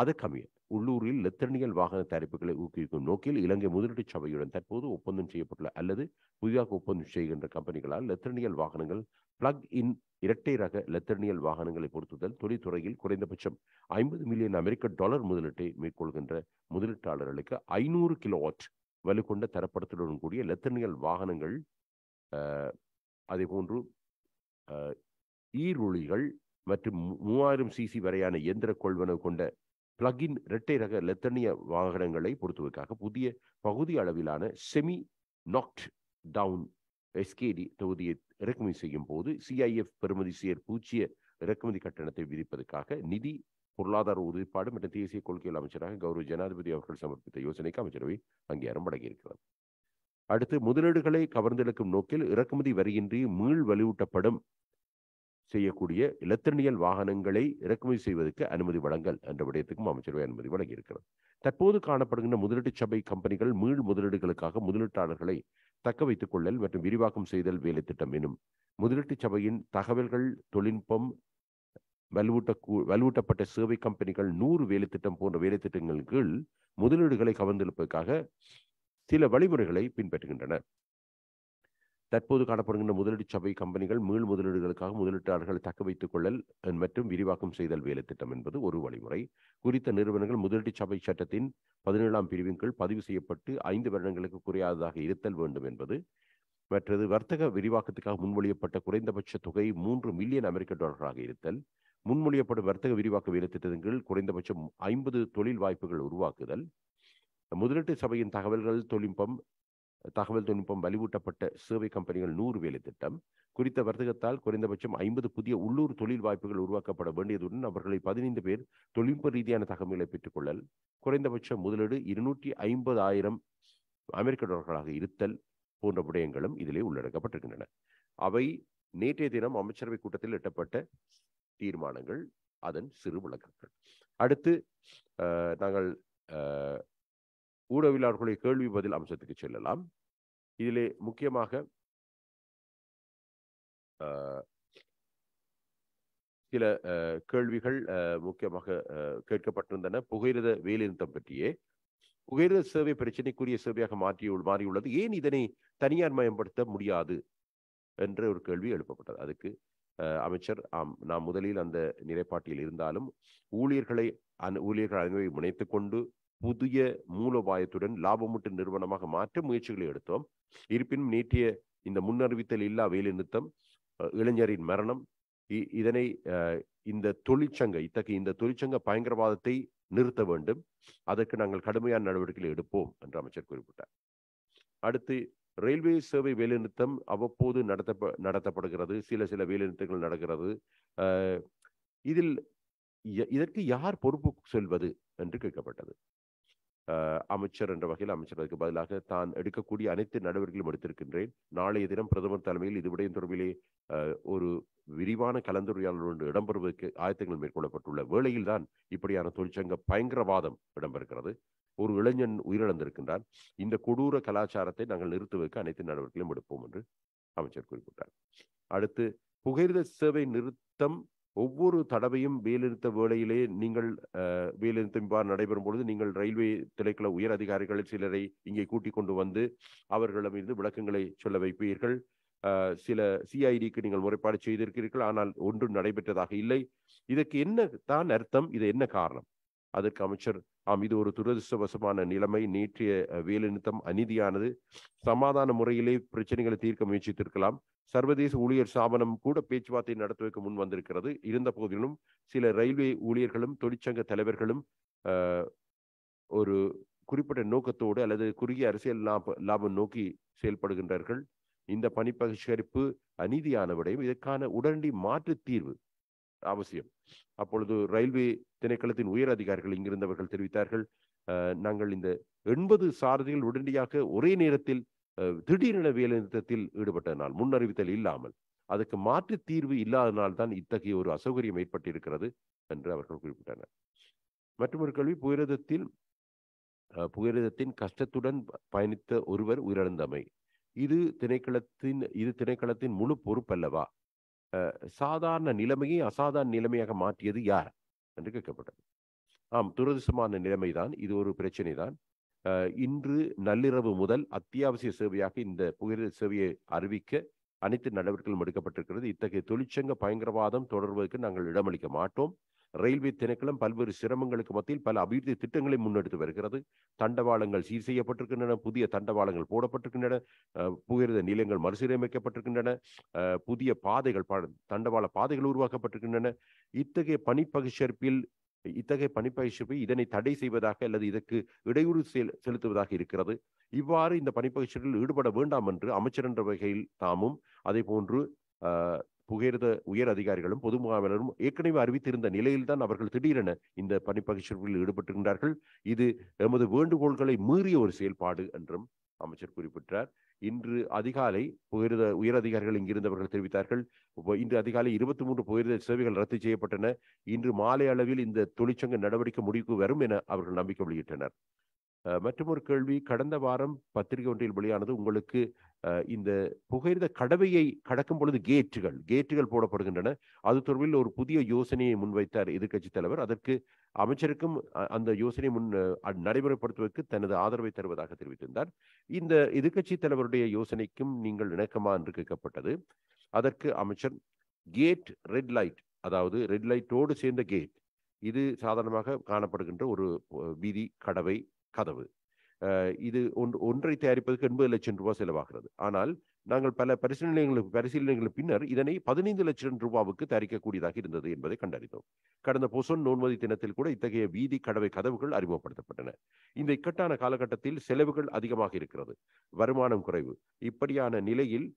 அதற்கமைய உள்ளூரில் லெத்தர்னியல் வாகன தயாரிப்புகளை ஊக்குவிக்கும் நோக்கில் இலங்கை முதலீட்டு சபையுடன் தற்போது ஒப்பந்தம் செய்யப்பட்டுள்ள அல்லது புதிதாக ஒப்பந்தம் செய்கின்ற கம்பெனிகளால் லெத்தர்னியல் வாகனங்கள் பிளக் இன் இரட்டை ரக லெத்தர்னியல் வாகனங்களை பொறுத்துதல் தொழில்துறையில் குறைந்தபட்சம் ஐம்பது மில்லியன் அமெரிக்க டாலர் முதலீட்டை மேற்கொள்கின்ற முதலீட்டாளர்களுக்கு ஐநூறு கிலோவாட் வலுக்கொண்ட தரப்படுத்துடன் கூடிய லத்தனியல் வாகனங்கள் அதே போன்று ஈருளிகள் மற்றும் மூவாயிரம் சிசி வரையான இயந்திர கொள்வனவு கொண்ட பிளகின் இரட்டை ரக லெத்தனிய வாகனங்களை பொறுத்துவதற்காக புதிய பகுதி அளவிலான செமி நாக்ட் டவுன் எஸ்கேடி தொகுதியை இறக்குமதி செய்யும் போது சிஐஎஃப் பெருமதி செயற் பூச்சிய இறக்குமதி கட்டணத்தை விதிப்பதற்காக நிதி பொருளாதார உறுதிப்பாடு மற்றும் தேசிய கொள்கைகள் அமைச்சராக கௌரவ ஜனாதிபதி அவர்கள் சமர்ப்பித்த யோசனைக்கு அமைச்சரவை அங்கீகாரம் வழங்கியிருக்கிறது அடுத்து முதலீடுகளை கவர்ந்தெடுக்கும் நோக்கில் இறக்குமதி வரியின்றி மீள் வலுவூட்டப்படும் செய்யக்கூடிய இலத்திரனியல் வாகனங்களை இறக்குமதி செய்வதற்கு அனுமதி வழங்கல் என்ற விடயத்துக்கும் அமைச்சரவை அனுமதி வழங்கியிருக்கிறது தற்போது காணப்படுகின்ற முதலீட்டு சபை கம்பெனிகள் மீள் முதலீடுகளுக்காக முதலீட்டாளர்களை தக்க வைத்துக் கொள்ளல் மற்றும் விரிவாக்கம் செய்தல் வேலை திட்டம் எனும் முதலீட்டு சபையின் தகவல்கள் தொழில்நுட்பம் வலுவூட்ட வலுவூட்டப்பட்ட சேவை கம்பெனிகள் நூறு வேலைத்திட்டம் போன்ற வேலைத்திட்டங்களின் கீழ் முதலீடுகளை கவர்ந்தெழுப்பதற்காக சில வழிமுறைகளை பின்பற்றுகின்றன தற்போது காணப்படுகின்ற முதலீடு சபை கம்பெனிகள் மீள் முதலீடுகளுக்காக முதலீட்டாளர்களை தக்க வைத்துக் கொள்ளல் மற்றும் விரிவாக்கம் செய்தல் வேலை திட்டம் என்பது ஒரு வழிமுறை குறித்த நிறுவனங்கள் முதலீட்டு சபை சட்டத்தின் பதினேழாம் பிரிவின் கீழ் பதிவு செய்யப்பட்டு ஐந்து வருடங்களுக்கு குறையாததாக இருத்தல் வேண்டும் என்பது மற்றது வர்த்தக விரிவாக்கத்துக்காக முன்மொழியப்பட்ட குறைந்தபட்ச தொகை மூன்று மில்லியன் அமெரிக்க டாலராக இருத்தல் முன்மொழியப்படும் வர்த்தக விரிவாக்க வேலை திட்டத்தின் கீழ் குறைந்தபட்சம் ஐம்பது தொழில் வாய்ப்புகள் உருவாக்குதல் முதலீட்டு சபையின் தகவல்கள் தொழில்நுட்பம் தகவல் தொழில்நுட்பம் வலுவூட்டப்பட்ட சேவை கம்பெனிகள் நூறு வேலை திட்டம் குறித்த வர்த்தகத்தால் குறைந்தபட்சம் ஐம்பது புதிய உள்ளூர் தொழில் வாய்ப்புகள் உருவாக்கப்பட வேண்டியதுடன் அவர்களை பதினைந்து பேர் தொழில்நுட்ப ரீதியான தகவல்களை பெற்றுக்கொள்ளல் குறைந்தபட்ச முதலீடு இருநூற்றி ஐம்பது ஆயிரம் அமெரிக்க டாலர்களாக இருத்தல் போன்ற விடயங்களும் இதிலே உள்ளடக்கப்பட்டிருக்கின்றன அவை நேற்றைய தினம் அமைச்சரவை கூட்டத்தில் எட்டப்பட்ட தீர்மானங்கள் அதன் சிறு விளக்கங்கள் அடுத்து நாங்கள் ஊடகவியலாளர்களுடைய கேள்வி பதில் அம்சத்துக்கு செல்லலாம் இதிலே முக்கியமாக சில கேள்விகள் முக்கியமாக கேட்கப்பட்டிருந்தன புகையிரத வேலைநிறுத்தம் பற்றியே புகையிரத சேவை பிரச்சனைக்குரிய சேவையாக மாற்றி மாறியுள்ளது ஏன் இதனை தனியார் மயப்படுத்த முடியாது என்ற ஒரு கேள்வி எழுப்பப்பட்டது அதுக்கு அமைச்சர் ஆம் நாம் முதலில் அந்த நிலைப்பாட்டில் இருந்தாலும் ஊழியர்களை அந் ஊழியர்கள் அங்கே முனைத்து கொண்டு புதிய மூலோபாயத்துடன் லாபமூட்டு நிறுவனமாக மாற்ற முயற்சிகளை எடுத்தோம் இருப்பினும் நீட்டிய இந்த முன்னறிவித்தல் இல்லா வேலை நிறுத்தம் இளைஞரின் மரணம் இதனை இந்த தொழிற்சங்க இத்தகைய இந்த தொழிற்சங்க பயங்கரவாதத்தை நிறுத்த வேண்டும் அதற்கு நாங்கள் கடுமையான நடவடிக்கைகளை எடுப்போம் என்று அமைச்சர் குறிப்பிட்டார் அடுத்து ரயில்வே சேவை வேலைநிறுத்தம் அவ்வப்போது நடத்தப்ப நடத்தப்படுகிறது சில சில வேலைநிறுத்தங்கள் நடக்கிறது இதில் இதற்கு யார் பொறுப்பு சொல்வது என்று கேட்கப்பட்டது அமைச்சர் என்ற வகையில் அமைச்சர் அதற்கு பதிலாக தான் எடுக்கக்கூடிய அனைத்து நடவடிக்கைகளும் எடுத்திருக்கின்றேன் நாளைய தினம் பிரதமர் தலைமையில் இதுவிடைய தொடர்பிலே ஒரு விரிவான கலந்துரையாடல் ஒன்று இடம்பெறுவதற்கு ஆயத்தங்கள் மேற்கொள்ளப்பட்டுள்ள வேளையில்தான் இப்படியான தொழிற்சங்க பயங்கரவாதம் இடம்பெறுகிறது ஒரு இளைஞன் உயிரிழந்திருக்கின்றான் இந்த கொடூர கலாச்சாரத்தை நாங்கள் நிறுத்துவதற்கு அனைத்து நடவடிக்கைகளும் எடுப்போம் என்று அமைச்சர் குறிப்பிட்டார் அடுத்து புகையிரத சேவை நிறுத்தம் ஒவ்வொரு தடவையும் வேலிறுத்த வேளையிலே நீங்கள் வேலிருத்தம் நடைபெறும் பொழுது நீங்கள் ரயில்வே திரைக்கள உயர் அதிகாரிகள் சிலரை இங்கே கூட்டிக் கொண்டு வந்து அவர்களிடமிருந்து விளக்கங்களை சொல்ல வைப்பீர்கள் சில சிஐடிக்கு நீங்கள் முறைப்பாடு செய்திருக்கிறீர்கள் ஆனால் ஒன்றும் நடைபெற்றதாக இல்லை இதற்கு என்ன தான் அர்த்தம் இது என்ன காரணம் அதற்கு அமைச்சர் ஆம் இது ஒரு துரதிருஷ்டவசமான நிலைமை நேற்றைய வேலைநிறுத்தம் அநீதியானது சமாதான முறையிலே பிரச்சனைகளை தீர்க்க முயற்சித்திருக்கலாம் சர்வதேச ஊழியர் ஸ்தாபனம் கூட பேச்சுவார்த்தை நடத்துவதற்கு முன் வந்திருக்கிறது இருந்த போதிலும் சில ரயில்வே ஊழியர்களும் தொழிற்சங்க தலைவர்களும் ஒரு குறிப்பிட்ட நோக்கத்தோடு அல்லது குறுகிய அரசியல் லாப லாபம் நோக்கி செயல்படுகின்றார்கள் இந்த பணி அநீதியானவிடையும் அநீதியான இதற்கான உடனடி மாற்று தீர்வு அவசியம் அப்பொழுது ரயில்வே திணைக்களத்தின் உயர் அதிகாரிகள் இங்கிருந்தவர்கள் தெரிவித்தார்கள் நாங்கள் இந்த எண்பது சாரதிகள் உடனடியாக ஒரே நேரத்தில் திடீரென வேலை வேலைநிறுத்தத்தில் ஈடுபட்டதனால் முன்னறிவித்தல் இல்லாமல் அதுக்கு மாற்று தீர்வு இல்லாதனால் தான் இத்தகைய ஒரு அசௌகரியம் ஏற்பட்டிருக்கிறது என்று அவர்கள் குறிப்பிட்டனர் மற்றும் ஒரு கேள்வி புயரதத்தில் புயரதத்தின் கஷ்டத்துடன் பயணித்த ஒருவர் உயிரிழந்தமை இது திணைக்களத்தின் இது திணைக்களத்தின் முழு பொறுப்பல்லவா சாதாரண நிலைமையை அசாதாரண நிலைமையாக மாற்றியது யார் என்று கேட்கப்பட்டது ஆம் துரதிசமான நிலைமைதான் இது ஒரு பிரச்சனை தான் இன்று நள்ளிரவு முதல் அத்தியாவசிய சேவையாக இந்த புகையிலை சேவையை அறிவிக்க அனைத்து நடவடிக்கைகளும் எடுக்கப்பட்டிருக்கிறது இத்தகைய தொழிற்சங்க பயங்கரவாதம் தொடர்வதற்கு நாங்கள் இடமளிக்க மாட்டோம் ரயில்வே திணைக்களம் பல்வேறு சிரமங்களுக்கு மத்தியில் பல அபிவிருத்தி திட்டங்களை முன்னெடுத்து வருகிறது தண்டவாளங்கள் சீர் செய்யப்பட்டிருக்கின்றன புதிய தண்டவாளங்கள் போடப்பட்டிருக்கின்றன புகிருத நிலையங்கள் மறுசீரமைக்கப்பட்டிருக்கின்றன புதிய பாதைகள் தண்டவாள பாதைகள் உருவாக்கப்பட்டிருக்கின்றன இத்தகைய பனிப்பகிஷர்ப்பில் இத்தகைய பனிப்பகிர்வு இதனை தடை செய்வதாக அல்லது இதற்கு இடையூறு செலுத்துவதாக இருக்கிறது இவ்வாறு இந்த பனிப்பகிர்வில் ஈடுபட வேண்டாம் என்று அமைச்சர் என்ற வகையில் தாமும் அதே போன்று புகையிரத உயர் அதிகாரிகளும் பொது முகாவலரும் ஏற்கனவே அறிவித்திருந்த நிலையில்தான் அவர்கள் திடீரென இந்த பணிப்பகிர்வில் ஈடுபட்டிருக்கின்றார்கள் இது எமது வேண்டுகோள்களை மீறிய ஒரு செயல்பாடு என்றும் அமைச்சர் குறிப்பிட்டார் இன்று அதிகாலை புகிர்த உயர் அதிகாரிகள் இங்கிருந்தவர்கள் தெரிவித்தார்கள் இன்று அதிகாலை இருபத்தி மூன்று புகிர்த சேவைகள் ரத்து செய்யப்பட்டன இன்று மாலை அளவில் இந்த தொழிற்சங்க நடவடிக்கை முடிவுக்கு வரும் என அவர்கள் நம்பிக்கை வெளியிட்டனர் மற்றும் ஒரு கேள்வி கடந்த வாரம் பத்திரிகை ஒன்றில் வெளியானது உங்களுக்கு இந்த புகையிரத கடவையை கடக்கும் பொழுது கேட்டுகள் கேட்டுகள் போடப்படுகின்றன அது தொடர்பில் ஒரு புதிய யோசனையை முன்வைத்தார் எதிர்க்கட்சி தலைவர் அதற்கு அமைச்சருக்கும் அந்த யோசனை முன் நடைமுறைப்படுத்துவதற்கு தனது ஆதரவை தருவதாக தெரிவித்திருந்தார் இந்த எதிர்க்கட்சி தலைவருடைய யோசனைக்கும் நீங்கள் இணக்கமா என்று கேட்கப்பட்டது அதற்கு அமைச்சர் கேட் ரெட் லைட் அதாவது ரெட் லைட்டோடு சேர்ந்த கேட் இது சாதாரணமாக காணப்படுகின்ற ஒரு வீதி கடவை கதவு இது ஒன்று ஒன்றை தயாரிப்பதற்கு எண்பது லட்சம் ரூபாய் செலவாகிறது ஆனால் நாங்கள் பல பரிசீலனைகளுக்கு பரிசீலனைகளுக்கு பின்னர் இதனை பதினைந்து லட்சம் ரூபாவுக்கு தயாரிக்கக்கூடியதாக இருந்தது என்பதை கண்டறிந்தோம் கடந்த பொசன் நோன்மதி தினத்தில் கூட இத்தகைய வீதி கடவை கதவுகள் அறிமுகப்படுத்தப்பட்டன இந்த இக்கட்டான காலகட்டத்தில் செலவுகள் அதிகமாக இருக்கிறது வருமானம் குறைவு இப்படியான நிலையில்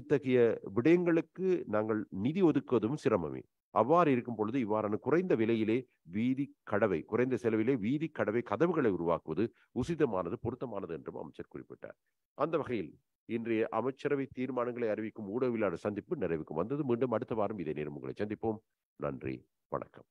இத்தகைய விடயங்களுக்கு நாங்கள் நிதி ஒதுக்குவதும் சிரமமே அவ்வாறு இருக்கும் பொழுது இவ்வாறான குறைந்த விலையிலே வீதி கடவை குறைந்த செலவிலே வீதி கடவை கதவுகளை உருவாக்குவது உசிதமானது பொருத்தமானது என்றும் அமைச்சர் குறிப்பிட்டார் அந்த வகையில் இன்றைய அமைச்சரவை தீர்மானங்களை அறிவிக்கும் ஊடகவியலாளர் சந்திப்பு நிறைவுக்கு வந்தது மீண்டும் அடுத்த வாரம் இதே நேரம் உங்களை சந்திப்போம் நன்றி வணக்கம்